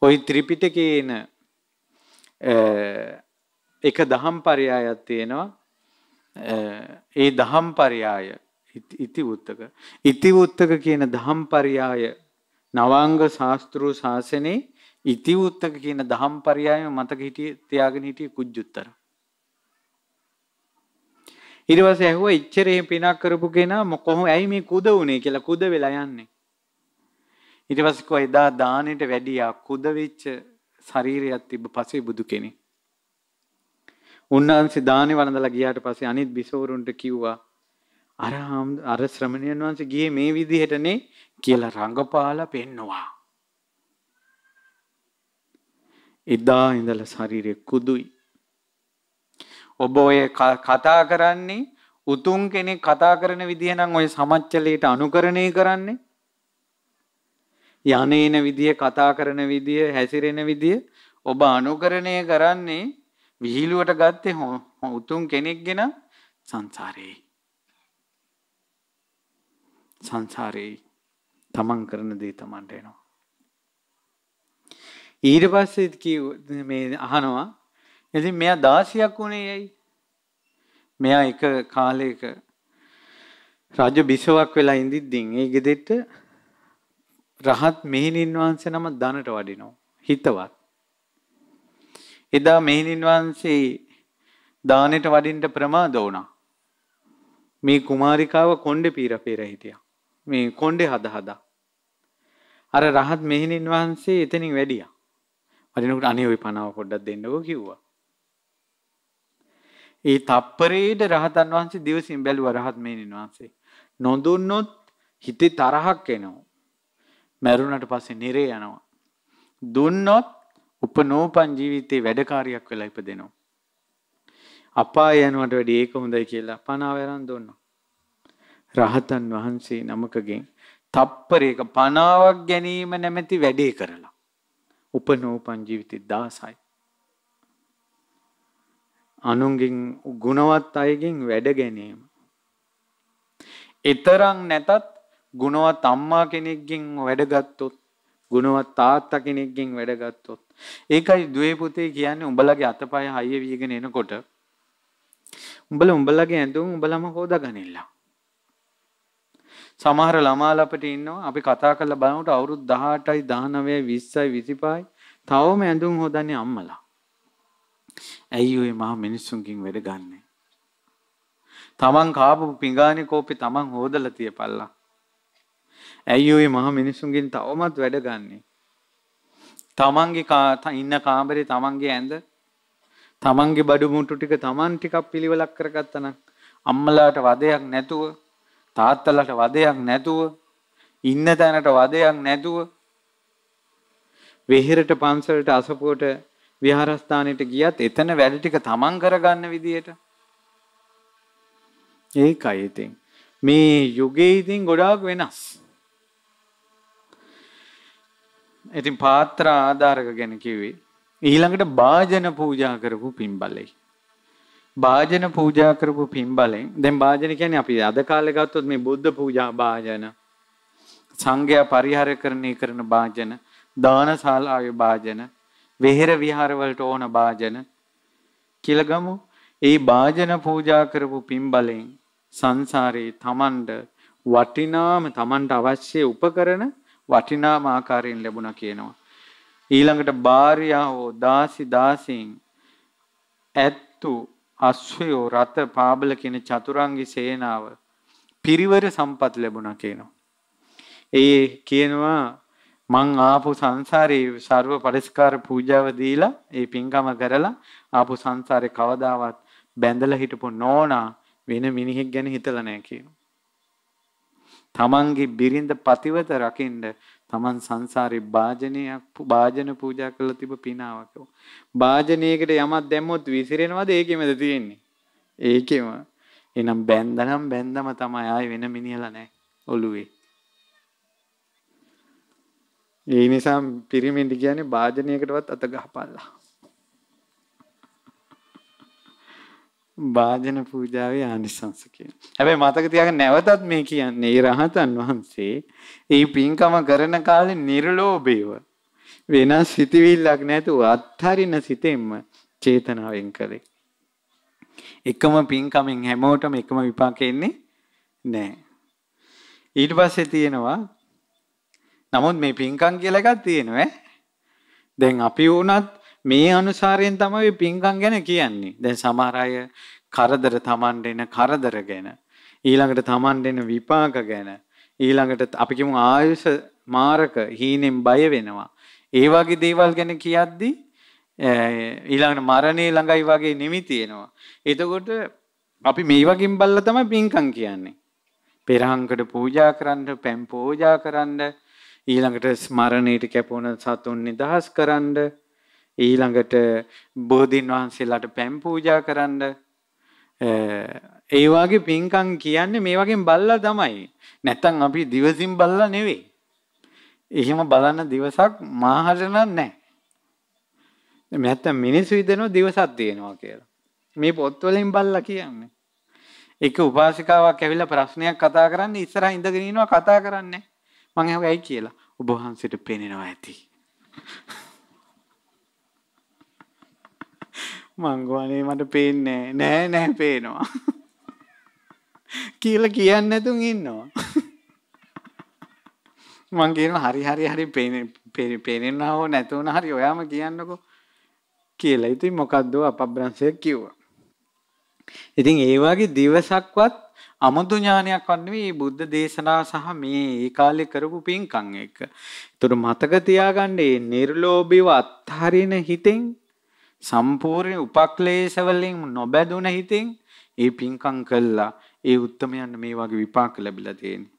ওই ත්‍රිපිටකේන එක දහම් පරයයක් තියෙනවා. ඒ දහම් පරයය ඉති උත්තක. ඉති උත්තක කියන දහම් පරයය නවාංග ශාස්ත්‍රූ ශාසනේ ඉති උත්තක කියන දහම් පරයය මතක හිටියේ තියාගෙන හිටියේ කුජ්ජුත්තරා. ඊට පස්සේ ඇහුවා ඉච්චර එහෙම පිනක් කරපු කෙනා කොහොම ඇයි මේ කුද වුනේ කියලා කුද වෙලා යන්නේ. ඊට පස්සේ කෝ එදා දානෙට වැඩියා කුද වෙච්ච ශරීරයක් තිබ්බ පසේ බුදු කෙනෙක්. උන්වහන්සේ දානෙ වළඳලා ගියාට පස්සේ අනිත් බිසවරුන්ට කිව්වා අර අර ශ්‍රමණයන් වහන්සේ ගියේ මේ විදිහටනේ කියලා රංගපාලා පෙන්නවා. එදා ඉඳලා ශරීරය කුදුයි ඔබ ඔය කතා කරන්නේ උතුම් කෙනෙක් කතා කරන විදිහ නම් ඔය සමච්චලයට අනුකරණය කරන්නේ. යන්නේන විදිය කතා කරන විදිය හැසිරෙන විදිය ඔබ අනුකරණය කරන්නේ විහිළුවට ගත්තේ උතුම් කෙනෙක් ගෙන සංසාරයේ. සංසාරයේ තමන් කරන දේ තමන්ට එනවා. ඊට පස්සේ මේ අහනවා ඉතින් මෙයා 16ක් උනේ ඇයි? මෙයා එක කාලයක රාජ බිසවක් වෙලා ඉඳිද්දින් ඒ ගෙදෙට්ට රහත් මෙහෙණින් වහන්සේ නම ධනට වඩිනවා. හිතවත්. එදා මෙහෙණින් වහන්සේ දානෙට වඩින්න ප්‍රමාද වුණා. මේ කුමාරිකාව කොණ්ඩේ පීර පෙර හිටියා. මේ කොණ්ඩේ හද හදා. අර රහත් මෙහෙණින් වහන්සේ එතනින් වැඩියා. වඩිනකොට අනේ ওই පනාව පොඩ්ඩක් දෙන්නකෝ කිව්වා. ඒ තප්පරේට රහතන් වහන්සේ දිවසින් බැලුවා රහත් මේනින් වහන්සේ. නොදුන්නොත් හිතේ තරහක් එනවා. මැරුණට පස්සේ නිරේ යනවා. දුන්නොත් උපනෝපන් ජීවිතේ වැඩකාරියක් වෙලා ඉපදෙනවා. අපාය යනවට වැඩි ඒක හොඳයි කියලා පනාව වරන් දුන්නා. රහතන් වහන්සේ නමකගෙන් තප්පරයක පනාවක් ගැනීම නැමැති වැඩේ කරලා. උපනෝපන් ජීවිතේ 16යි. අනුන්ගෙන් ගුණවත් අයගෙන් වැඩ ගැනීම. එතරම් නැතත් ගුණවත් අම්මා කෙනෙක්ගෙන් වැඩගත්තොත් ගුණවත් තාත්තා කෙනෙක්ගෙන් වැඩගත්තොත් ඒකයි දුවේ පුතේ කියන්නේ උඹලගේ අතපය හයිය වීගෙන එනකොට උඹල උඹලගේ ඇඳුම් උඹලම හොදාගනින්නලා සමහර ළමා ලපට ඉන්නවා අපි කතා කරලා බලනකොට අවුරුදු 18යි 19යි 20යි 25යි තවම ඇඳුම් හොදන්නේ අම්මලා ඇයි ওই මහ මිනිස්සුන්ගෙන් වැඩ ගන්නෙ? තමන් කාපු පිඟානේ කෝපි තමන් හොදලා තියපල්ලා. ඇයි ওই මහ මිනිස්සුන්ගෙන් තවමත් වැඩ ගන්නෙ? තමන්ගේ ඉන්න කාමරේ තමන්ගේ ඇඳ තමන්ගේ බඩු මුට්ටු ටික තමන් ටිකක් පිළිවෙලක් කරගත්තනම් අම්මලාට වදයක් නැතුව තාත්තලාට වදයක් නැතුව ඉන්න තැනට වදයක් නැතුව වෙහෙරට පන්සලට අසපුවට විහාරස්ථානෙට ගියත් එතන වැඩ ටික තමන් කරගන්න විදියට ඒකයි ඉතින් මේ යුගයේ ඉතින් ගොඩාක් වෙනස් ඉතින් පාත්‍ර ආධාරක ගැන කිව්වේ ඊළඟට භාජන පූජා කරපු පින්බලෙයි භාජන පූජා කරපු පින්බලෙන් දැන් භාජන කියන්නේ අපි අද කාලේ ගත්තොත් මේ බුද්ධ පූජා භාජන සංඝයා පරිහාර කරන්නේ කරන භාජන දානශාලාවේ භාජන විහෙර විහාරවලට ඕන භාජන කියලා ගමු. ඒ භාජන පූජා කරපු පින් බලෙන් සංසාරේ තමන්ට වටිනාම තමන්ට අවශ්‍ය උපකරණ වටිනාම ආකාරයෙන් ලැබුණා කියනවා. ඊළඟට භාර්යා හෝ දාසි දාසීන් ඇත්තු අශ්වයෝ රත පාබල කියන චතුරංගි සේනාව පිරිවර සම්පත් ලැබුණා කියනවා. ඒ කියනවා මං ආපු සංසාරේ ਸਰව පරිස්කාර පූජාව දීලා ඒ පින්කම කරලා ආපු සංසාරේ කවදාවත් බැඳලා හිටපු නෝනා වෙන මිනිහෙක් ගැන හිතලා නැහැ කියනවා. තමන්ගේ බිරිඳ පතිවත රකින්න තමන් සංසාරේ වාජනයක් වාජන පූජා කරලා තිබ පිනාවක. වාජනයකට යමක් දැම්මොත් විසිරෙනවද ඒකෙමද තියෙන්නේ? ඒකෙම. එනම් බැඳනම් බැඳම තමයි ආයේ වෙන මිනිහලා නැහැ ඔළුවේ. ඒ නිසා පිරිමින්ට කියන්නේ වාදනයකටවත් අත ගහපල්ලා. වාදන පූජාවේ ආනිසංස කියන. හැබැයි මතක තියාගන්න නැවතත් මේ කියන්නේ ඒ රහතන් වහන්සේ ඒ පින්කම කරන කාලේ නිර්ලෝභීව වෙනස් සිතවිල්ලක් නැතුව අත්හරින සිතෙන්ම චේතනාවෙන් කළේ. එකම පින්කමෙන් හැමෝටම එකම විපාක එන්නේ නැහැ. ඊට පස්සේ තියෙනවා නමුත් මේ පින්කම් කියලා එකක් තියෙනවා දැන් අපි වුණත් මේ අනුසාරයෙන් තමයි පින්කම් ගැන කියන්නේ. දැන් සමහර අය කරදර තමන්ට එන කරදර ගැන ඊළඟට තමන්ට එන විපාක ගැන ඊළඟට අපි කියමු ආයුෂ මාරක හීනෙන් බය වෙනවා. ඒ වගේ දේවල් ගැන කියද්දී ඊළඟට මරණය ළඟයි වගේ නිමිති එනවා. එතකොට අපි මේ වගේම බල්ලා තමයි පින්කම් කියන්නේ. පෙරහංකට පූජා කරන්න, පැන් පූජා කරන්න, ඊළඟට ස්මරණයට කැපුණ සතුන් නිදහස් කරන්න ඊළඟට බෝධීන් වහන්සේලාට පැම් පූජා කරන්න ඒ වගේ පින්කම් කියන්නේ මේ වගේ බල්ලා තමයි. නැත්තම් අපි දිවසින් බල්ලා නෙවෙයි. එහෙම බලන දවසක් මාහට නැහැ. නැත්තම් මිනිස්සු හිතනවා දවසක් තියෙනවා කියලා. මේ පොත්වලින් බල්ලා කියන්නේ. එක උපාසිකාවක් ඇවිල්ලා ප්‍රශ්නයක් කතා කරන්න ඉස්සරහ ඉඳගෙන ඉනවා කතා කරන්නේ. මං ඇහුවා ඇයි කියලා. ඔබ වහන්සේට පේනනවා ඇති. මං ගෝනේ මට පේන්නේ නෑ නෑ පේනවා. කියලා කියන්නේ නැතුන් ඉන්නවා. මං කියනවා හරි හරි හරි පේන පේනවා හෝ නැතුණා හරි ඔයාම කියන්නකෝ කියලා. ඉතින් මොකද්ද අපබ්‍රංශය කිව්වා. ඉතින් ඒ වගේ දවසක්වත් අමුතු ඥානයක් වත් නෙවෙයි බුද්ධ දේශනා සහ මේ ඒ කාලේ කරපු පින්කම් එක. ඒතර මතක තියාගන්න මේ නිර්ලෝභීව අත්හරින හිතෙන් සම්පූර්ණ උපක්ලේශ වලින් නොබැඳුන හිතෙන් ඒ පින්කම් කළා. ඒ උත්තමයන් මේ වගේ විපාක ලැබිලා තියෙන්නේ.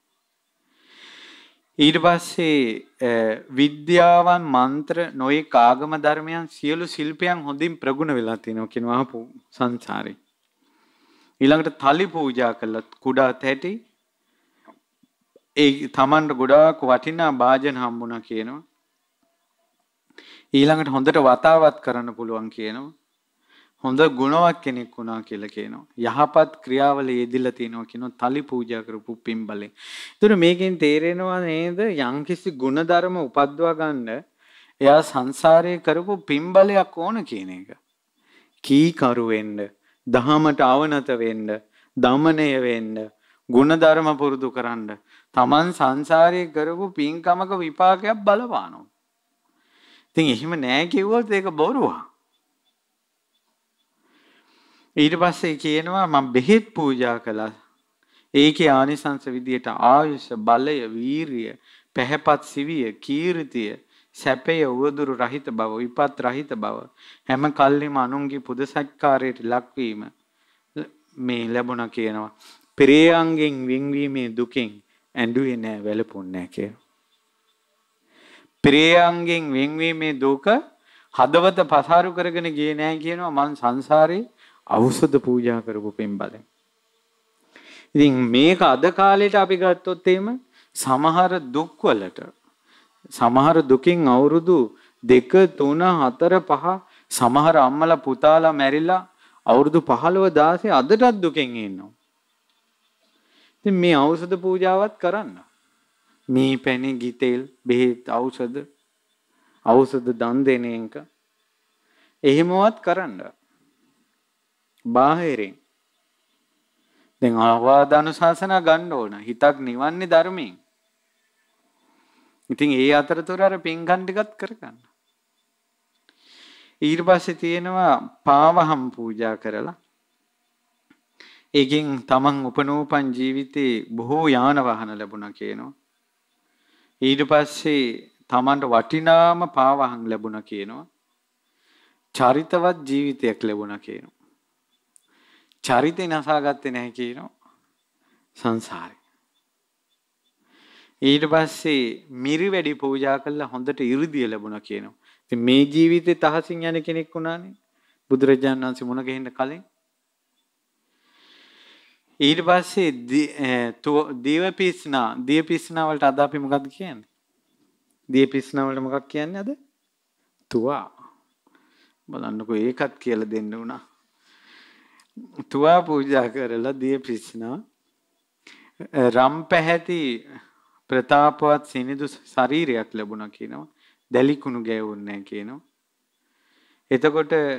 ඊට පස්සේ විද්‍යාවන් මන්ත්‍ර නොයෙක් ආගම ධර්මයන් සියලු ශිල්පයන් හොඳින් ප්‍රගුණ වෙලා තියෙනවා කියනවා සංසාරේ. ඊළඟට තලි පූජා කළත් කුඩා තැටි ඒ තමන්ට ගොඩාක් වටිනා භාජන හම්බුණා කියනවා. ඊළඟට හොඳට වතාවත් කරන්න පුළුවන් කියනවා. හොඳ ගුණවත් කෙනෙක් වුණා කියලා කියනවා. යහපත් ක්‍රියාවල යෙදිලා තිනවා කියනවා තලි පූජා කරපු පින් බලෙන්. ඒතර මේකෙන් තේරෙනවා නේද යම්කිසි ಗುಣධර්ම උපද්වා ගන්න එයා සංසාරයේ කරපු පින් බලයක් ඕන කියන එක. කී කරු වෙන්න දහමට අවනත වෙන්න, දමණය වෙන්න, ಗುಣධර්ම පුරුදු කරන්න, Taman සංසාරයේ කරපු පින්කමක විපාකයක් බලපානවා. ඉතින් එහෙම නෑ කිව්වොත් ඒක බොරුවක්. ඊට පස්සේ කියනවා මම බෙහෙත් පූජා කළා. ඒකේ ආනිසංස විදියට ආයුෂ, බලය, වීරිය, පැහැපත් සිවිය, කීර්තිය සැපය උවදුරු රහිත බව විපත් රහිත බව හැම කල්හිම අනුන්ගේ පුදසත්කාරයට ලක්වීම මේ ලැබුණ කියනවා. පෙරේයන්ගෙන් වෙන්වීමේ දුකෙන් ඇඬුවේ නෑ වැළපුන්නේ නෑ කියලා. ප්‍රේයන්ගෙන් වෙන්වීමේ දුක හදවත පසාරු කරගෙන ගියේ නෑ කියනවා මං සංසාරේ ඖෂධ පූජා කරපු පෙම්බලෙන්. ඉතින් මේක අද කාලේට අපි ගත්තොත් එහෙම සමහර දුක්වලට සමහර දුකින් අවුරුදු 2 3 4 5 සමහර අම්මලා පුතාලා මැරිලා අවුරුදු 15 16 අදටත් දුකෙන් ඉන්නවා. ඉතින් මේ ඖෂධ පූජාවත් කරන්න. මේ පැණි ගිතෙල් බෙහෙත් ඖෂධ ඖෂධ දන් දෙන එක එහෙමවත් කරන්න. බාහිරින් දැන් ආවාදානුශාසන ගන්න ඕන. හිතක් නිවන්නේ ධර්මයෙන්. ඉතින් ඒ අතරතුර අර පින්කම් ටිකත් කරගන්න. ඊට පස්සේ තියෙනවා පාවහම් පූජා කරලා ඒකෙන් තමන් උපනෝපන් ජීවිතේ බොහෝ යාන වාහන ලැබුණා කියනවා. ඊට පස්සේ තමන්ට වටිනාම පාවහම් ලැබුණා කියනවා. චරිතවත් ජීවිතයක් ලැබුණා කියනවා. චරිතේ නසාගත්තේ නැහැ කියනවා. සංසාරේ ඊට පස්සේ මිරි වැඩි පූජා කළා හොඳට 이르දිය ලැබුණා කියනවා. ඉතින් මේ ජීවිතේ තහසින් යන කෙනෙක් වුණානේ. බුදුරජාණන් වහන්සේ මුණ ගැහෙන්න කලින් ඊට පස්සේ දීවපිස්නා දීපිස්නා වලට අද අපි මොකක්ද කියන්නේ? දීපිස්නා වලට මොකක් කියන්නේ අද? තුවා. බලන්නකෝ ඒකත් කියලා දෙන්න උනා. තුවා පූජා කරලා දීපිස්නා රම් පැහැති ප්‍රතාපවත් සිනිදු ශරීරයක් ලැබුණා කියනවා. දැලිකුණු ගෑවුන්නේ කියනවා. එතකොට ඒ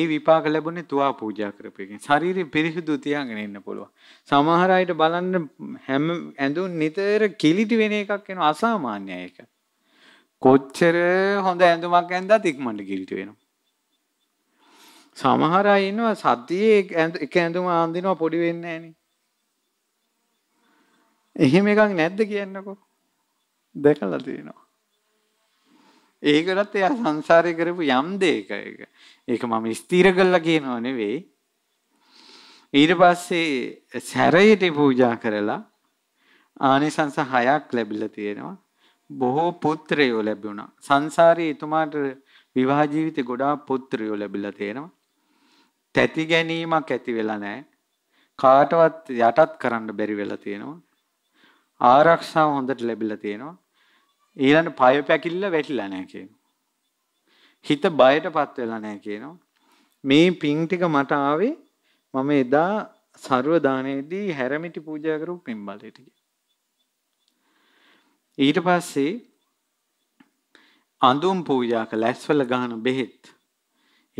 ඒ විපාක ලැබුණේ තුවා පූජා කරපෙකින්. ශරීරය පිරිසිදු තියාගෙන ඉන්න පුළුවන්. සමහර අයට බලන්න හැම ඇඳුම් නිතර කිලිටි වෙන එකක් වෙන අසාමාන්‍යයි ඒක. කොච්චර හොඳ ඇඳුමක් ඇඳවත් ඉක්මනට කිලිටි වෙනවා. සමහර අය ඉන්නවා සතියේ එක ඇඳුම අඳිනවා පොඩි වෙන්නේ නැහෙනේ. එහෙම එකක් නැද්ද කියන්නකෝ. දැකලා තියෙනවා. ඒකටත් එයා සංසාරය කරපු යම් දෙයක ඒක. ඒක මම ස්ථිර කළා කියනෝ නෙවෙයි. ඊට පස්සේ සැරයට පූජා කරලා ආනිසංස හයක් ලැබිලා තියෙනවා. බොහෝ පුත්‍රයෝ ලැබුණා. සංසාරයේ එතුමාට විවාහ ජීවිතේ ගොඩාක් පුත්‍රයෝ ලැබිලා තියෙනවා. තැති ගැනීමක් ඇති වෙලා නැහැ. කාටවත් යටත් කරන්න බැරි වෙලා තියෙනවා. ආරක්ෂාව හොඳට ලැබිලා තියෙනවා. ඊළඟ පය පැකිල්ල වැටිලා නැහැ කියනවා. හිත බයටපත් වෙලා නැහැ කියනවා. මේ පින් ටික මට ආවේ මම එදා ਸਰව දානයේදී හැරමිටි පූජා කරපු පින් බලයට. ඊට පස්සේ අඳුම් පූජා කළ ඇස්වල ගහන බෙහෙත්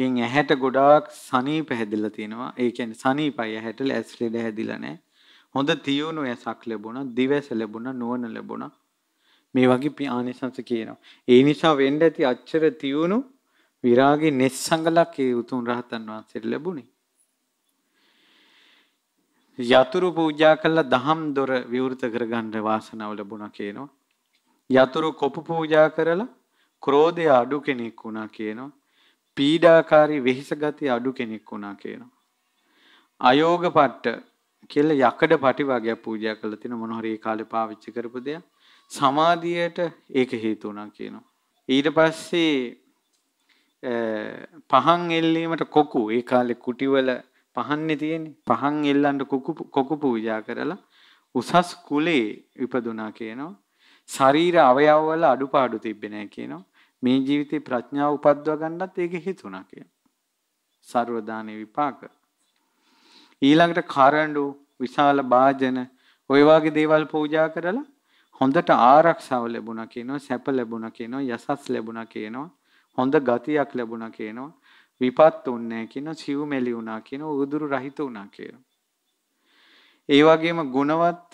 ඉන් ඇහැට ගොඩාක් සනීප හැදිලා තියෙනවා. ඒ කියන්නේ සනීපයි ඇහැට ඇස්ලෙඩ හැදිලා නැහැ. හොඳ තියුණු ඇසක් ලැබුණා, දිවැස ලැබුණා, නුවණ ලැබුණා. මේ වගේ ආනිසංස කියනවා. ඒ නිසා වෙන්න ඇති අච්චර තියුණු විරාගේ නෙස්සඟලක් ඒ උතුම් රහතන් වහන්සේට ලැබුණේ. යතුරු පූජා කළා දහම් දොර විවෘත කරගන්න වාසනාව ලැබුණා කියනවා. යතුරු කොපු පූජා කරලා ක්‍රෝධය අඩු කෙනෙක් වුණා කියනවා. පීඩාකාරී වෙහෙස ගති අඩු කෙනෙක් වුණා කියනවා. අයෝගපට්ට කියලා යකඩ පටි වගේ පූජා කළා තින මොන හරි ඒ කාලේ පාවිච්චි කරපු දෙයක්. සමාධියට ඒක හේතු වුණා කියනවා. ඊට පස්සේ පහන් එල්ලීමට කොකු ඒ කාලේ කුටිවල පහන්නේ තියෙන්නේ. පහන් එල්ලන්න කොකු කොකු පූජා කරලා උසස් කුලේ ඉපදුනා කියනවා. ශරීර අවයව වල අඩුපාඩු තිබ්බේ නැහැ කියනවා. මේ ජීවිතේ ප්‍රඥාව උපද්දව ගන්නත් ඒක හේතුණා කියනවා. සර්වදාන විපාක ඊළඟට කරඬු විශාල වාදන ඔය වගේ දේවල් පූජා කරලා හොඳට ආරක්ෂාව ලැබුණා කියනවා සැප ලැබුණා කියනවා යසස් ලැබුණා කියනවා හොඳ ගතියක් ලැබුණා කියනවා විපත් උන්නේ කියනවා සිව්මෙලි වුණා කියනවා උදුරු රහිත වුණා කියනවා ඒ වගේම ගුණවත්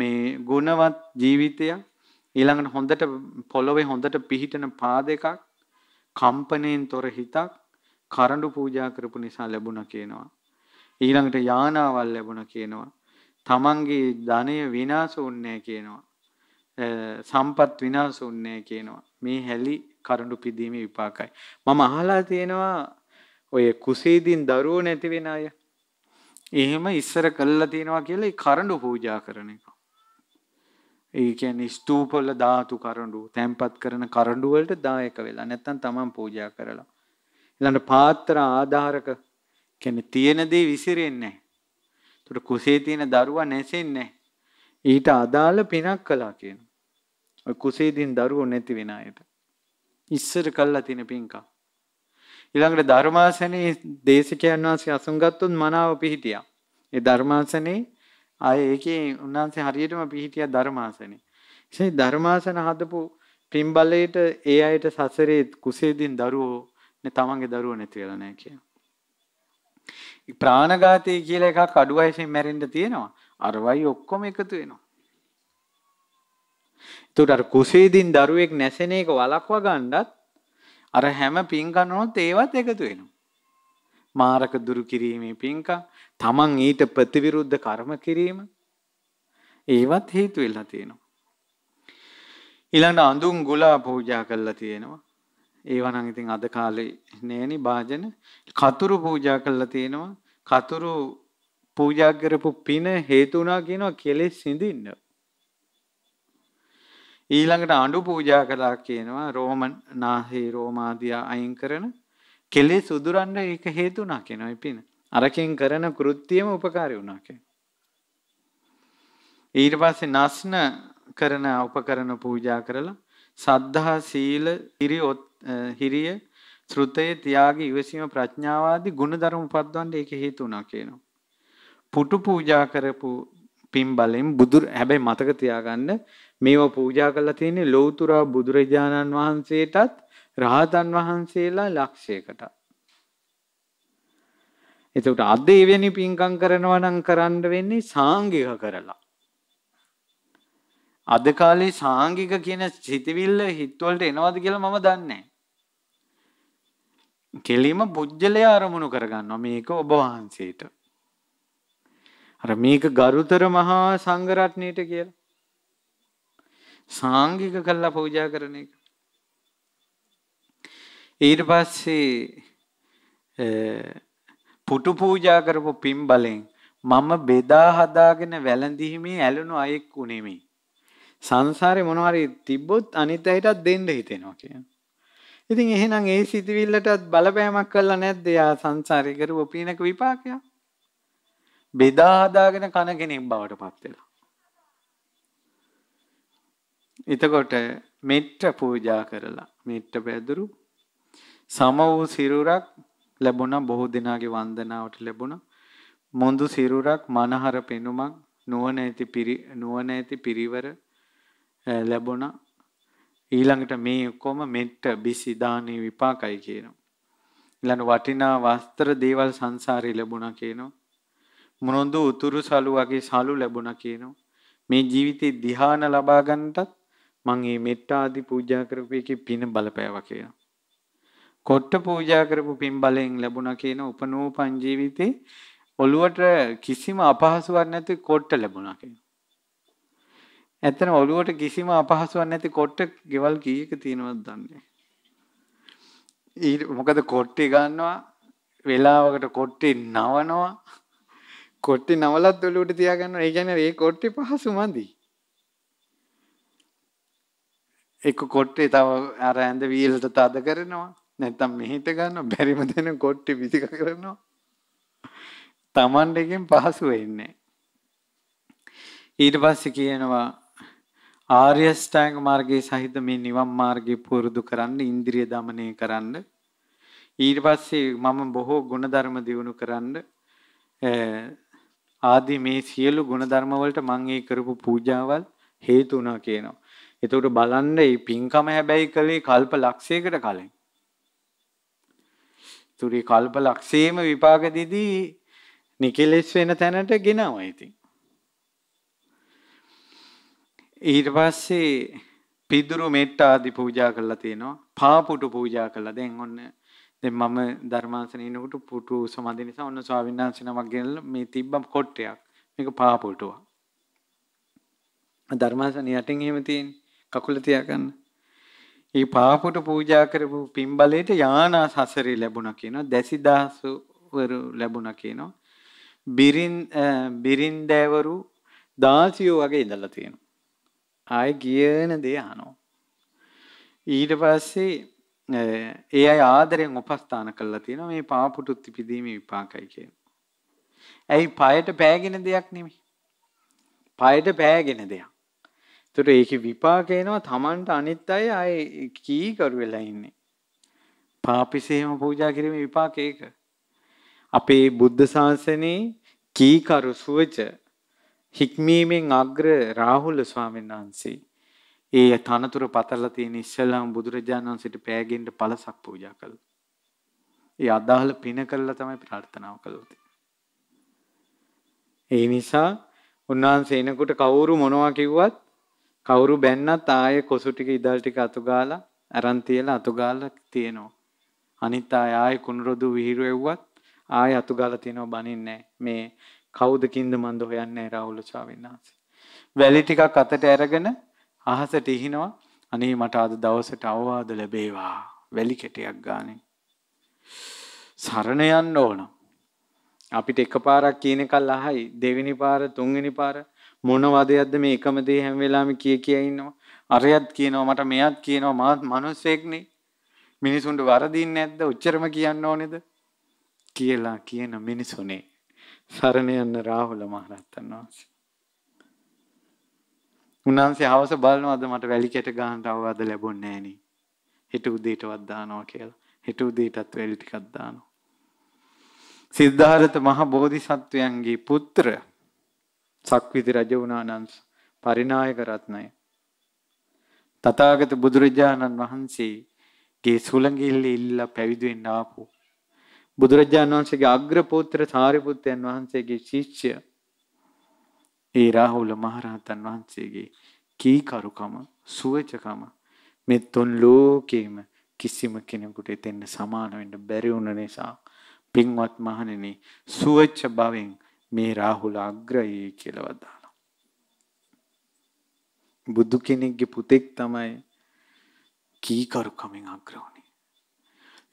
මේ ගුණවත් ජීවිතයක් ඊළඟට හොඳට පොළොවේ හොඳට පිහිටන පාදයක් කම්පණයෙන් තොර හිතක් කරඬු පූජා කරපු නිසා ලැබුණා කියනවා ඊළඟට යානාවල් ලැබුණා කියනවා. තමන්ගේ ධනය විනාශ වුන්නේ කියනවා. සම්පත් විනාශ වුන්නේ කියනවා. මේ හැලි කරඬු පිදීමේ විපාකයි. මම අහලා තියෙනවා ඔය කුසීදින් දරුවෝ නැති වෙන අය. එහෙම ඉස්සර කළලා තියෙනවා කියලා ඒ කරඬු පූජා කරන එක. ඒ කියන්නේ ස්තූප වල ධාතු කරඬු, තැන්පත් කරන කරඬු වලට දායක වෙලා නැත්නම් Taman පූජා කරලා. ඊළඟ පාත්‍ර ආධාරක කියන්නේ තියෙන දේ විසිරෙන්නේ නැහැ. ඒතර කුසේ තියෙන දරුවා නැසෙන්නේ ඊට අදාළ පිනක් කළා කියන. ඔය කුසේ දින් දරුවෝ නැති වෙන අයට. ඉස්සර කළා තියෙන පින්කම්. ඊළඟට ධර්මාසනේ දේශකයන් වහන්සේ අසුන්ගත්තොත් මනාව පිහිටියා. ඒ ධර්මාසනේ ආයේ ඒකේ උන්වහන්සේ හරියටම පිහිටියා ධර්මාසනේ. ඉතින් ධර්මාසන හදපු පින්බලයට ඒ අයට සසරේ කුසේදින් දරුවෝ නේ තමන්ගේ දරුවෝ නැති වෙලා නැහැ කියලා. ප්‍රාණඝාතය කියලා එකක් අඩු වයසෙන් මැරෙන්න තියෙනවා. අරවයි ඔක්කොම එකතු වෙනවා. එතකොට අර කුසේදින් දරුවෙක් නැසෙන එක වළක්වා ගන්නත් අර හැම පින්කනොත් ඒවත් එකතු වෙනවා. මාරක දුරු කිරීමේ පින්කම්, තමන් ඊට ප්‍රතිවිරුද්ධ කර්ම කිරීම ඒවත් හේතු වෙලා තියෙනවා. ඊළඟ අඳුන් ගුලා පූජා කරලා තියෙනවා. ඒවා නම් ඉතින් අද කාලේ නෑනේ වාජන කතුරු පූජා කරලා තියෙනවා කතුරු පූජා කරපු පින හේතු වුණා කියනවා කෙලෙස් සිඳින්න ඊළඟට අඬු පූජා කළා කියනවා රෝමන් නාහි රෝමාදිය අයින් කරන කෙලෙස් උදුරන්න ඒක හේතු වුණා කියනවා පින අරකින් කරන කෘත්‍යෙම උපකාරී වුණා කියනවා ඊට පස්සේ නස්න කරන උපකරණ පූජා කරලා සද්ධා සීල හිරිය ශ්‍රුතේ තියාග ඉවසීම ප්‍රඥාව ආදී ගුණධර්ම උපද්දවන්න ඒක හේතු වුණා කියනවා. පුටු පූජා කරපු පින් බලෙන් බුදු හැබැයි මතක තියාගන්න මේව පූජා කරලා තියෙන්නේ ලෞතර බුදුරජාණන් වහන්සේටත් රහතන් වහන්සේලා ලක්ෂයකට. එතකොට අද එවැනි පින්කම් කරනවා නම් කරන්න වෙන්නේ සාංගික කරලා. අද කාලේ සාංගික කියන සිතවිල්ල හිතවලට එනවද කියලා මම දන්නේ කෙලිම පුජ්‍යලය අරමුණු කරගන්නවා මේක ඔබ වහන්සේට. අර මේක ගරුතර මහා සංඝ රත්නයට කියලා. සාංගික කළා පූජා කරන එක. ඊට පස්සේ පුටු පූජා කරපු පින් බලෙන් මම බෙදා හදාගෙන වැළඳීමේ ඇලුණු අයෙක් උනේමි. සංසාරේ මොනවාරි තිබ්බොත් අනිත් අයටත් දෙන්න හිතෙනවා කියන. ඉතින් එහෙනම් ඒ සිතවිල්ලටත් බලපෑමක් කළා නැද්ද යා සංසාරේ කරපු පිනක විපාකයක්? බෙදා හදාගෙන කන කෙනෙක් බවට පත් වෙලා. එතකොට මෙට්ට පූජා කරලා මෙට්ට පැදුරු සම වූ සිරුරක් ලැබුණා බොහෝ දිනාගේ වන්දනාවට ලැබුණා මොඳු සිරුරක් මනහර පෙනුමක් නුවණ ඇති පිරි නුවණ ඇති පිරිවර ලැබුණා. ඊළඟට මේ ඔක්කොම මෙට්ට බිසි දානේ විපාකයි කියනවා. ඊළඟ වටිනා වස්ත්‍ර දේවල් සංසාරේ ලැබුණා කියනවා. මොනොඳු උතුරු සලු වගේ සලු ලැබුණා කියනවා. මේ ජීවිතේ ධ්‍යාන ලබා ගන්නටත් මම මේ මෙට්ට ආදී පූජා කරපු එකේ පින බලපෑවා කියනවා. කොට්ට පූජා කරපු පින් බලෙන් ලැබුණා කියන උපනෝපන් ජීවිතේ ඔළුවට කිසිම අපහසුවක් නැති කොට්ට ලැබුණා කියනවා. ඇත්තටම ඔළුවට කිසිම අපහසුවක් නැති කොට්ට ගෙවල් කීයක තියෙනවද දන්නේ. ඊට මොකද කොට්ටි ගන්නවා වෙලාවකට කොට්ටි නවනවා කොට්ටි නවලත් ඔළුවට තියාගන්නවා. ඒ කියන්නේ මේ කොට්ටි පහසු මදි. එක කොට්ටේ තව අර ඇඳ වීලට තද කරනවා. නැත්තම් මෙහිට ගන්න බැරිම දෙන කොට්ටි විසික කරනවා. Taman එකෙන් පහසු වෙන්නේ. ඊට පස්සේ කියනවා ආර්ය ශ්‍රැංග මාර්ගයේ සහිත මේ නිවන් මාර්ගේ පුරුදු කරන්න ඉන්ද්‍රිය দমনය කරන්න ඊට පස්සේ මම බොහෝ ගුණධර්ම දියුණු කරන්න ආදී මේ සියලු ගුණධර්ම වලට මම ඒ කරපු පූජාවල් හේතු වුණා කියනවා. එතකොට බලන්න මේ පින්කම හැබැයි කලේ කල්ප ලක්ෂයකට කලින්. තුරි කල්ප ලක්ෂයේම විපාක දෙදී නිකෙලස් වෙන තැනට ගෙනවා ඉතින්. ඊට පස්සේ පිදුරු මෙට්ට ආදි පූජා කරලා තියෙනවා. පාපුටු පූජා කළා. දැන් ඔන්න දැන් මම ධර්මාසනේ ඉනකොට පුටු සමාධි නිසා ඔන්න ස්වාමීන් වහන්සේ නමක් ගෙනලා මේ තිබ්බ කොටයක්. මේක පාපුටුව. ධර්මාසනේ යටින් එහෙම තියෙන්නේ. කකුල තියාගන්න. ඒ පාපුටු පූජා කරපු පින්බලයට යානා සසරේ ලැබුණා කියනවා. දැසිදාසුවරු ලැබුණා කියනවා. බිරින් බිරින්දෑවරු දාසියෝ වගේ ඉඳලා තියෙනවා. ආය කියන දේ අහනවා. ඊට පස්සේ ඒ අය ආදරයෙන් උපස්ථාන කළා තියෙනවා මේ පාපුටුත් පිදීමේ විපාකයි කියන. ඇයි পায়ට පෑගෙන දෙයක් නෙමෙයි. পায়ට පෑගෙන දෙයක්. ඒතර ඒකේ විපාක එනවා Tamanට අනිත් අය අය කී කරු වෙලා ඉන්නේ. පාපිසේම පූජා කිරීමේ විපාක ඒක. අපේ බුද්ධ ශාසනයේ කීකරු සුවච හික්මීමෙන් අග්‍ර රාහුල ස්වාමීන් වහන්සේ ඒ තනතුර පතරලා තියෙන ඉස්සෙල්ලාම බුදුරජාණන් වහන්සේට පෑගෙන්න පළසක් පූජා කළා. ඒ අදාළ පින කළා තමයි ප්‍රාර්ථනාව කළොත්. ඒ නිසා උන්වහන්සේ එනකොට කවුරු මොනවා කිව්වත් කවුරු බැන්නත් ආයේ කොසු ටික ඉදල් ටික අතු ගාලා අරන් තියලා අතු ගාලා තියෙනවා. අනිත් ආය ආයේ කුණරොදු විහිරු එව්වත් ආයේ අතු ගාලා තියෙනව බනින්නේ මේ කවුද කින්ද මන්ද හොයන්නේ රාහුල ස්වාමීන් වහන්සේ. වැලි ටිකක් අතට අරගෙන අහසට ඉහිනවා අනේ මට අද දවසට අවවාද ලැබේවා වැලි කෙටයක් ගානේ. සරණ යන්න ඕන. අපිට එකපාරක් කියන එකල් අහයි දෙවෙනි පාර තුන්වෙනි පාර මොන වදයක්ද මේ එකම දේ හැම වෙලාවෙම කිය කිය ඉන්නවා. අරයත් කියනවා මට මෙයත් කියනවා මාත් මිනිස්සෙක්නේ. මිනිසුන්ට වරදින්නේ නැද්ද? ඔච්චරම කියන්න ඕනේද? කියලා කියන මිනිසුනේ සරණ යන රාහුල මහරහතන් වහන්සේ. උන්වහන්සේ හවස බලනවාද මට වැලි කැට ගන්න අවවාද ලැබුණේ නෑනේ. හෙට උදේටවත් දානවා කියලා. හෙට උදේටත් වැලි ටිකක් දානවා. සිද්ධාර්ථ මහ බෝධිසත්වයන්ගේ පුත්‍ර සක්විති රජ වුණානන්ස පරිනායක රත්නය. තථාගත බුදුරජාණන් වහන්සේගේ සුළඟිල්ල ඉල්ලා පැවිදි වෙන්න ආපු බුදුරජාණන් වහන්සේගේ අග්‍රපෝත්‍ර සාරිපුත්තයන් වහන්සේගේ ශිෂ්‍ය ඒ රාහුල මහරහතන් වහන්සේගේ කීකරුකම සුවචකම මේ තුන් ලෝකේම කිසිම කෙනෙකුට එතෙන්න සමාන වෙන්න බැරි වුණ නිසා පින්වත් මහණෙනි සුවච භවෙන් මේ රාහුල අග්‍රයේ කියලා වදානවා. බුදු කෙනෙක්ගේ පුතෙක් තමයි කීකරුකමෙන් අග්‍ර වුණේ.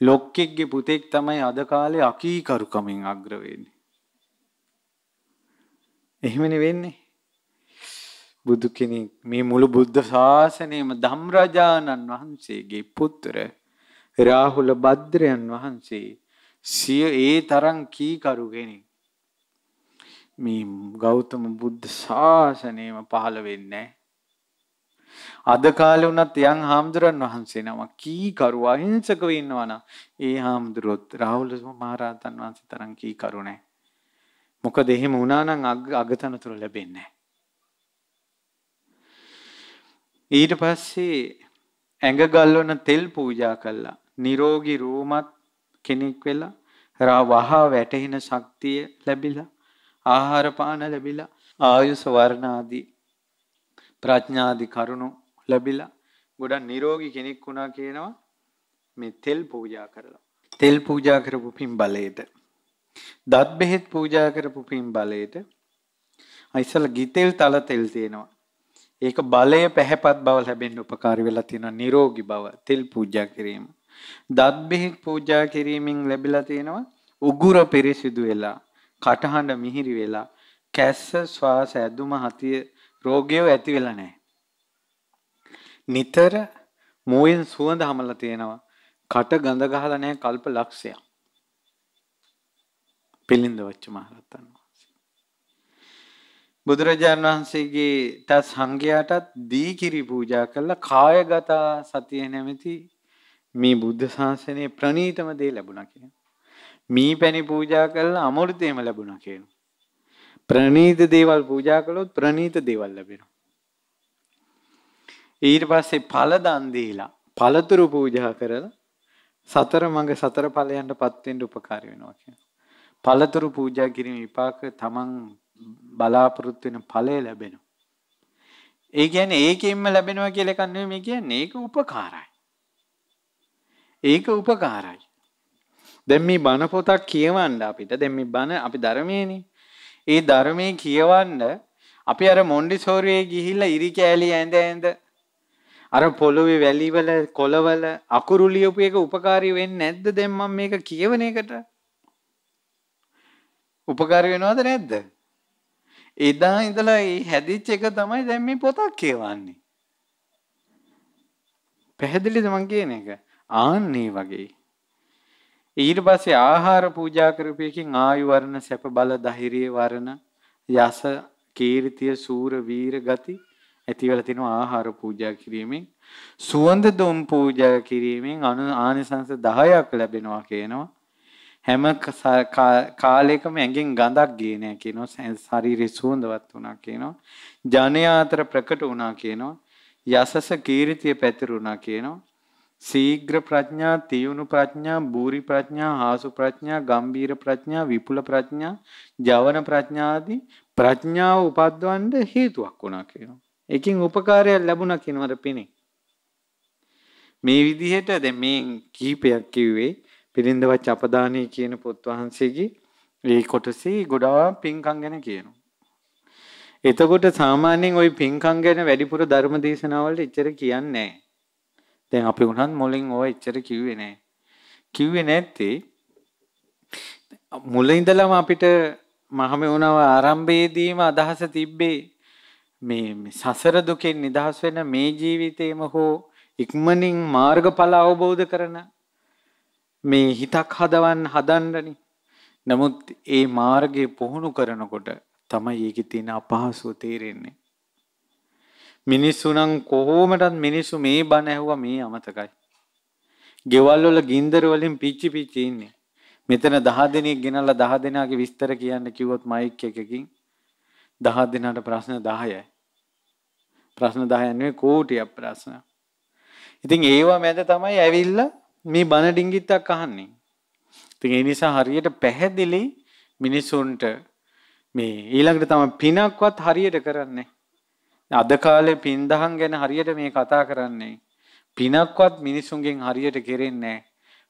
ලොක්කෙක්ගේ පුතෙක් තමයි අද කාලේ අකීකරුකමින් අග්‍ර වෙන්නේ. එහෙමනේ වෙන්නේ. බුදු කෙනෙක් මේ මුළු බුද්ධ ශාසනයම ධම්රජානන් වහන්සේගේ පුත්‍ර රාහුල භද්‍රයන් වහන්සේ සිය ඒ තරම් කීකරු කෙනෙක්. මේ ගෞතම බුද්ධ ශාසනයම පහළ වෙන්නේ නැහැ. අද කාලේ වුණත් යම් හාමුදුරන් වහන්සේ නමක් කීකරු අහිංසකව ඉන්නවා නම් ඒ හාමුදුරුවොත් රාහුල මහරහතන් වහන්සේ තරම් කීකරු නැහැ. මොකද එහෙම වුණා නම් අගතනතුරු ලැබෙන්නේ ඊට පස්සේ ඇඟ ගල්වන තෙල් පූජා කළා. නිරෝගී රූමත් කෙනෙක් වෙලා වහා වැටෙන ශක්තිය ලැබිලා ආහාර පාන ලැබිලා ආයුෂ වර්ණ ආදී ප්‍රඥාදි කරුණු ලැබිලා ගොඩක් නිරෝගී කෙනෙක් වුණා කියනවා මේ තෙල් පූජා කරලා. තෙල් පූජා කරපු පින් බලයට. දත් බෙහෙත් පූජා කරපු පින් බලයට. අයිසල ගිතෙල් තල තෙල් තියෙනවා. ඒක බලය පැහැපත් බව ලැබෙන්න උපකාරී වෙලා තියෙනවා නිරෝගී බව තෙල් පූජා කිරීම. දත් බෙහෙත් පූජා කිරීමෙන් ලැබිලා තියෙනවා උගුර පිරිසිදු වෙලා, කටහඬ මිහිරි වෙලා, කැස්ස, ශ්වාස ඇදුම හතිය රෝගයෝ ඇති වෙලා නැහැ. නිතර මෝයෙන් සුවඳ හමලා තියෙනවා. කට ගඳ ගහලා නැහැ කල්ප ලක්ෂයක්. පිළිඳ වච්ච මහරත්තන් වහන්සේ. බුදුරජාණන් වහන්සේගේ තා සංඝයාටත් දීකිරි පූජා කළා කායගත සතිය නැමැති මේ බුද්ධ ශාසනයේ ප්‍රණීතම දේ ලැබුණා කියන. මී පැණි පූජා කළා අමෘතයම ලැබුණා කියනවා. ප්‍රණීත දේවල් පූජා කළොත් ප්‍රණීත දේවල් ලැබෙනවා. ඊට පස්සේ ඵල දන් දීලා ඵලතුරු පූජා කරලා සතර මඟ සතර ඵලයන්ටපත් වෙන්න උපකාර වෙනවා කියනවා. ඵලතුරු පූජා කිරීම විපාක තමන් බලාපොරොත්තු වෙන ඵලය ලැබෙනවා. ඒ කියන්නේ ඒකෙන්ම ලැබෙනවා කියලා එකක් නෙමෙයි මේ කියන්නේ ඒක උපකාරයි. ඒක උපකාරයි. දැන් මේ බණ පොතක් කියවන්න අපිට දැන් මේ බණ අපි ධර්මයේනේ ඒ ධර්මයේ කියවන්න අපි අර මොන්ඩිසෝරියේ ගිහිල්ලා ඉරි කෑලි ඇඳ ඇඳ අර පොළොවේ වැලිවල කොළවල අකුරු ලියපු එක උපකාරී වෙන්නේ නැද්ද දැන් මම මේක කියවන එකට උපකාරී වෙනවද නැද්ද එදා ඉඳලා මේ හැදිච්ච එක තමයි දැන් මේ පොතක් කියවන්නේ පැහැදිලිද මං කියන එක ආන්නේ වගේ ඊට පස්සේ ආහාර පූජා කරපේකින් ආයු වර්ණ සැප බල ධෛර්යය වර්ණ යස කීර්තිය සූර වීර ගති ඇතිවල තිනවා ආහාර පූජා කිරීමෙන් සුවඳ දුම් පූජා කිරීමෙන් අනු ආනිසංස 10ක් ලැබෙනවා කියනවා හැම කාලයකම ඇඟෙන් ගඳක් ගියේ නෑ කියනවා ශරීරේ සුවඳවත් වුණා කියනවා ජනයා අතර ප්‍රකට වුණා කියනවා යසස කීර්තිය පැතිරුණා කියනවා ශීඝ්‍ර ප්‍රඥා, තියුණු ප්‍රඥා, බූරි ප්‍රඥා, ආසු ප්‍රඥා, ගම්බීර ප්‍රඥා, විපුල ප්‍රඥා, ජවන ප්‍රඥා ආදී ප්‍රඥාව උපද්දවන්න හේතුවක් වුණා කියනවා. එකකින් උපකාරයක් ලැබුණා කියනවාද පිනේ. මේ විදිහට දැන් මේ කීපයක් කිව්වේ පිරින්දවත් අපදානී කියන පොත් වහන්සේගේ මේ කොටසේ ගොඩාක් පින්කම් ගැන කියනවා. එතකොට සාමාන්‍යයෙන් ওই පින්කම් ගැන වැඩිපුර ධර්ම දේශනාවලට එච්චර කියන්නේ නැහැ. දැන් අපි උනත් මුලින් ඕවා එච්චර කිව්වේ නෑ. කිව්වේ නැත්තේ මුල ඉඳලම අපිට මහමෙවුනාව ආරම්භයේදීම අදහස තිබ්බේ මේ සසර දුකෙන් නිදහස් වෙන මේ ජීවිතේම හෝ ඉක්මනින් මාර්ගඵල අවබෝධ කරන මේ හිතක් හදවන් හදන්නනි. නමුත් ඒ මාර්ගය පුහුණු කරනකොට තමයි ඒකේ තියෙන අපහසුව තේරෙන්නේ. මිනිස්සුනම් කොහොමටත් මිනිස්සු මේ බණ ඇහුවා මේ අමතකයි. ගෙවල් වල ගින්දර වලින් පිච්චි පිච්චි ඉන්නේ. මෙතන 10 දෙනෙක් ගෙනල්ලා 10 දෙනාගේ විස්තර කියන්න කිව්වොත් මයික් එකකින් 10 දෙනාට ප්‍රශ්න 10යි. ප්‍රශ්න 10 නෙවෙයි කෝටියක් ප්‍රශ්න. ඉතින් ඒවා මැද තමයි ඇවිල්ලා මේ බණ ඩිංගිත්තක් අහන්නේ. ඉතින් ඒ නිසා හරියට පැහැදිලි මිනිසුන්ට මේ ඊළඟට තමයි පිනක්වත් හරියට කරන්නේ. අද කාලේ පින්දහම් ගැන හරියට මේ කතා කරන්නේ පිනක්වත් මිනිසුන්ගෙන් හරියට කෙරෙන්නේ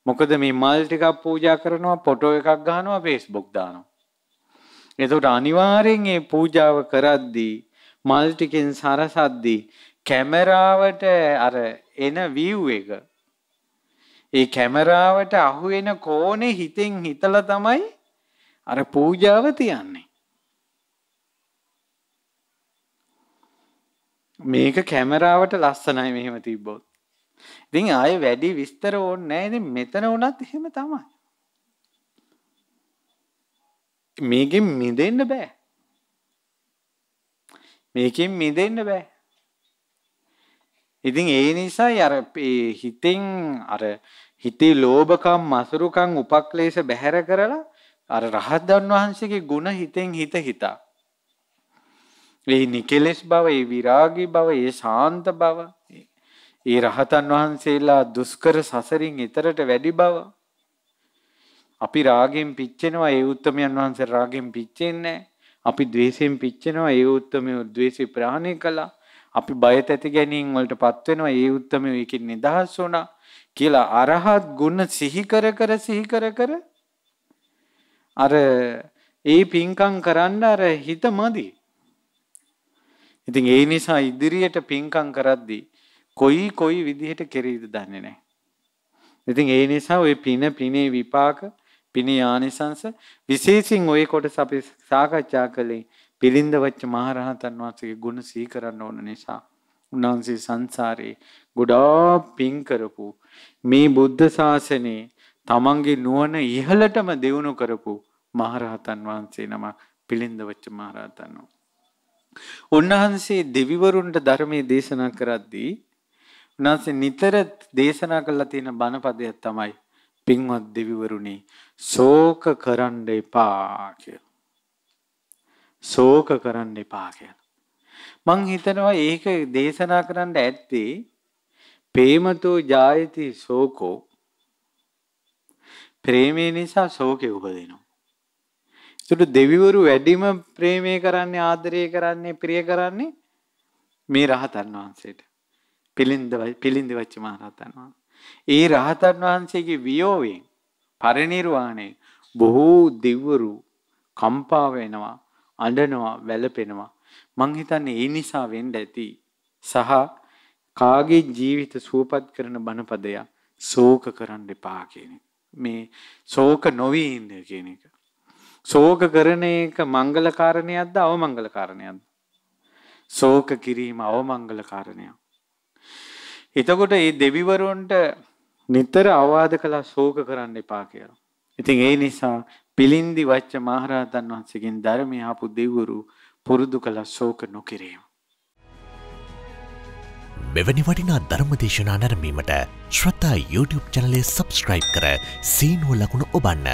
මොකද මේ මල් ටිකක් පූජා කරනවා ෆොටෝ එකක් ගහනවා Facebook දානවා එතකොට අනිවාර්යෙන් මේ පූජාව කරද්දී මල් ටිකෙන් සරසද්දී කැමරාවට අර එන view එක ඒ කැමරාවට අහු වෙන කෝණේ හිතෙන් හිතලා තමයි අර පූජාව තියන්නේ මේක කැමරාවට ලස්සනයි මෙහෙම තිබ්බොත්. ඉතින් ආය වැඩි විස්තර ඕනේ නැහැ. ඉතින් මෙතන වුණත් එහෙම තමයි. මේකෙන් මිදෙන්න බෑ. මේකෙන් මිදෙන්න බෑ. ඉතින් ඒ නිසායි අර හිතෙන් අර හිතේ ලෝභකම් මසුරුකම් උපක්ලේශ බැහැර කරලා අර රහතන් වහන්සේගේ ගුණ හිතෙන් හිත හිතා ඒ නිකෙලෙස් බව, ඒ විරාගී බව, ඒ ශාන්ත බව, ඒ රහතන් වහන්සේලා දුෂ්කර සසරින් ඊතරට වැඩි බව. අපි රාගෙන් පිච්චෙනවා ඒ උත්තමයන් වහන්සේ රාගෙන් පිච්චෙන්නේ අපි ද්වේෂයෙන් පිච්චෙනවා ඒ උත්තමයෝ ද්වේෂය ප්‍රහාණය කළා. අපි බය තැති ගැනීම වලටපත් වෙනවා ඒ උත්තමයෝ ඒකෙන් නිදහස් වුණා කියලා අරහත් ගුණ සිහි කර කර සිහි කර කර අර ඒ පින්කම් කරන්න අර හිත මදි. ඉතින් ඒ නිසා ඉදිරියට පින්කම් කරද්දී කොයි කොයි විදිහට කෙරෙයිද දන්නේ නැහැ. ඉතින් ඒ නිසා ওই පින පිනේ විපාක පිනේ ආනිසංස විශේෂයෙන් ওই කොටස අපි සාකච්ඡා කළේ පිළින්දවච්ච මහරහතන් වහන්සේගේ ගුණ සිහි කරන්න ඕන නිසා. උන්වහන්සේ සංසාරේ ගොඩාක් පින් කරපු මේ බුද්ධ ශාසනයේ තමන්ගේ නුවණ ඉහළටම දෙවුණු කරපු මහරහතන් වහන්සේ නමක් පිළින්දවච්ච මහරහතන් වහන්සේ උන්වහන්සේ දෙවිවරුන්ට ධර්මයේ දේශනා කරද්දී උන්වහන්සේ නිතර දේශනා කළා තියෙන බණපදයක් තමයි පින්වත් දෙවිවරුනි ශෝක කරන්න එපා කියලා. ශෝක කරන්න එපා කියලා. මං හිතනවා ඒක දේශනා කරන්න ඇත්තේ ප්‍රේමතෝ ජායති ශෝකෝ ප්‍රේමේ නිසා ශෝකේ උපදිනවා. ඒකට දෙවිවරු වැඩිම ප්‍රේමය කරන්නේ ආදරය කරන්නේ ප්‍රිය කරන්නේ මේ රහතන් වහන්සේට. පිළින්ද පිළින්ද වෙච්ච මහ රහතන් වහන්සේ. ඒ රහතන් වහන්සේගේ වියෝවෙන් පරිණිරවාණය බොහෝ දෙවිවරු කම්පා වෙනවා, අඬනවා, වැළපෙනවා. මං හිතන්නේ ඒ නිසා වෙන්න ඇති. සහ කාගේ ජීවිත සුවපත් කරන බණපදයක් ශෝක කරන්න එපා කියන එක. මේ ශෝක නොවී ඉන්න කියන එක. සෝක කරන එක මංගල කාරණයක්ද අවමංගල කාරණයක්ද? සෝක කිරීම අවමංගල කාරණයක්. එතකොට මේ දෙවිවරුන්ට නිතර අවවාද කළා ශෝක කරන්න එපා කියලා. ඉතින් ඒ නිසා පිලින්දි වච්ච මහරහතන් වහන්සේගෙන් ධර්මය ආපු දෙවිවරු පුරුදු කළා ශෝක නොකිරීම. මෙවැනි වටිනා ධර්ම දේශනා නැරඹීමට ශ්‍රතා YouTube channel එක subscribe කර සීනුව ලකුණ ඔබන්න.